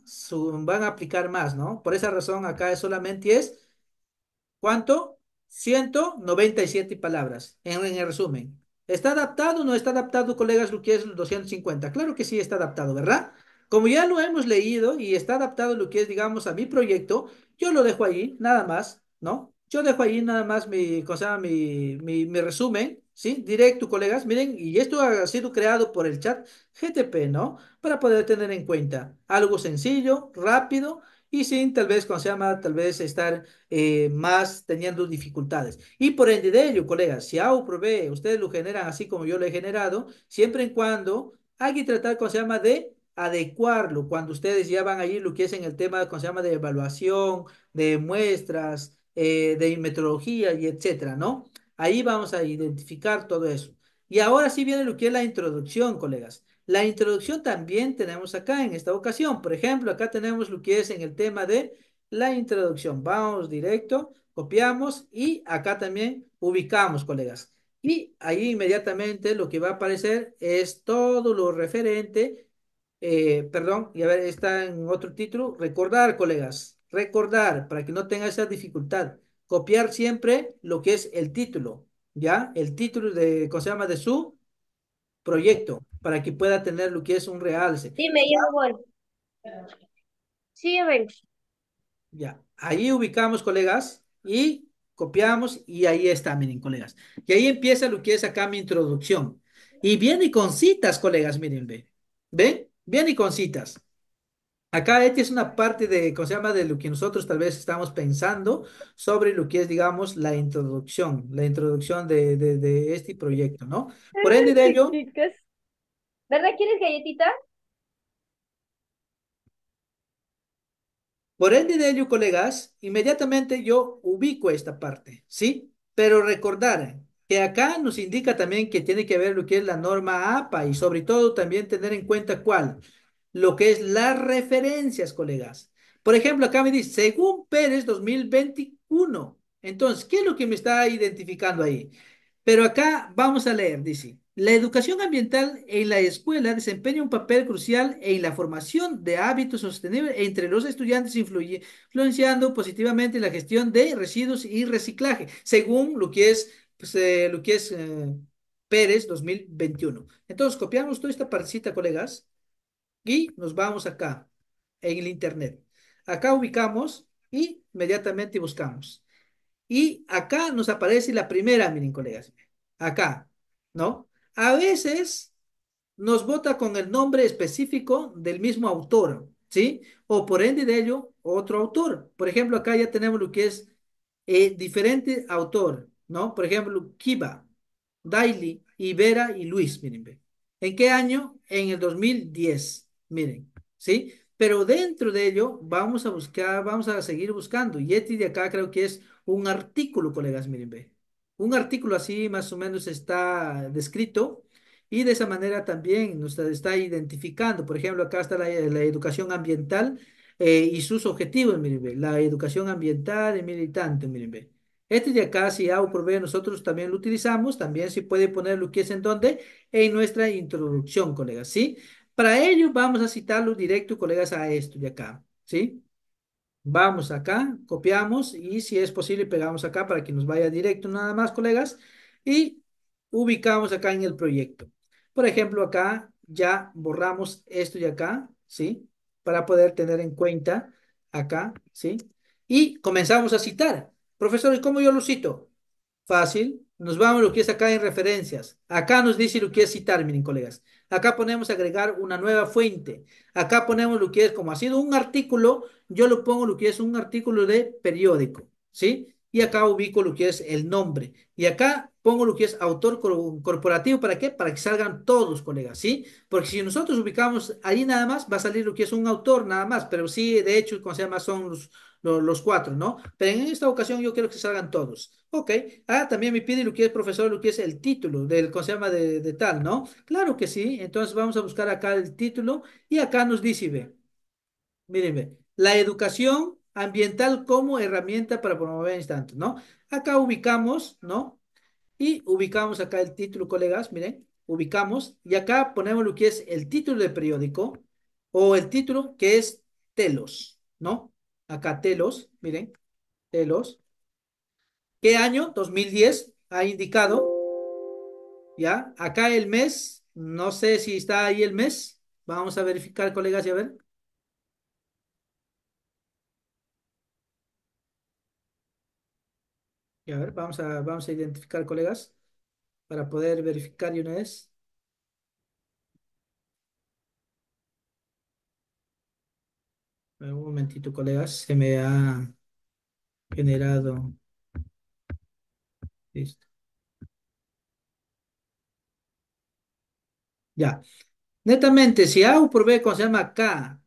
van a aplicar más, ¿no? Por esa razón acá solamente es, ¿cuánto? 197 palabras, en, el resumen. ¿Está adaptado o no está adaptado, colegas, lo que es 250? Claro que sí está adaptado, ¿verdad? Como ya lo hemos leído y está adaptado lo que es, digamos, a mi proyecto, yo lo dejo ahí nada más, ¿no? Yo dejo ahí nada más mi, cosa, mi, mi, mi resumen, ¿sí? Directo, colegas, miren, y esto ha sido creado por el chat GTP, ¿no? Para poder tener en cuenta algo sencillo, rápido, y sin tal vez, con se llama, tal vez estar eh, más teniendo dificultades. Y por ende de ello, colegas, si A o B ustedes lo generan así como yo lo he generado, siempre y cuando hay que tratar, con se llama, de adecuarlo cuando ustedes ya van allí lo que es en el tema, con se llama, de evaluación, de muestras, eh, de metodología y etcétera, ¿no? Ahí vamos a identificar todo eso. Y ahora sí viene lo que es la introducción, colegas. La introducción también tenemos acá en esta ocasión. Por ejemplo, acá tenemos lo que es en el tema de la introducción. Vamos directo, copiamos y acá también ubicamos, colegas. Y ahí inmediatamente lo que va a aparecer es todo lo referente, eh, perdón, y a ver, está en otro título, recordar, colegas, recordar, para que no tenga esa dificultad. Copiar siempre lo que es el título, ¿ya? El título de, se llama? De su proyecto para que pueda tener lo que es un realce. sí me voy. Sí, ven. Ya, ahí ubicamos, colegas, y copiamos, y ahí está, miren, colegas. Y ahí empieza lo que es acá mi introducción. Y viene con citas, colegas, miren, ven ¿Ven? Viene con citas. Acá este es una parte de, ¿cómo se llama? De lo que nosotros tal vez estamos pensando sobre lo que es, digamos, la introducción, la introducción de, de, de este proyecto, ¿no? Por ende de ello, ¿Verdad? ¿Quieres galletita? Por ende de ello, colegas, inmediatamente yo ubico esta parte, ¿sí? Pero recordar que acá nos indica también que tiene que ver lo que es la norma APA y sobre todo también tener en cuenta cuál, lo que es las referencias, colegas. Por ejemplo, acá me dice, según Pérez 2021. Entonces, ¿qué es lo que me está identificando ahí? Pero acá vamos a leer, dice, la educación ambiental en la escuela desempeña un papel crucial en la formación de hábitos sostenibles entre los estudiantes, influenciando positivamente la gestión de residuos y reciclaje, según lo que es, pues, eh, eh, Pérez 2021. Entonces, copiamos toda esta partecita, colegas, y nos vamos acá, en el Internet. Acá ubicamos y inmediatamente buscamos. Y acá nos aparece la primera, miren, colegas, acá, ¿no? A veces nos vota con el nombre específico del mismo autor, ¿sí? O por ende de ello, otro autor. Por ejemplo, acá ya tenemos lo que es eh, diferente autor, ¿no? Por ejemplo, Kiba, Daily, Ibera y Luis, miren. ¿En qué año? En el 2010, miren, ¿sí? Pero dentro de ello vamos a buscar, vamos a seguir buscando. Yeti este de acá creo que es un artículo, colegas, miren, ve. Un artículo así más o menos está descrito y de esa manera también nos está identificando. Por ejemplo, acá está la, educación ambiental eh, y sus objetivos, miren, bien, la educación ambiental y militante, miren, bien. Este de acá, si hago por ver, nosotros también lo utilizamos, también se puede poner lo que es en donde, en nuestra introducción, colegas, ¿sí? Para ello vamos a citarlo directo, colegas, a esto de acá, ¿sí? Vamos acá, copiamos y si es posible pegamos acá para que nos vaya directo nada más, colegas. Y ubicamos acá en el proyecto. Por ejemplo, acá ya borramos esto y acá, ¿sí? Para poder tener en cuenta acá, ¿sí? Y comenzamos a citar. Profesores, ¿cómo yo lo cito? Fácil. Nos vamos a lo que es acá en referencias. Acá nos dice lo que es citar, miren, colegas. Acá ponemos agregar una nueva fuente. Acá ponemos lo que es, como ha sido un artículo, yo lo pongo lo que es un artículo de periódico, ¿sí? Y acá ubico lo que es el nombre. Y acá pongo lo que es autor corporativo, ¿para qué? Para que salgan todos colegas, ¿sí? Porque si nosotros ubicamos ahí nada más, va a salir lo que es un autor nada más, pero sí, de hecho, como se llama, son los, los cuatro, ¿no? Pero en esta ocasión yo quiero que salgan todos. Ok. Ah, también me pide lo que es profesor, lo que es el título del consejo de, tal, ¿no? Claro que sí. Entonces vamos a buscar acá el título y acá nos dice, ve, la educación ambiental como herramienta para promover instantes, ¿no? Acá ubicamos, ¿no? Y ubicamos acá el título, colegas, miren, ubicamos y acá ponemos lo que es el título del periódico o el título que es telos, ¿no? acá telos, miren, telos. ¿Qué año? 2010, ha indicado. ¿Ya? Acá el mes, no sé si está ahí el mes. Vamos a verificar, colegas, y a ver. Y a ver, vamos a, vamos a identificar, colegas, para poder verificar y una vez. un momentito, colegas, se me ha generado. Listo. Ya. Netamente, si A por B, como se llama K,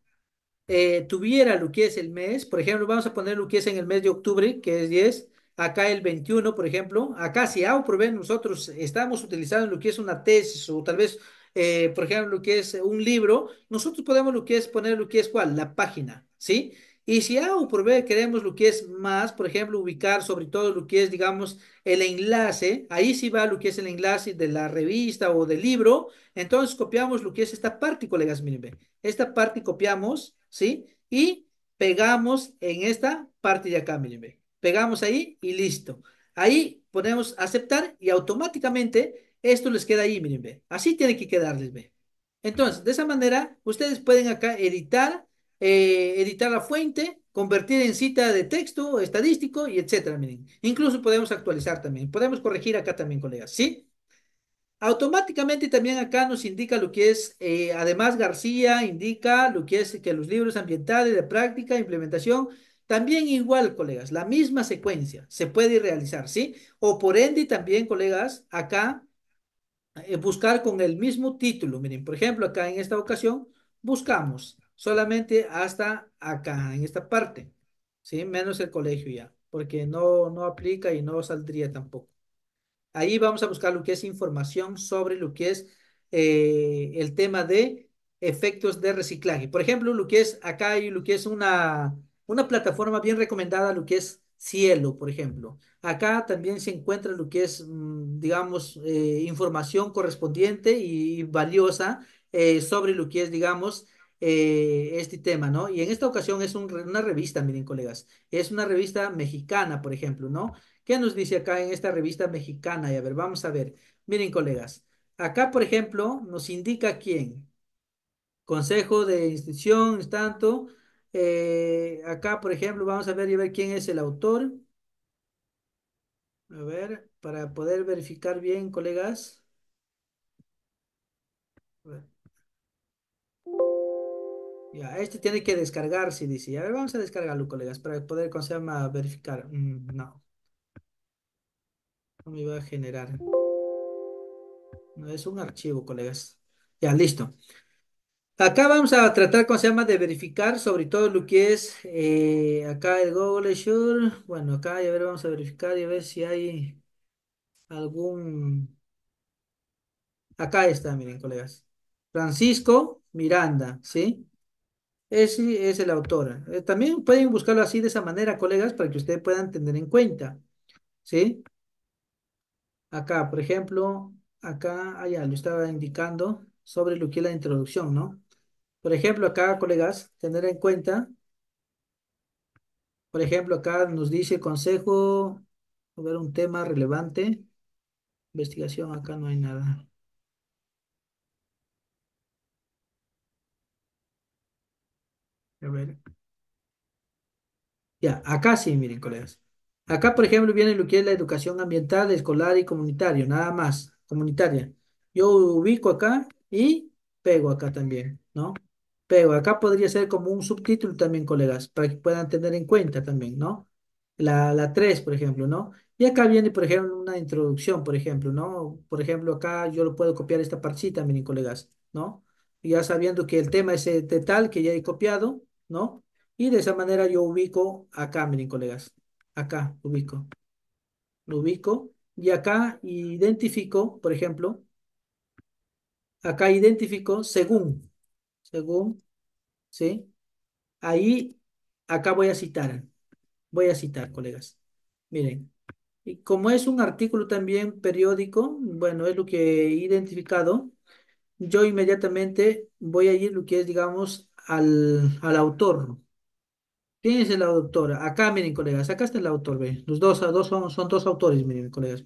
eh, tuviera lo que es el mes, por ejemplo, vamos a poner lo que es en el mes de octubre, que es 10, acá el 21, por ejemplo, acá si A por B nosotros estamos utilizando lo que es una tesis o tal vez eh, por ejemplo, lo que es un libro, nosotros podemos lo que es poner lo que es cuál, la página, ¿sí? Y si A o por B queremos lo que es más, por ejemplo, ubicar sobre todo lo que es, digamos, el enlace, ahí sí va lo que es el enlace de la revista o del libro, entonces copiamos lo que es esta parte, colegas, miren, esta parte copiamos, ¿sí? Y pegamos en esta parte de acá, miren, pegamos ahí y listo. Ahí ponemos aceptar y automáticamente esto les queda ahí, miren, Así tiene que quedarles, ve. Entonces, de esa manera, ustedes pueden acá editar, eh, editar la fuente, convertir en cita de texto estadístico y etcétera, miren. Incluso podemos actualizar también. Podemos corregir acá también, colegas, ¿sí? Automáticamente también acá nos indica lo que es, eh, además García indica lo que es que los libros ambientales de práctica, implementación, también igual, colegas, la misma secuencia se puede realizar, ¿sí? O por ende también, colegas, acá eh, buscar con el mismo título. Miren, por ejemplo, acá en esta ocasión buscamos solamente hasta acá, en esta parte, ¿sí? Menos el colegio ya, porque no, no aplica y no saldría tampoco. Ahí vamos a buscar lo que es información sobre lo que es eh, el tema de efectos de reciclaje. Por ejemplo, lo que es acá y lo que es una, una plataforma bien recomendada, lo que es cielo, por ejemplo. Acá también se encuentra lo que es, mm, digamos, eh, información correspondiente y, valiosa eh, sobre lo que es, digamos, eh, este tema, ¿no? Y en esta ocasión es una revista, miren, colegas, es una revista mexicana, por ejemplo, ¿no? ¿Qué nos dice acá en esta revista mexicana? Y a ver, vamos a ver. Miren, colegas, acá, por ejemplo, nos indica quién. Consejo de institución, tanto, eh, acá, por ejemplo, vamos a ver y ver quién es el autor. A ver, para poder verificar bien, colegas. Ya, este tiene que descargar, descargarse, dice. A ver, vamos a descargarlo, colegas, para poder, Verificar. Mm, no. No me va a generar. No, es un archivo, colegas. Ya, listo. Acá vamos a tratar, ¿cómo se llama?, de verificar sobre todo lo que es eh, acá el Google Sure. Bueno, acá ya ver, vamos a verificar y a ver si hay algún... Acá está, miren, colegas. Francisco Miranda, ¿sí? Ese es el autor. Eh, también pueden buscarlo así de esa manera, colegas, para que ustedes puedan tener en cuenta, ¿sí? Acá, por ejemplo, acá, allá ah, lo estaba indicando sobre lo que es la introducción, ¿no? Por ejemplo, acá, colegas, tener en cuenta, por ejemplo, acá nos dice consejo, a ver, un tema relevante, investigación, acá no hay nada. A ver. Ya, acá sí, miren, colegas. Acá, por ejemplo, viene lo que es la educación ambiental, escolar y comunitario, nada más, comunitaria. Yo ubico acá y pego acá también, ¿no? Pero acá podría ser como un subtítulo también, colegas, para que puedan tener en cuenta también, ¿no? La, la 3, por ejemplo, ¿no? Y acá viene, por ejemplo, una introducción, por ejemplo, ¿no? Por ejemplo, acá yo lo puedo copiar esta parcita, miren, colegas, ¿no? Ya sabiendo que el tema es de tal que ya he copiado, ¿no? Y de esa manera yo ubico acá, miren, colegas. Acá ubico. Lo ubico. Y acá identifico, por ejemplo, acá identifico según, según, ¿sí? Ahí, acá voy a citar, voy a citar, colegas. Miren, y como es un artículo también periódico, bueno, es lo que he identificado, yo inmediatamente voy a ir lo que es, digamos, al, al autor. ¿Quién es el autor? Acá, miren, colegas, acá está el autor, ve Los dos, dos son, son dos autores, miren, colegas.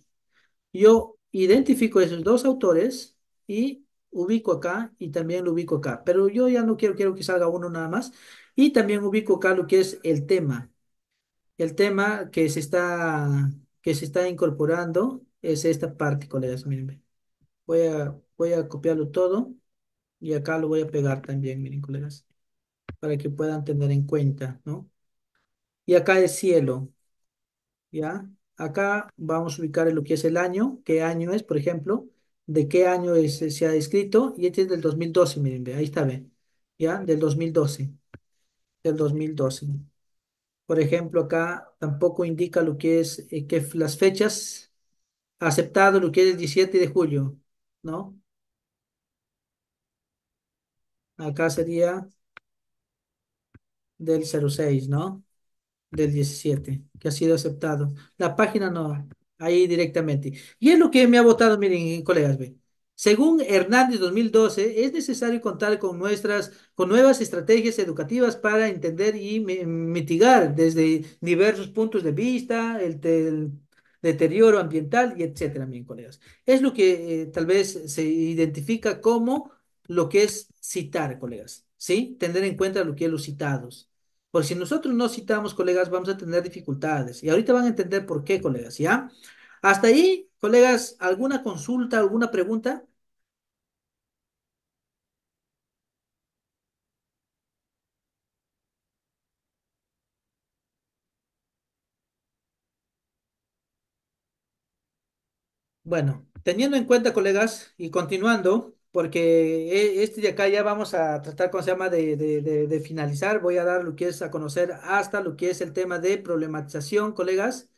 Yo identifico esos dos autores y ubico acá y también lo ubico acá. Pero yo ya no quiero, quiero que salga uno nada más. Y también ubico acá lo que es el tema. El tema que se está, que se está incorporando es esta parte, colegas. Miren, voy a, voy a copiarlo todo y acá lo voy a pegar también, miren, colegas, para que puedan tener en cuenta, ¿no? Y acá el cielo, ¿ya? Acá vamos a ubicar lo que es el año, qué año es, por ejemplo de qué año se ha escrito, y este es del 2012, miren, ahí está, ven, ¿ya? Del 2012, del 2012. Por ejemplo, acá tampoco indica lo que es, eh, que las fechas aceptado, lo que es el 17 de julio, ¿no? Acá sería del 06, ¿no? Del 17, que ha sido aceptado. La página no, ahí directamente. Y es lo que me ha votado, miren, eh, colegas, ve. Según Hernández 2012, es necesario contar con nuestras, con nuevas estrategias educativas para entender y mitigar desde diversos puntos de vista el, deterioro ambiental y etcétera, miren, colegas. Es lo que eh, tal vez se identifica como lo que es citar, colegas, ¿sí? Tener en cuenta lo que es los citados. Porque si nosotros no citamos, colegas, vamos a tener dificultades. Y ahorita van a entender por qué, colegas, ¿ya? Hasta ahí, colegas, ¿alguna consulta, alguna pregunta? Bueno, teniendo en cuenta, colegas, y continuando, porque e, este de acá ya vamos a tratar, con se llama?, de, de, de, finalizar. Voy a dar lo que es a conocer hasta lo que es el tema de problematización, colegas,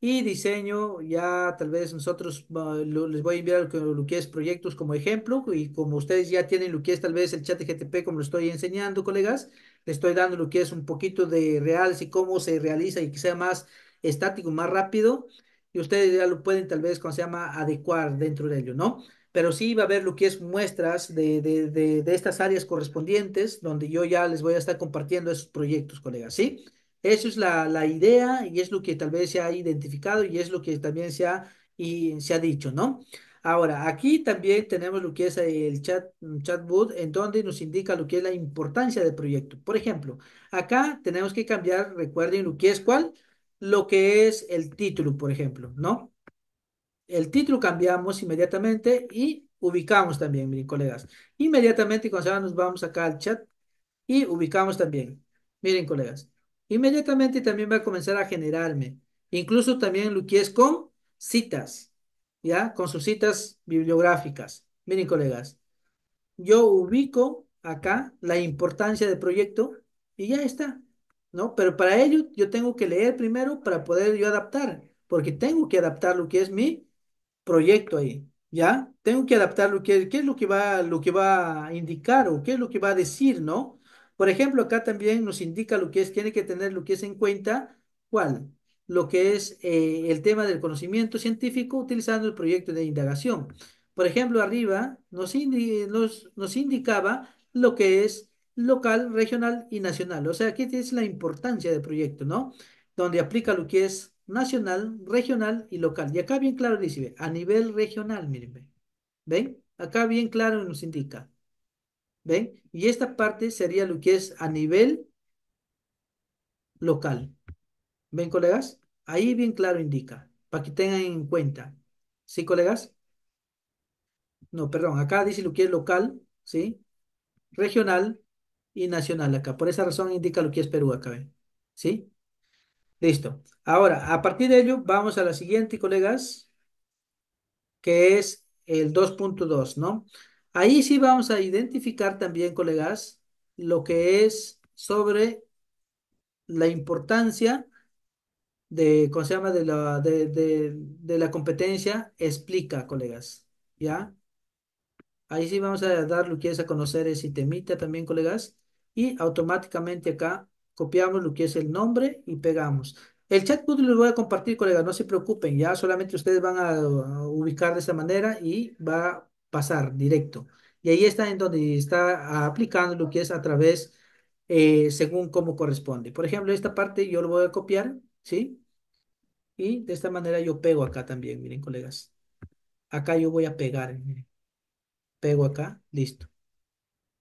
y diseño. Ya tal vez nosotros les voy a enviar lo, que, es proyectos como ejemplo, y como ustedes ya tienen lo que es tal vez el chat GTP, como lo estoy enseñando, colegas, les estoy dando lo que es un poquito de real y cómo se realiza y que sea más estático, más rápido. Y ustedes ya lo pueden tal vez, cómo se llama?, adecuar dentro de ello, ¿no? pero sí va a haber lo que es muestras de, de, estas áreas correspondientes, donde yo ya les voy a estar compartiendo esos proyectos, colegas, ¿sí? Eso es la, idea y es lo que tal vez se ha identificado y es lo que también se ha, y se ha dicho, ¿no? Ahora, aquí también tenemos lo que es el chat, mm, chatbot, en donde nos indica lo que es la importancia del proyecto. Por ejemplo, acá tenemos que cambiar, recuerden lo que es cuál, lo que es el título, por ejemplo, ¿no? el título cambiamos inmediatamente y ubicamos también, miren, colegas. Inmediatamente, va, nos vamos acá al chat y ubicamos también. Miren, colegas. Inmediatamente también va a comenzar a generarme. Incluso también lo que es con citas, ¿ya? Con sus citas bibliográficas. Miren, colegas. Yo ubico acá la importancia del proyecto y ya está, ¿no? Pero para ello yo tengo que leer primero para poder yo adaptar, porque tengo que adaptar lo que es mi proyecto ahí, ¿ya? Tengo que adaptar lo que, qué es lo que va, lo que va a indicar o qué es lo que va a decir, ¿no? Por ejemplo, acá también nos indica lo que es, tiene que tener lo que es en cuenta, ¿cuál? Lo que es eh, el tema del conocimiento científico utilizando el proyecto de indagación. Por ejemplo, arriba nos, nos, nos indicaba lo que es local, regional y nacional. O sea, aquí es la importancia del proyecto, ¿no? Donde aplica lo que es nacional, regional y local. Y acá bien claro dice, a nivel regional, miren, ¿ven? Acá bien claro nos indica. ¿Ven? Y esta parte sería lo que es a nivel local. ¿Ven, colegas? Ahí bien claro indica, para que tengan en cuenta. ¿Sí, colegas? No, perdón, acá dice lo que es local, ¿sí? Regional y nacional acá. Por esa razón indica lo que es Perú acá, ¿ven? ¿Sí? Listo. Ahora, a partir de ello, vamos a la siguiente, colegas, que es el 2.2, ¿no? Ahí sí vamos a identificar también, colegas, lo que es sobre la importancia de, ¿cómo se llama? De la, de, la competencia explica, colegas, ¿ya? Ahí sí vamos a dar lo que es a conocer ese temita también, colegas. Y automáticamente acá copiamos lo que es el nombre y pegamos. El chatbot lo voy a compartir, colegas, no se preocupen, ya solamente ustedes van a, ubicar de esa manera y va a pasar directo. Y ahí está en donde está aplicando lo que es a través, eh, según cómo corresponde. Por ejemplo, esta parte yo lo voy a copiar, ¿sí? Y de esta manera yo pego acá también, miren, colegas. Acá yo voy a pegar, Pego acá, listo.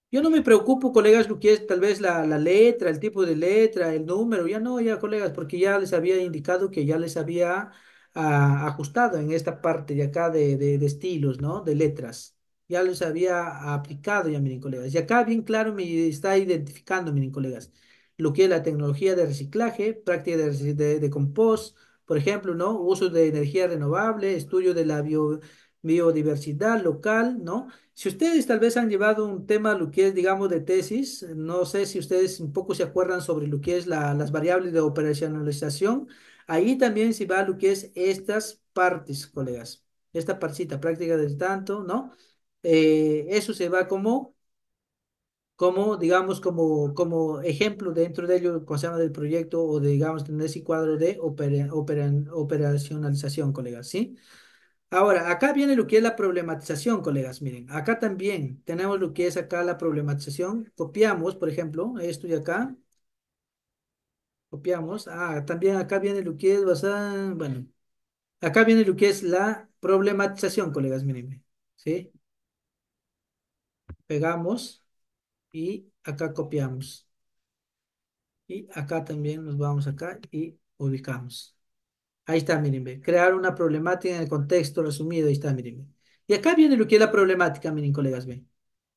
Yo no me preocupo, colegas, lo que es tal vez la, letra, el tipo de letra, el número, ya no, ya colegas, porque ya les había indicado que ya les había ah, ajustado en esta parte de acá de, de, estilos, ¿no? De letras. Ya les había aplicado ya, miren, colegas. Y acá bien claro me está identificando, miren, colegas, lo que es la tecnología de reciclaje, práctica de, de compost, por ejemplo, ¿no? Uso de energía renovable, estudio de la bio biodiversidad local, ¿no? Si ustedes tal vez han llevado un tema, lo que es, digamos, de tesis, no sé si ustedes un poco se acuerdan sobre lo que es las variables de operacionalización, ahí también se va lo que es estas partes, colegas, esta parcita, práctica del tanto, ¿no? Eh, eso se va como, como digamos, como, como ejemplo dentro de ello, cuando se llama, del proyecto o digamos, tener ese cuadro de operacionalización, colegas, ¿sí? sí Ahora, acá viene lo que es la problematización, colegas. Miren, acá también tenemos lo que es acá la problematización. Copiamos, por ejemplo, esto de acá. Copiamos. Ah, también acá viene lo que es bueno, acá viene lo que es la problematización, colegas, miren. ¿Sí? Pegamos y acá copiamos. Y acá también nos vamos acá y ubicamos. Ahí está, miren, Crear una problemática en el contexto resumido. Ahí está, miren. Y acá viene lo que es la problemática, miren, colegas, ve.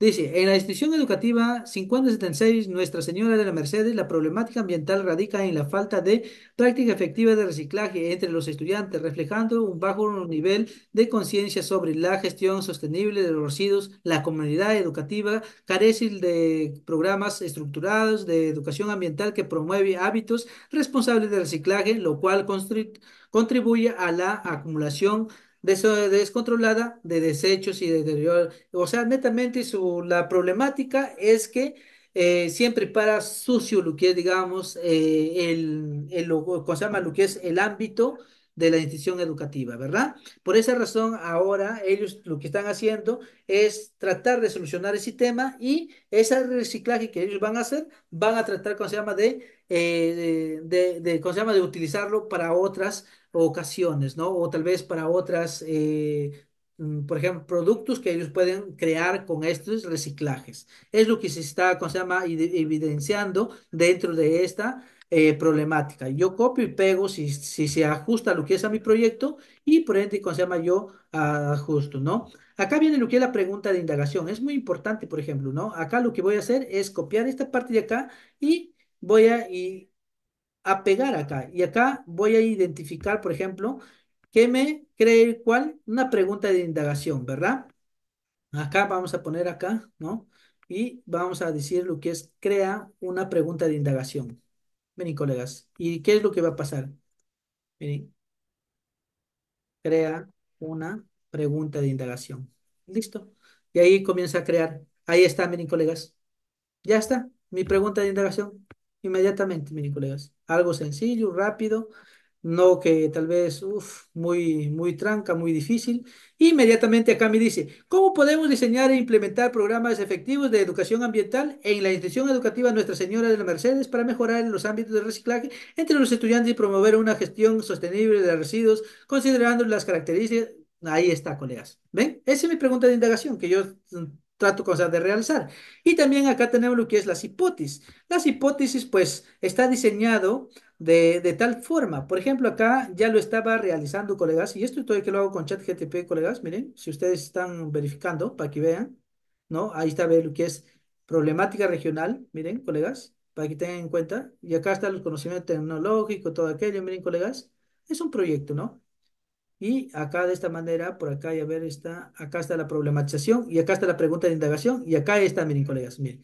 Dice, en la institución educativa 5076 Nuestra Señora de la Mercedes, la problemática ambiental radica en la falta de práctica efectiva de reciclaje entre los estudiantes, reflejando un bajo nivel de conciencia sobre la gestión sostenible de los residuos. La comunidad educativa carece de programas estructurados de educación ambiental que promueve hábitos responsables de reciclaje, lo cual contribuye a la acumulación de descontrolada de desechos y de deterioro. O sea, netamente su, la problemática es que eh, siempre para sucio lo que es, digamos, eh, el, ¿cómo se llama? Lo que es el ámbito de la institución educativa, ¿verdad? Por esa razón, ahora ellos lo que están haciendo es tratar de solucionar ese tema y ese reciclaje que ellos van a hacer, van a tratar, ¿cómo se llama?, eh, ¿cómo se llama? de utilizarlo para otras ocasiones, ¿no? O tal vez para otras, eh, mm, por ejemplo, productos que ellos pueden crear con estos reciclajes. Es lo que se está, ¿cómo se llama?, evidenciando dentro de esta eh, problemática. Yo copio y pego si, si se ajusta lo que es a mi proyecto y por ende, ¿cómo se llama?, yo ajusto, ¿no? Acá viene lo que es la pregunta de indagación. Es muy importante, por ejemplo, ¿no? Acá lo que voy a hacer es copiar esta parte de acá y voy a... Y, a pegar acá. Y acá voy a identificar, por ejemplo, que me cree cuál, una pregunta de indagación, ¿verdad? Acá vamos a poner acá, ¿no? Y vamos a decir lo que es crea una pregunta de indagación. Miren, colegas, ¿y qué es lo que va a pasar? Miren, crea una pregunta de indagación. Listo. Y ahí comienza a crear. Ahí está, miren, colegas. Ya está, mi pregunta de indagación. Inmediatamente, mis colegas. Algo sencillo, rápido, no que tal vez, uf, muy, muy tranca, muy difícil. Inmediatamente acá me dice, ¿cómo podemos diseñar e implementar programas efectivos de educación ambiental en la institución educativa Nuestra Señora de la Mercedes para mejorar los ámbitos de reciclaje entre los estudiantes y promover una gestión sostenible de residuos considerando las características? Ahí está, colegas. ¿Ven? Esa es mi pregunta de indagación que yo mm, trato de realizar. Y también acá tenemos lo que es las hipótesis. Las hipótesis, pues, está diseñado de, tal forma. Por ejemplo, acá ya lo estaba realizando, colegas, y esto todavía que lo hago con ChatGTP, colegas, miren, si ustedes están verificando para que vean, ¿no? Ahí está lo que es problemática regional, miren, colegas, para que tengan en cuenta. Y acá está el conocimiento tecnológico, todo aquello, miren, colegas. Es un proyecto, ¿no? Y acá de esta manera, por acá, ya ver, está, acá está la problematización y acá está la pregunta de indagación y acá está, miren colegas, miren.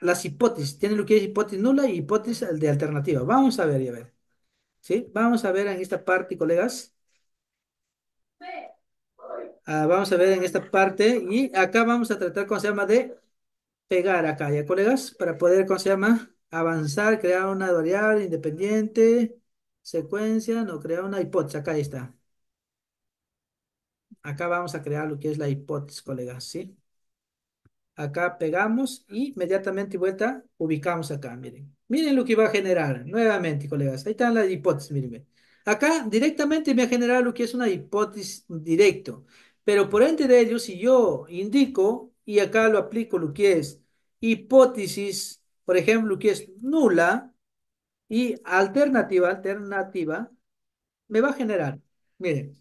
las hipótesis, tienen lo que es hipótesis nula y hipótesis de alternativa. Vamos a ver, y a ver. ¿Sí? Vamos a ver en esta parte, colegas. Ah, vamos a ver en esta parte y acá vamos a tratar, con se llama? De pegar acá, ya colegas, para poder, ¿cómo se llama? Avanzar, crear una variable independiente Secuencia, no crea una hipótesis. Acá está. Acá vamos a crear lo que es la hipótesis, colegas, ¿sí? Acá pegamos y inmediatamente vuelta ubicamos acá, miren. Miren lo que va a generar nuevamente, colegas. Ahí están las hipótesis, miren. Acá directamente me va a generar lo que es una hipótesis directo. Pero por ende de ello, si yo indico y acá lo aplico lo que es hipótesis, por ejemplo, lo que es nula, y alternativa, alternativa, me va a generar, miren,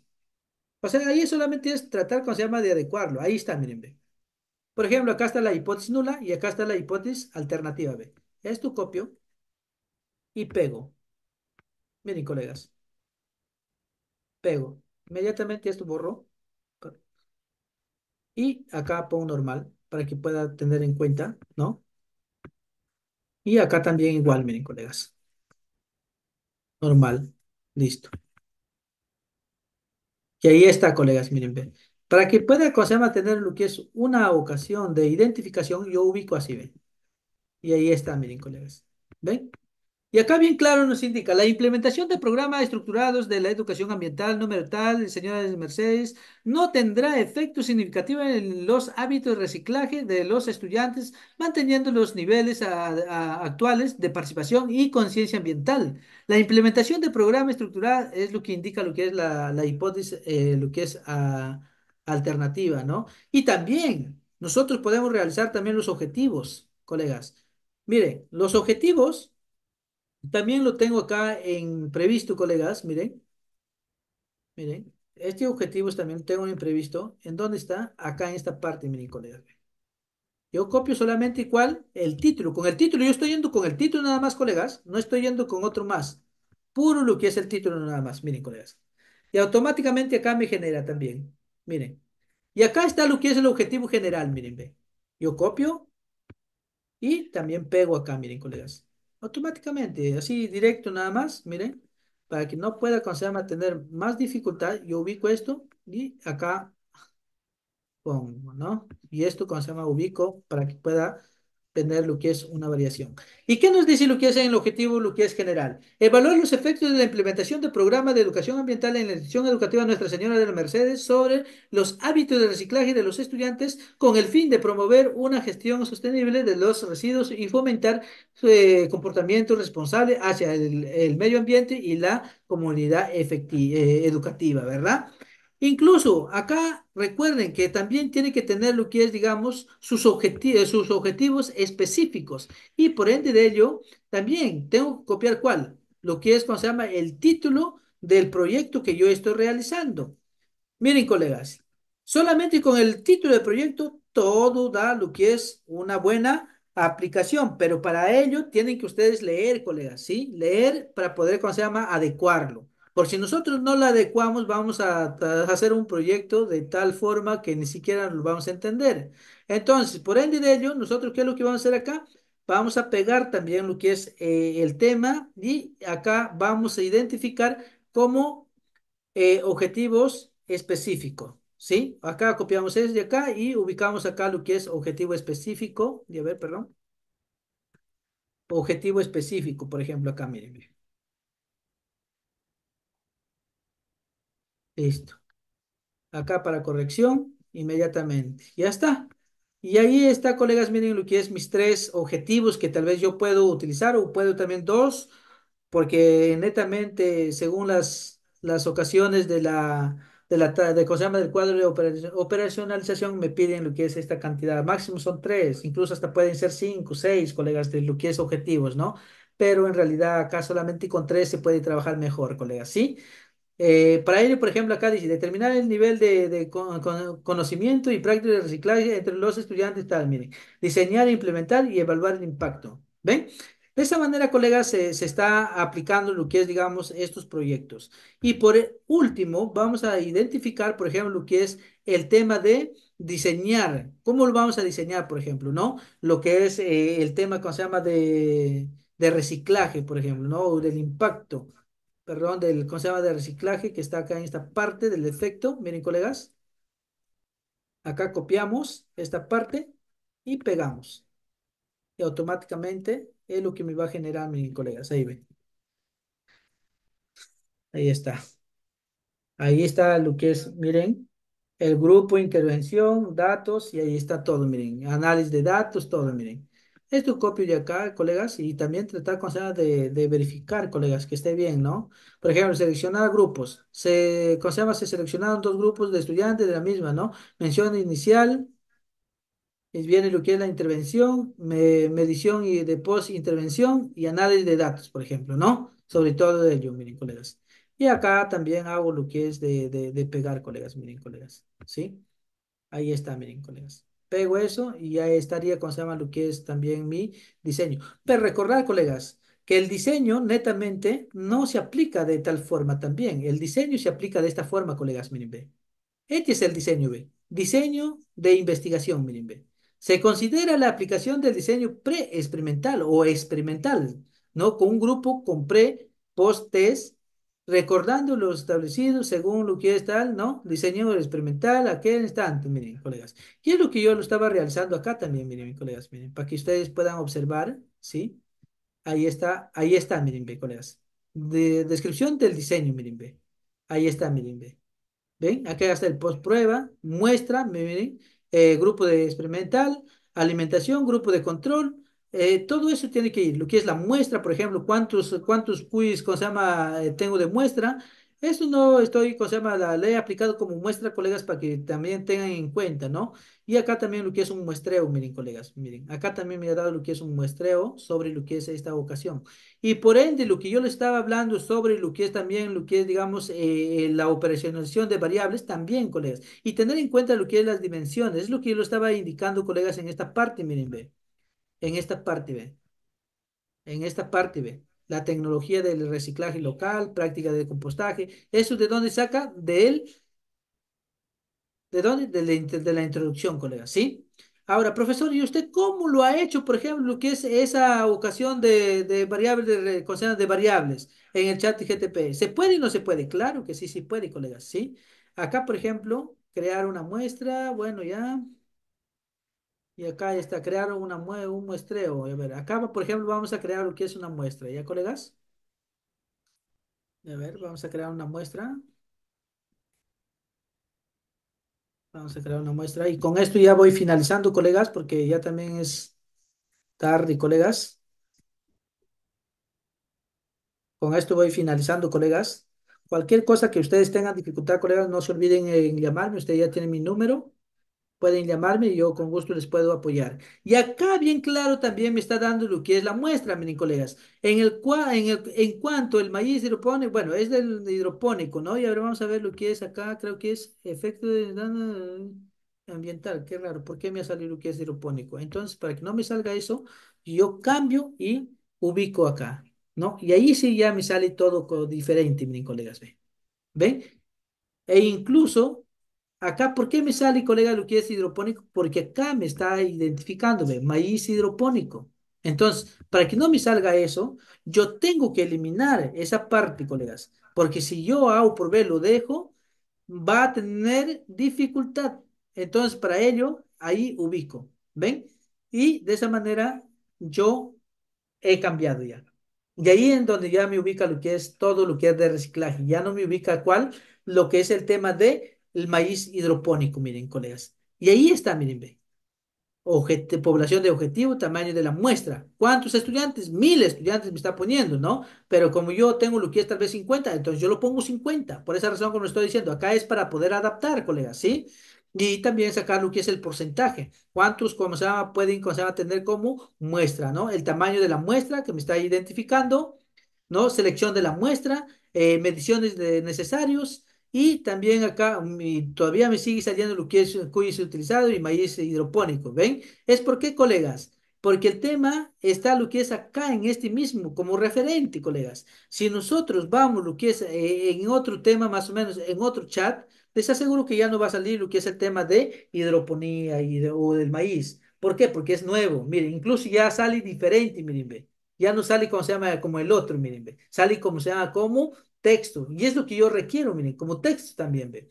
o sea, ahí solamente es tratar, con se llama?, de adecuarlo. Ahí está, miren, Por ejemplo, acá está la hipótesis nula y acá está la hipótesis alternativa, Es tu copio y pego. Miren, colegas. Pego. Inmediatamente es esto borro. Y acá pongo normal para que pueda tener en cuenta, ¿no? Y acá también igual, miren, colegas normal. Listo. Y ahí está, colegas, miren, ven. Para que pueda, Cosema Tener lo que es una ocasión de identificación, yo ubico así, ven. Y ahí está, miren, colegas. ¿Ven? Y acá bien claro nos indica, la implementación de programas estructurados de la educación ambiental número tal, de Mercedes, no tendrá efecto significativo en los hábitos de reciclaje de los estudiantes, manteniendo los niveles actuales de participación y conciencia ambiental. La implementación de programas estructurados es lo que indica lo que es la, hipótesis, eh, lo que es ah, alternativa, ¿no? Y también nosotros podemos realizar también los objetivos, colegas. Mire, los objetivos también lo tengo acá en previsto, colegas, miren. Miren, este objetivo también tengo en previsto. ¿En dónde está? Acá en esta parte, miren, colegas. Yo copio solamente cuál? El título. Con el título, yo estoy yendo con el título nada más, colegas. No estoy yendo con otro más. Puro lo que es el título nada más, miren, colegas. Y automáticamente acá me genera también, miren. Y acá está lo que es el objetivo general, miren, ve. Yo copio y también pego acá, miren, colegas automáticamente, así directo nada más, miren, para que no pueda, con tener más dificultad, yo ubico esto y acá pongo, ¿no? Y esto, con ubico para que pueda tener lo que es una variación. ¿Y qué nos dice lo que es en el objetivo, lo que es general? Evaluar los efectos de la implementación del programa de educación ambiental en la institución educativa Nuestra Señora de la Mercedes sobre los hábitos de reciclaje de los estudiantes con el fin de promover una gestión sostenible de los residuos y fomentar su eh, comportamiento responsable hacia el, medio ambiente y la comunidad eh, educativa, ¿verdad? Incluso acá recuerden que también tiene que tener lo que es, digamos, sus, objetivos, eh, sus objetivos específicos. Y por ende de ello, también tengo que copiar cuál, lo que es, como se llama, el título del proyecto que yo estoy realizando. Miren, colegas, solamente con el título del proyecto todo da lo que es una buena aplicación, pero para ello tienen que ustedes leer, colegas, ¿sí? Leer para poder, cómo se llama, adecuarlo. Por si nosotros no la adecuamos, vamos a, hacer un proyecto de tal forma que ni siquiera lo vamos a entender. Entonces, por ende de ello, nosotros, ¿qué es lo que vamos a hacer acá? Vamos a pegar también lo que es eh, el tema y acá vamos a identificar como eh, objetivos específicos. ¿Sí? Acá copiamos eso este de acá y ubicamos acá lo que es objetivo específico. De a ver, perdón. Objetivo específico, por ejemplo, acá, miren. miren. Listo. Acá para corrección, inmediatamente. Ya está. Y ahí está, colegas, miren lo que es mis tres objetivos que tal vez yo puedo utilizar o puedo también dos, porque netamente según las, las ocasiones de la, de la de, ¿cómo se del cuadro de operacionalización me piden lo que es esta cantidad. Máximo son tres, incluso hasta pueden ser cinco, seis, colegas, de lo que es objetivos, ¿no? Pero en realidad acá solamente con tres se puede trabajar mejor, colegas, ¿sí? Eh, para ello, por ejemplo, acá dice, determinar el nivel de, conocimiento y práctica de reciclaje entre los estudiantes, tal, miren, diseñar, e implementar y evaluar el impacto. ¿Ven? De esta manera, colegas, se, está aplicando lo que es, digamos, estos proyectos. Y por último, vamos a identificar, por ejemplo, lo que es el tema de diseñar. ¿Cómo lo vamos a diseñar, por ejemplo, no? Lo que es eh, el tema, ¿cómo se llama? De, de reciclaje, por ejemplo, ¿no? O del impacto perdón, del, ¿cómo De reciclaje que está acá en esta parte del efecto. Miren, colegas. Acá copiamos esta parte y pegamos. Y automáticamente es lo que me va a generar, miren, colegas. Ahí ven. Ahí está. Ahí está lo que es, miren, el grupo, intervención, datos, y ahí está todo, miren. Análisis de datos, todo, miren. Es tu copio de acá, colegas, y también tratar con de, verificar, colegas, que esté bien, ¿no? Por ejemplo, seleccionar grupos. Se, se seleccionaron dos grupos de estudiantes de la misma, ¿no? Mención inicial, y viene lo que es la intervención, medición y de post-intervención y análisis de datos, por ejemplo, ¿no? Sobre todo de ello, miren, colegas. Y acá también hago lo que es de, de pegar, colegas, miren, colegas, ¿sí? Ahí está, miren, colegas. Pego eso y ya estaría, con se que es también mi diseño. Pero recordar, colegas, que el diseño netamente no se aplica de tal forma también. El diseño se aplica de esta forma, colegas, miren, B. Este es el diseño, B. Diseño de investigación, miren, B. Se considera la aplicación del diseño pre-experimental o experimental, ¿no? Con un grupo con pre, post, test recordando lo establecido según lo que es tal, ¿no? Diseño experimental, aquel instante, miren, colegas. ¿Qué es lo que yo lo estaba realizando acá también, miren, colegas, miren, para que ustedes puedan observar, ¿sí? Ahí está, ahí está, miren, colegas. De, descripción del diseño, miren, ve. Ahí está, miren, ve. ¿Ven? Acá está el post prueba, muestra, miren, eh, grupo de experimental, alimentación, grupo de control, eh, todo eso tiene que ir, lo que es la muestra, por ejemplo, cuántos, cuántos ¿cómo se llama?, eh, tengo de muestra. Eso no estoy, ¿cómo se llama?, la ley aplicado como muestra, colegas, para que también tengan en cuenta, ¿no? Y acá también lo que es un muestreo, miren, colegas, miren, acá también me ha dado lo que es un muestreo sobre lo que es esta ocasión Y por ende, lo que yo le estaba hablando sobre lo que es también, lo que es, digamos, eh, la operacionalización de variables, también, colegas. Y tener en cuenta lo que es las dimensiones, es lo que yo lo estaba indicando, colegas, en esta parte, miren, ve en esta parte, ve. En esta parte, B. La tecnología del reciclaje local, práctica de compostaje. ¿Eso de dónde saca? De él. ¿De dónde? De la, introducción, colega, ¿sí? Ahora, profesor, ¿y usted cómo lo ha hecho, por ejemplo, que es esa ocasión de, variables, de de variables en el chat GTP? ¿Se puede y no se puede? Claro que sí, sí puede, colega. ¿sí? Acá, por ejemplo, crear una muestra, bueno, ya, y acá está, crearon una un muestreo. A ver, acá, por ejemplo, vamos a crear lo que es una muestra. ¿Ya, colegas? A ver, vamos a crear una muestra. Vamos a crear una muestra. Y con esto ya voy finalizando, colegas, porque ya también es tarde, colegas. Con esto voy finalizando, colegas. Cualquier cosa que ustedes tengan dificultad, colegas, no se olviden en llamarme. Ustedes ya tienen mi número pueden llamarme y yo con gusto les puedo apoyar. Y acá bien claro también me está dando lo que es la muestra, miren colegas. En, el, en, en cuanto el maíz hidropónico, bueno, es del hidropónico, ¿no? Y ahora vamos a ver lo que es acá, creo que es efecto ambiental. Qué raro, ¿por qué me ha salido lo que es hidropónico? Entonces, para que no me salga eso, yo cambio y ubico acá, ¿no? Y ahí sí ya me sale todo diferente, miren colegas, ¿ven? ¿Ven? E incluso Acá, ¿por qué me sale, colega lo que es hidropónico? Porque acá me está identificándome, maíz hidropónico. Entonces, para que no me salga eso, yo tengo que eliminar esa parte, colegas. Porque si yo A por B lo dejo, va a tener dificultad. Entonces, para ello, ahí ubico. ¿Ven? Y de esa manera yo he cambiado ya. Y ahí en donde ya me ubica lo que es todo lo que es de reciclaje. Ya no me ubica cuál, lo que es el tema de el maíz hidropónico, miren, colegas. Y ahí está, miren, ve. población de objetivo, tamaño de la muestra. ¿Cuántos estudiantes? Mil estudiantes me está poniendo, ¿no? Pero como yo tengo lo que es tal vez 50, entonces yo lo pongo 50. Por esa razón, como estoy diciendo, acá es para poder adaptar, colegas, ¿sí? Y también sacar lo que es el porcentaje. ¿Cuántos como se llama, pueden tener como muestra, ¿no? El tamaño de la muestra que me está identificando, ¿no? Selección de la muestra, eh, mediciones de necesarios, y también acá y todavía me sigue saliendo lo que es cuyo cuyes utilizado y maíz hidropónico, ¿ven? Es porque, colegas, porque el tema está lo que es acá en este mismo como referente, colegas. Si nosotros vamos lo que es eh, en otro tema, más o menos en otro chat, les aseguro que ya no va a salir lo que es el tema de hidroponía y o del maíz. ¿Por qué? Porque es nuevo. Miren, incluso ya sale diferente, miren, ve. Ya no sale como se llama, como el otro, miren, ve. Sale como se llama, como texto. Y es lo que yo requiero, miren, como texto también, ¿ve?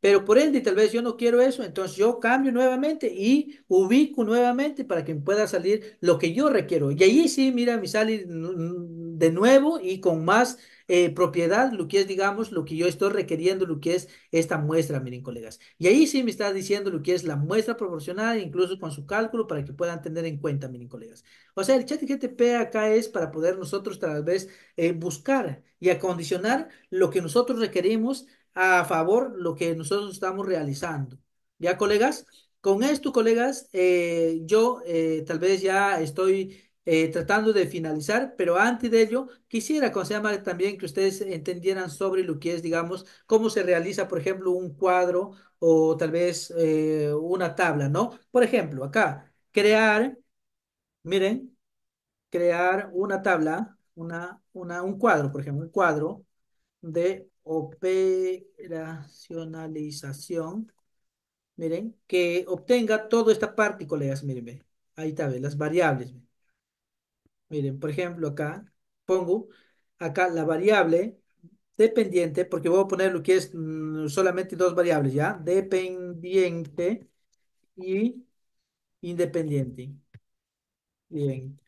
Pero por ende, tal vez yo no quiero eso, entonces yo cambio nuevamente y ubico nuevamente para que me pueda salir lo que yo requiero. Y ahí sí, mira, me sale de nuevo y con más eh, propiedad, lo que es, digamos, lo que yo estoy requiriendo, lo que es esta muestra, miren, colegas. Y ahí sí me está diciendo lo que es la muestra proporcionada, incluso con su cálculo, para que puedan tener en cuenta, miren, colegas. O sea, el chat GTP acá es para poder nosotros tal vez eh, buscar y acondicionar lo que nosotros requerimos a favor lo que nosotros estamos realizando. ¿Ya, colegas? Con esto, colegas, eh, yo tal vez ya estoy eh, tratando de finalizar, pero antes de ello, quisiera, ¿cómo También que ustedes entendieran sobre lo que es, digamos, cómo se realiza, por ejemplo, un cuadro o tal vez eh, una tabla, ¿no? Por ejemplo, acá, crear, miren, crear una tabla, una, una, un cuadro, por ejemplo, un cuadro de operacionalización, miren, que obtenga toda esta parte, colegas, miren, ahí está, las variables, Miren, por ejemplo, acá pongo acá la variable dependiente, porque voy a poner lo que es mm, solamente dos variables, ¿ya? Dependiente y independiente. Bien,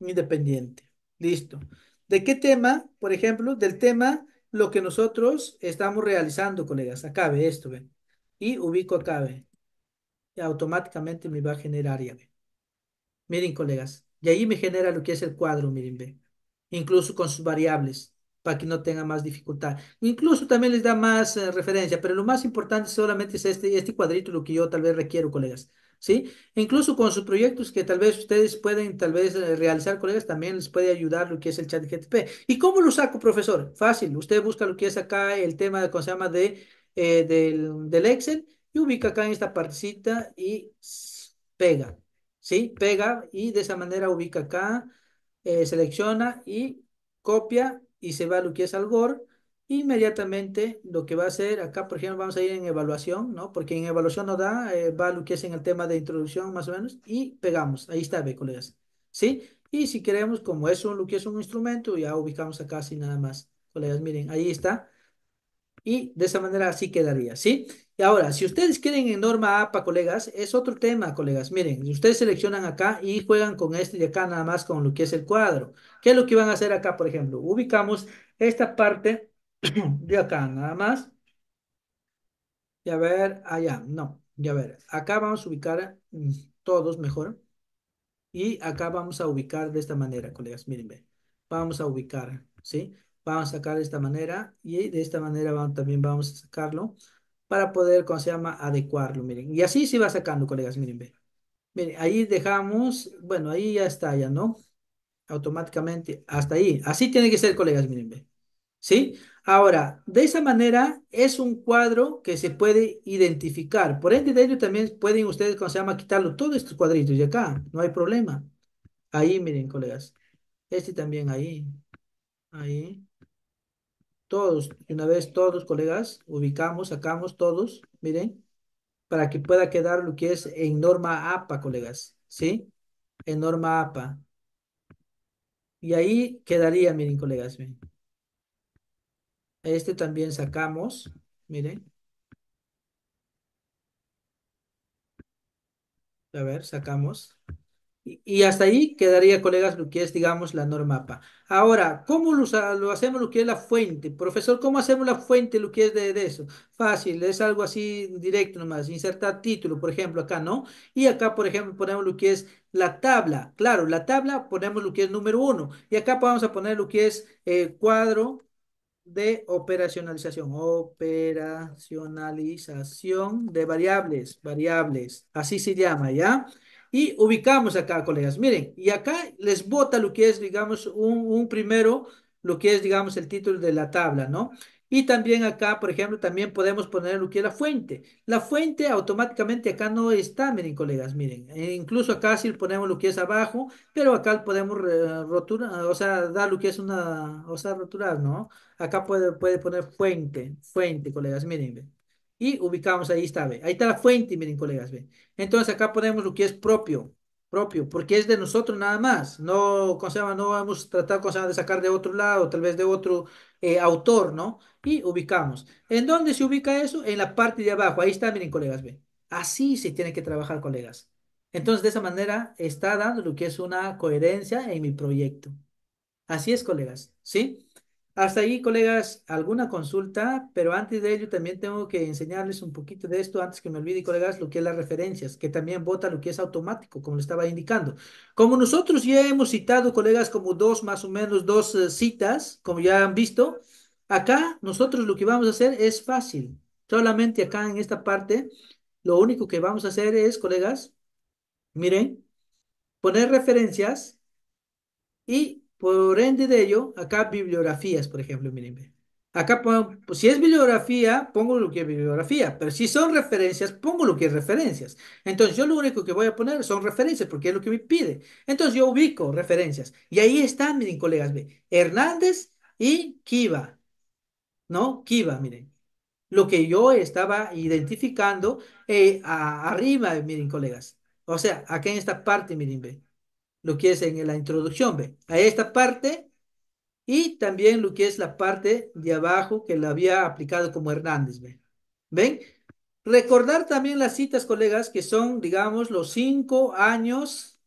independiente. Listo. ¿De qué tema? Por ejemplo, del tema lo que nosotros estamos realizando, colegas. Acabe esto, ven. Y ubico acabe. Y automáticamente me va a generar, ya Miren, colegas. Y ahí me genera lo que es el cuadro, miren, Incluso con sus variables, para que no tenga más dificultad. Incluso también les da más eh, referencia, pero lo más importante solamente es este, este cuadrito, lo que yo tal vez requiero, colegas. ¿Sí? Incluso con sus proyectos que tal vez ustedes pueden tal vez eh, realizar, colegas, también les puede ayudar lo que es el chat GTP. ¿Y cómo lo saco, profesor? Fácil, usted busca lo que es acá el tema, de, se llama? De, eh, del, del Excel y ubica acá en esta partecita y pega. ¿sí? Pega y de esa manera ubica acá, eh, selecciona y copia y se va a lo que es al Inmediatamente lo que va a hacer, acá por ejemplo vamos a ir en evaluación, ¿no? Porque en evaluación no da, eh, va a lo que es en el tema de introducción más o menos y pegamos. Ahí está, ve, colegas, ¿sí? Y si queremos, como es un, lo que es un instrumento, ya ubicamos acá sin nada más. Colegas, miren, ahí está y de esa manera así quedaría, ¿sí? Y ahora, si ustedes quieren en norma APA, colegas, es otro tema, colegas. Miren, ustedes seleccionan acá y juegan con este de acá nada más con lo que es el cuadro. ¿Qué es lo que van a hacer acá, por ejemplo? Ubicamos esta parte de acá nada más. Y a ver, allá, no. ya a ver, acá vamos a ubicar mm, todos mejor. Y acá vamos a ubicar de esta manera, colegas. Miren, Vamos a ubicar, ¿sí? Vamos a sacar de esta manera y de esta manera también vamos a sacarlo para poder, ¿cómo se llama?, adecuarlo, miren. Y así se va sacando, colegas, miren, ve. Miren, ahí dejamos, bueno, ahí ya está, ya, ¿no? Automáticamente, hasta ahí. Así tiene que ser, colegas, miren, ve. ¿Sí? Ahora, de esa manera es un cuadro que se puede identificar. Por ende, de ello también pueden ustedes, ¿cómo se llama?, quitarlo todos estos cuadritos de acá, no hay problema. Ahí, miren, colegas. Este también ahí. Ahí todos, una vez todos, colegas, ubicamos, sacamos todos, miren, para que pueda quedar lo que es en norma APA, colegas, ¿sí? En norma APA. Y ahí quedaría, miren, colegas, miren. Este también sacamos, miren. A ver, sacamos. Y, hasta ahí quedaría, colegas, lo que es, digamos, la norma APA. Ahora, ¿cómo lo, hacemos lo que es la fuente? Profesor, ¿cómo hacemos la fuente lo que es de, eso? Fácil, es algo así directo nomás. Insertar título, por ejemplo, acá, ¿no? Y acá, por ejemplo, ponemos lo que es la tabla. Claro, la tabla ponemos lo que es número uno. Y acá vamos a poner lo que es el eh, cuadro de operacionalización. Operacionalización de variables, variables. Así se llama, ¿ya? y ubicamos acá, colegas. Miren, y acá les bota lo que es, digamos, un, primero, lo que es, digamos, el título de la tabla, ¿no? Y también acá, por ejemplo, también podemos poner lo que es la fuente. La fuente automáticamente acá no está, miren, colegas, miren. E incluso acá sí ponemos lo que es abajo, pero acá podemos eh, roturar, o sea, dar lo que es una, o sea, roturar, ¿no? Acá puede, puede poner fuente, fuente, colegas, miren y ubicamos, ahí está, ¿ve? ahí está la fuente, miren colegas, ¿ve? entonces acá ponemos lo que es propio, propio, porque es de nosotros nada más, no, No vamos a tratar, de sacar de otro lado, tal vez de otro eh, autor, ¿no? Y ubicamos. ¿En dónde se ubica eso? En la parte de abajo, ahí está, miren colegas, ¿ve? Así se tiene que trabajar, colegas. Entonces, de esa manera está dando lo que es una coherencia en mi proyecto. Así es, colegas, ¿sí? Hasta ahí, colegas, alguna consulta, pero antes de ello también tengo que enseñarles un poquito de esto, antes que me olvide, colegas, lo que es las referencias, que también vota lo que es automático, como le estaba indicando. Como nosotros ya hemos citado, colegas, como dos, más o menos dos eh, citas, como ya han visto, acá nosotros lo que vamos a hacer es fácil. Solamente acá en esta parte, lo único que vamos a hacer es, colegas, miren, poner referencias y por ende de ello, acá bibliografías, por ejemplo, miren. Acá, pues, si es bibliografía, pongo lo que es bibliografía, pero si son referencias, pongo lo que es referencias. Entonces, yo lo único que voy a poner son referencias, porque es lo que me pide. Entonces, yo ubico referencias. Y ahí están, miren, colegas, ve, Hernández y Kiva. ¿No? Kiva, miren. Lo que yo estaba identificando eh, arriba, miren, colegas. O sea, acá en esta parte, miren, ve lo que es en la introducción, ve, a esta parte y también lo que es la parte de abajo que la había aplicado como Hernández, ve. ¿Ven? Recordar también las citas, colegas, que son, digamos, los cinco años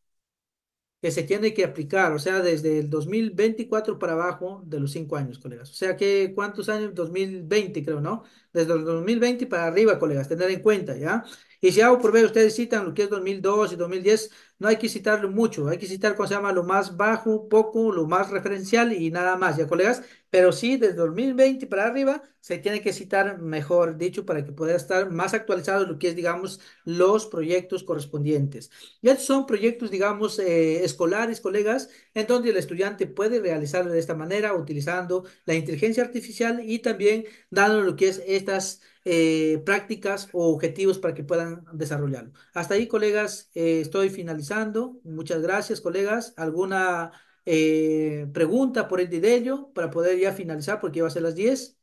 que se tiene que aplicar, o sea, desde el 2024 para abajo de los cinco años, colegas. O sea, que ¿cuántos años? 2020, creo, ¿no? Desde el 2020 para arriba, colegas, tener en cuenta, ¿ya? Y si hago por ver, ustedes citan lo que es 2002 y 2010, no hay que citarlo mucho, hay que citar, con se llama? Lo más bajo, poco, lo más referencial y nada más, ¿ya, colegas? Pero sí, desde 2020 para arriba se tiene que citar, mejor dicho, para que pueda estar más actualizado lo que es, digamos, los proyectos correspondientes. Y estos son proyectos, digamos, eh, escolares, colegas, en donde el estudiante puede realizarlo de esta manera, utilizando la inteligencia artificial y también dando lo que es estas eh, prácticas o objetivos para que puedan desarrollarlo. Hasta ahí, colegas, eh, estoy finalizando Muchas gracias, colegas. ¿Alguna eh, pregunta por el Didello para poder ya finalizar porque iba va a ser las 10?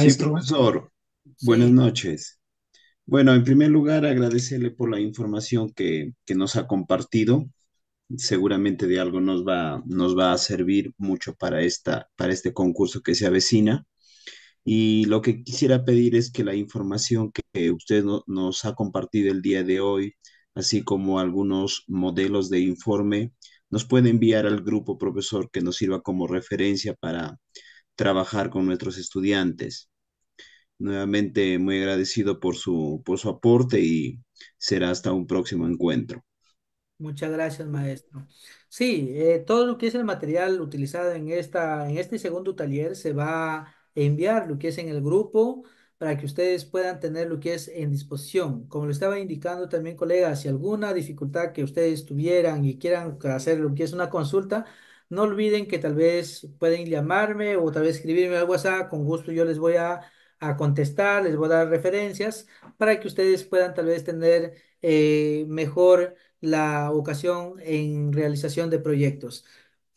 Sí, profesor. Buenas noches. Bueno, en primer lugar, agradecerle por la información que, que nos ha compartido. Seguramente de algo nos va, nos va a servir mucho para, esta, para este concurso que se avecina. Y lo que quisiera pedir es que la información que usted nos ha compartido el día de hoy, así como algunos modelos de informe, nos puede enviar al grupo, profesor, que nos sirva como referencia para trabajar con nuestros estudiantes. Nuevamente, muy agradecido por su, su aporte y será hasta un próximo encuentro. Muchas gracias, maestro. Sí, eh, todo lo que es el material utilizado en, esta, en este segundo taller se va enviar lo que es en el grupo para que ustedes puedan tener lo que es en disposición. Como lo estaba indicando también, colegas, si alguna dificultad que ustedes tuvieran y quieran hacer lo que es una consulta, no olviden que tal vez pueden llamarme o tal vez escribirme al WhatsApp, con gusto yo les voy a, contestar, les voy a dar referencias para que ustedes puedan tal vez tener eh, mejor la ocasión en realización de proyectos.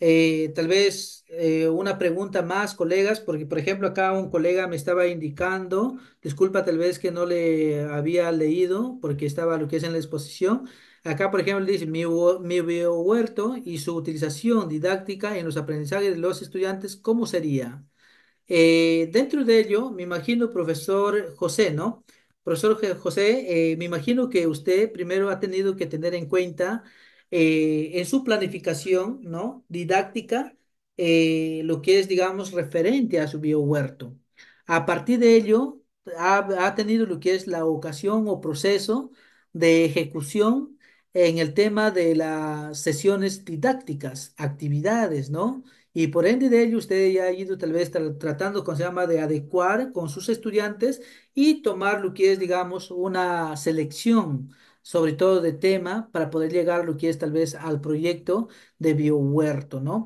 Eh, tal vez eh, una pregunta más, colegas, porque por ejemplo acá un colega me estaba indicando, disculpa tal vez que no le había leído porque estaba lo que es en la exposición. Acá por ejemplo dice mi, mi biohuerto y su utilización didáctica en los aprendizajes de los estudiantes, ¿cómo sería? Eh, dentro de ello, me imagino, profesor José, ¿no? Profesor José, me imagino que usted primero ha tenido que tener en cuenta eh, en su planificación ¿no? didáctica eh, lo que es, digamos, referente a su biohuerto. A partir de ello, ha, tenido lo que es la ocasión o proceso de ejecución en el tema de las sesiones didácticas, actividades, ¿no? Y por ende de ello, usted ya ha ido tal vez tratando, con se llama, de adecuar con sus estudiantes y tomar lo que es, digamos, una selección sobre todo de tema, para poder llegar lo que es tal vez al proyecto de biohuerto, ¿no?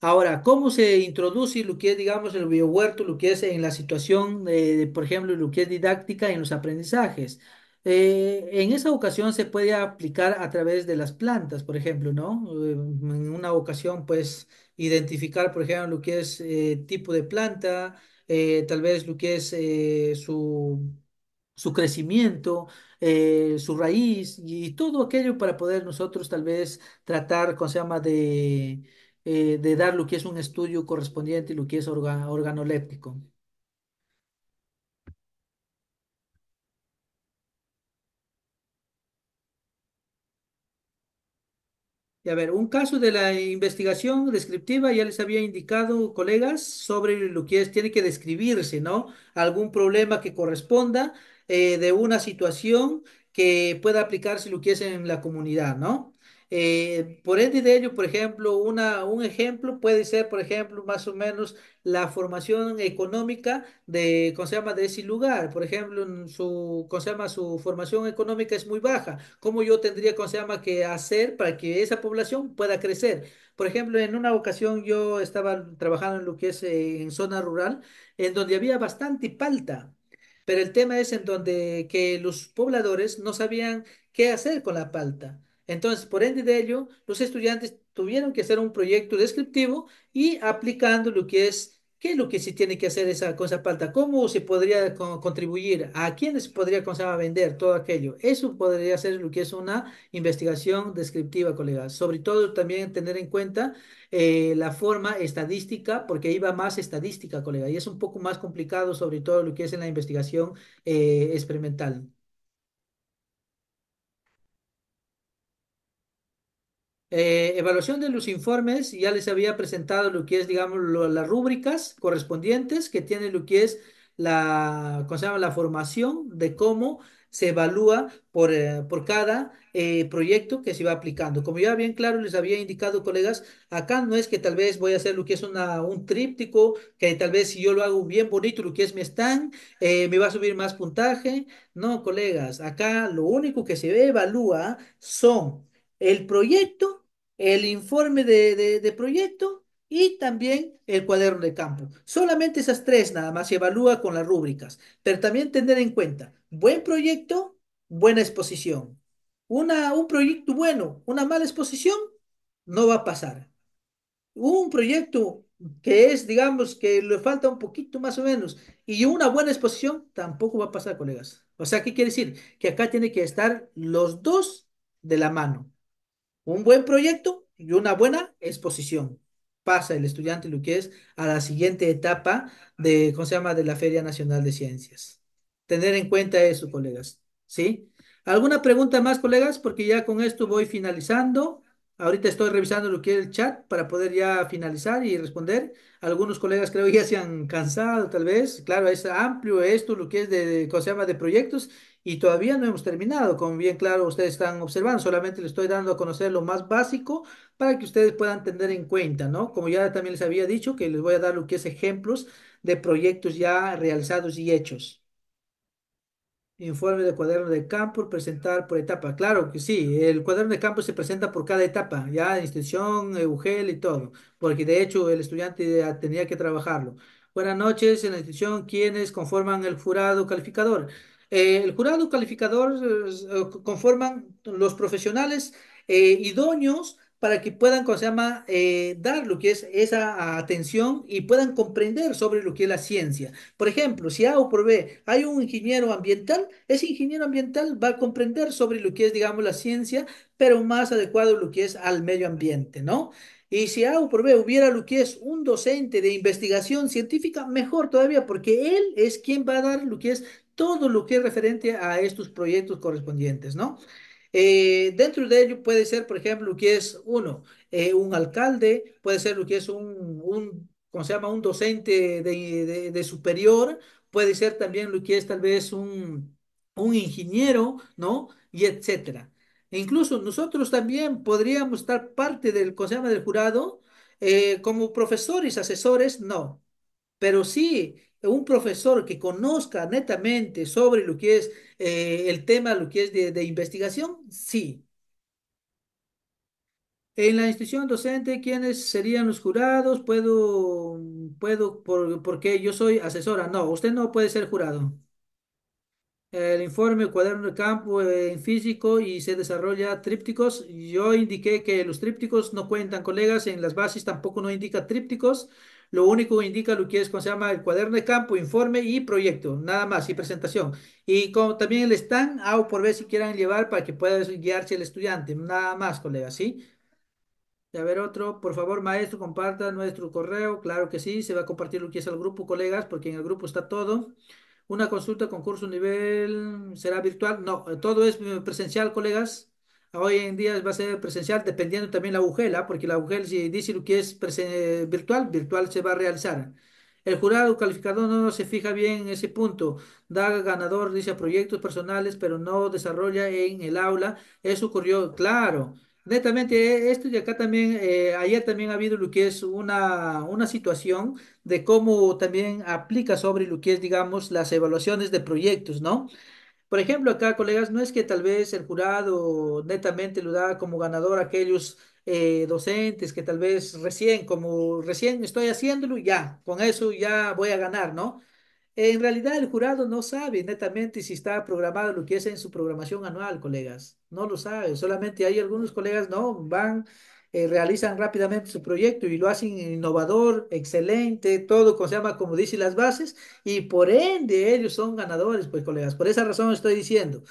Ahora, ¿cómo se introduce lo que es, digamos, el biohuerto, lo que es en la situación, de, por ejemplo, lo que es didáctica en los aprendizajes? Eh, en esa ocasión se puede aplicar a través de las plantas, por ejemplo, ¿no? Eh, en una ocasión, pues, identificar, por ejemplo, lo que es eh, tipo de planta, tal vez lo que es su, su crecimiento, eh, su raíz y todo aquello para poder nosotros tal vez tratar, ¿cómo se llama?, de, eh, de dar lo que es un estudio correspondiente y lo que es organoléptico. Y a ver, un caso de la investigación descriptiva, ya les había indicado, colegas, sobre lo que es, tiene que describirse, ¿no? Algún problema que corresponda eh, de una situación que pueda aplicarse lo que en la comunidad, ¿no? Eh, por ende de ello, por ejemplo, una, un ejemplo puede ser, por ejemplo, más o menos la formación económica de, ¿cómo de ese lugar. Por ejemplo, su, llama? su formación económica es muy baja. ¿Cómo yo tendría, ¿cómo se llama? que hacer para que esa población pueda crecer? Por ejemplo, en una ocasión yo estaba trabajando en lo que es eh, en zona rural, en donde había bastante palta pero el tema es en donde que los pobladores no sabían qué hacer con la palta. Entonces, por ende de ello, los estudiantes tuvieron que hacer un proyecto descriptivo y aplicando lo que es ¿Qué es lo que se tiene que hacer esa, con esa palta? ¿Cómo se podría contribuir? ¿A quiénes podría comenzar vender todo aquello? Eso podría ser lo que es una investigación descriptiva, colega. Sobre todo también tener en cuenta eh, la forma estadística, porque ahí va más estadística, colega, y es un poco más complicado, sobre todo lo que es en la investigación eh, experimental. Eh, evaluación de los informes, ya les había presentado lo que es, digamos, las rúbricas correspondientes que tiene lo que es la, la formación de cómo se evalúa por, eh, por cada eh, proyecto que se va aplicando. Como ya bien claro les había indicado, colegas, acá no es que tal vez voy a hacer lo que es una, un tríptico, que tal vez si yo lo hago bien bonito, lo que es mi stand, me va a subir más puntaje. No, colegas, acá lo único que se evalúa son el proyecto el informe de, proyecto y también el cuaderno de campo. Solamente esas tres nada más se evalúa con las rúbricas, pero también tener en cuenta buen proyecto, buena exposición. Una, un proyecto bueno, una mala exposición, no va a pasar. Un proyecto que es, digamos, que le falta un poquito más o menos, y una buena exposición, tampoco va a pasar, colegas. O sea, ¿qué quiere decir? Que acá tiene que estar los dos de la mano un buen proyecto y una buena exposición. Pasa el estudiante lo que es a la siguiente etapa de, ¿cómo se llama?, de la Feria Nacional de Ciencias. Tener en cuenta eso, colegas. ¿Sí? ¿Alguna pregunta más, colegas? Porque ya con esto voy finalizando. Ahorita estoy revisando lo que es el chat para poder ya finalizar y responder. Algunos colegas creo ya se han cansado, tal vez. Claro, es amplio esto, lo que es de, ¿cómo se llama?, de proyectos y todavía no hemos terminado, como bien claro ustedes están observando, solamente les estoy dando a conocer lo más básico para que ustedes puedan tener en cuenta, ¿no? Como ya también les había dicho, que les voy a dar lo que es ejemplos de proyectos ya realizados y hechos. Informe de cuaderno de campo, presentar por etapa. Claro que sí, el cuaderno de campo se presenta por cada etapa, ya institución, UGEL y todo, porque de hecho el estudiante tenía que trabajarlo. Buenas noches, en la institución, ¿quiénes conforman el jurado calificador. Eh, el jurado calificador eh, eh, conforman los profesionales idóneos para que puedan, ¿cómo se llama?, dar lo que es esa atención y puedan comprender sobre lo que es la ciencia. Por ejemplo, si A o por B hay un ingeniero ambiental, ese ingeniero ambiental va a comprender sobre lo que es, digamos, la ciencia, pero más adecuado lo que es al medio ambiente, ¿no? Y si A o por B hubiera lo que es un docente de investigación científica, mejor todavía, porque él es quien va a dar lo que es todo lo que es referente a estos proyectos correspondientes, ¿no? Eh, dentro de ello puede ser, por ejemplo, lo que es uno, eh, un alcalde, puede ser lo que es un, un ¿cómo se llama?, un docente de, superior, puede ser también lo que es tal vez un, un ingeniero, ¿no? Y etcétera. E incluso nosotros también podríamos estar parte del, ¿cómo se llama?, del jurado, eh, como profesores, asesores, no, pero sí un profesor que conozca netamente sobre lo que es eh, el tema, lo que es de, investigación? Sí. En la institución docente, ¿quiénes serían los jurados? ¿Puedo, puedo, porque yo soy asesora? No, usted no puede ser jurado. El informe cuaderno de campo eh, en físico y se desarrolla trípticos. Yo indiqué que los trípticos no cuentan, colegas, en las bases tampoco no indica trípticos. Lo único que indica lo que es, ¿cómo se llama? El cuaderno de campo, informe y proyecto, nada más, y presentación. Y como también el stand, hago por ver si quieran llevar para que pueda guiarse el estudiante, nada más, colegas, ¿sí? a ver otro, por favor, maestro, comparta nuestro correo, claro que sí, se va a compartir lo que es al grupo, colegas, porque en el grupo está todo. Una consulta, concurso, nivel, ¿será virtual? No, eh, todo es eh, presencial, colegas. Hoy en día va a ser presencial dependiendo también la UGEL, porque la UGEL si dice lo que es virtual, virtual se va a realizar. El jurado calificador no se fija bien en ese punto. Da ganador, dice, proyectos personales, pero no desarrolla en el aula. Eso ocurrió, claro. Netamente, esto y acá también, eh, ayer también ha habido lo que es una, una situación de cómo también aplica sobre lo que es, digamos, las evaluaciones de proyectos, ¿no? Por ejemplo, acá, colegas, no es que tal vez el jurado netamente lo da como ganador a aquellos eh, docentes que tal vez recién, como recién estoy haciéndolo, ya, con eso ya voy a ganar, ¿no? En realidad el jurado no sabe netamente si está programado lo que es en su programación anual, colegas. No lo sabe. Solamente hay algunos colegas, no, van eh, realizan rápidamente su proyecto y lo hacen innovador, excelente, todo como se llama, como dicen las bases, y por ende ellos son ganadores, pues colegas. Por esa razón estoy diciendo,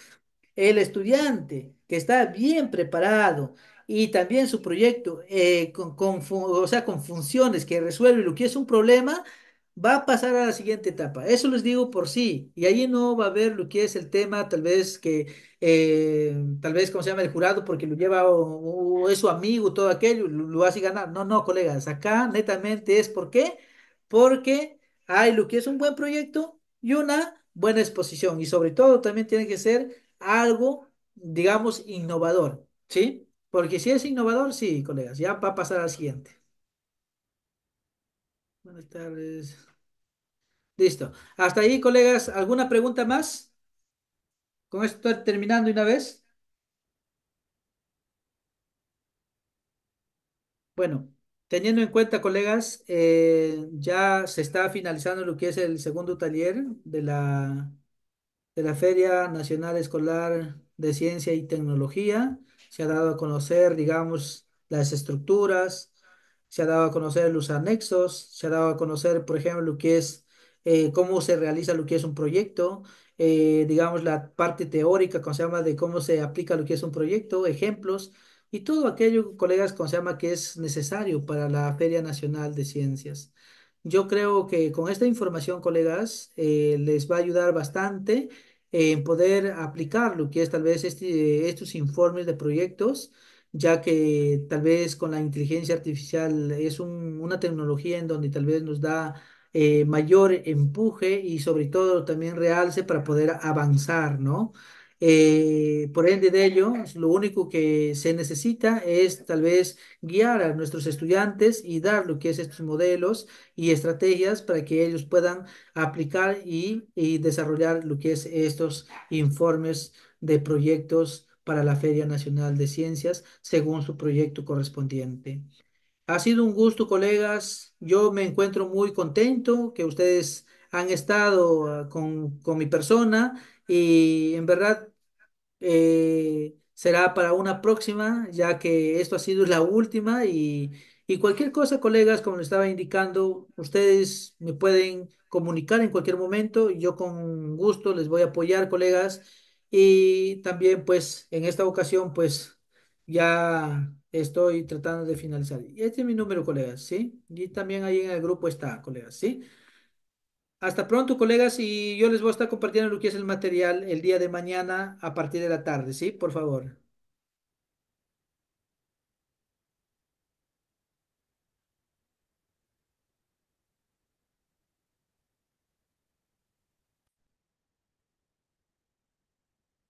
el estudiante que está bien preparado y también su proyecto eh, con, o sea, con funciones que resuelve lo que es un problema, va a pasar a la siguiente etapa. Eso les digo por sí. Y ahí no va a ver. lo que es el tema, tal vez que, eh, tal vez, ¿cómo se llama? El jurado, porque lo lleva o, es su amigo, todo aquello, lo, hace ganar. No, no, colegas. Acá netamente es ¿por qué? Porque hay lo que es un buen proyecto y una buena exposición. Y sobre todo también tiene que ser algo, digamos, innovador, ¿sí? Porque si es innovador, sí, colegas, ya va a pasar al siguiente. Buenas tardes. Listo. Hasta ahí, colegas. ¿Alguna pregunta más? Con esto terminando una vez. Bueno, teniendo en cuenta, colegas, eh, ya se está finalizando lo que es el segundo taller de la, de la Feria Nacional Escolar de Ciencia y Tecnología. Se ha dado a conocer, digamos, las estructuras, se ha dado a conocer los anexos, se ha dado a conocer, por ejemplo, lo que es eh, cómo se realiza lo que es un proyecto, eh, digamos, la parte teórica, como se llama, de cómo se aplica lo que es un proyecto, ejemplos y todo aquello, colegas, como se llama, que es necesario para la Feria Nacional de Ciencias. Yo creo que con esta información, colegas, eh, les va a ayudar bastante en poder aplicar lo que es tal vez este, estos informes de proyectos ya que tal vez con la inteligencia artificial es una tecnología en donde tal vez nos da eh, mayor empuje y sobre todo también realce para poder avanzar, ¿no? Eh, por ende de ello, lo único que se necesita es tal vez guiar a nuestros estudiantes y dar lo que es estos modelos y estrategias para que ellos puedan aplicar y, y desarrollar lo que es estos informes de proyectos para la Feria Nacional de Ciencias según su proyecto correspondiente. Ha sido un gusto, colegas. Yo me encuentro muy contento que ustedes han estado ah, con, mi persona y en verdad eh, será para una próxima, ya que esto ha sido la última y, y cualquier cosa, colegas, como les estaba indicando, ustedes me pueden comunicar en cualquier momento. Yo con gusto les voy a apoyar, colegas. Y también, pues, en esta ocasión, pues, ya estoy tratando de finalizar. Y este es mi número, colegas, ¿sí? Y también ahí en el grupo está, colegas, ¿sí? Hasta pronto, colegas, y yo les voy a estar compartiendo lo que es el material el día de mañana a partir de la tarde, ¿sí? Por favor.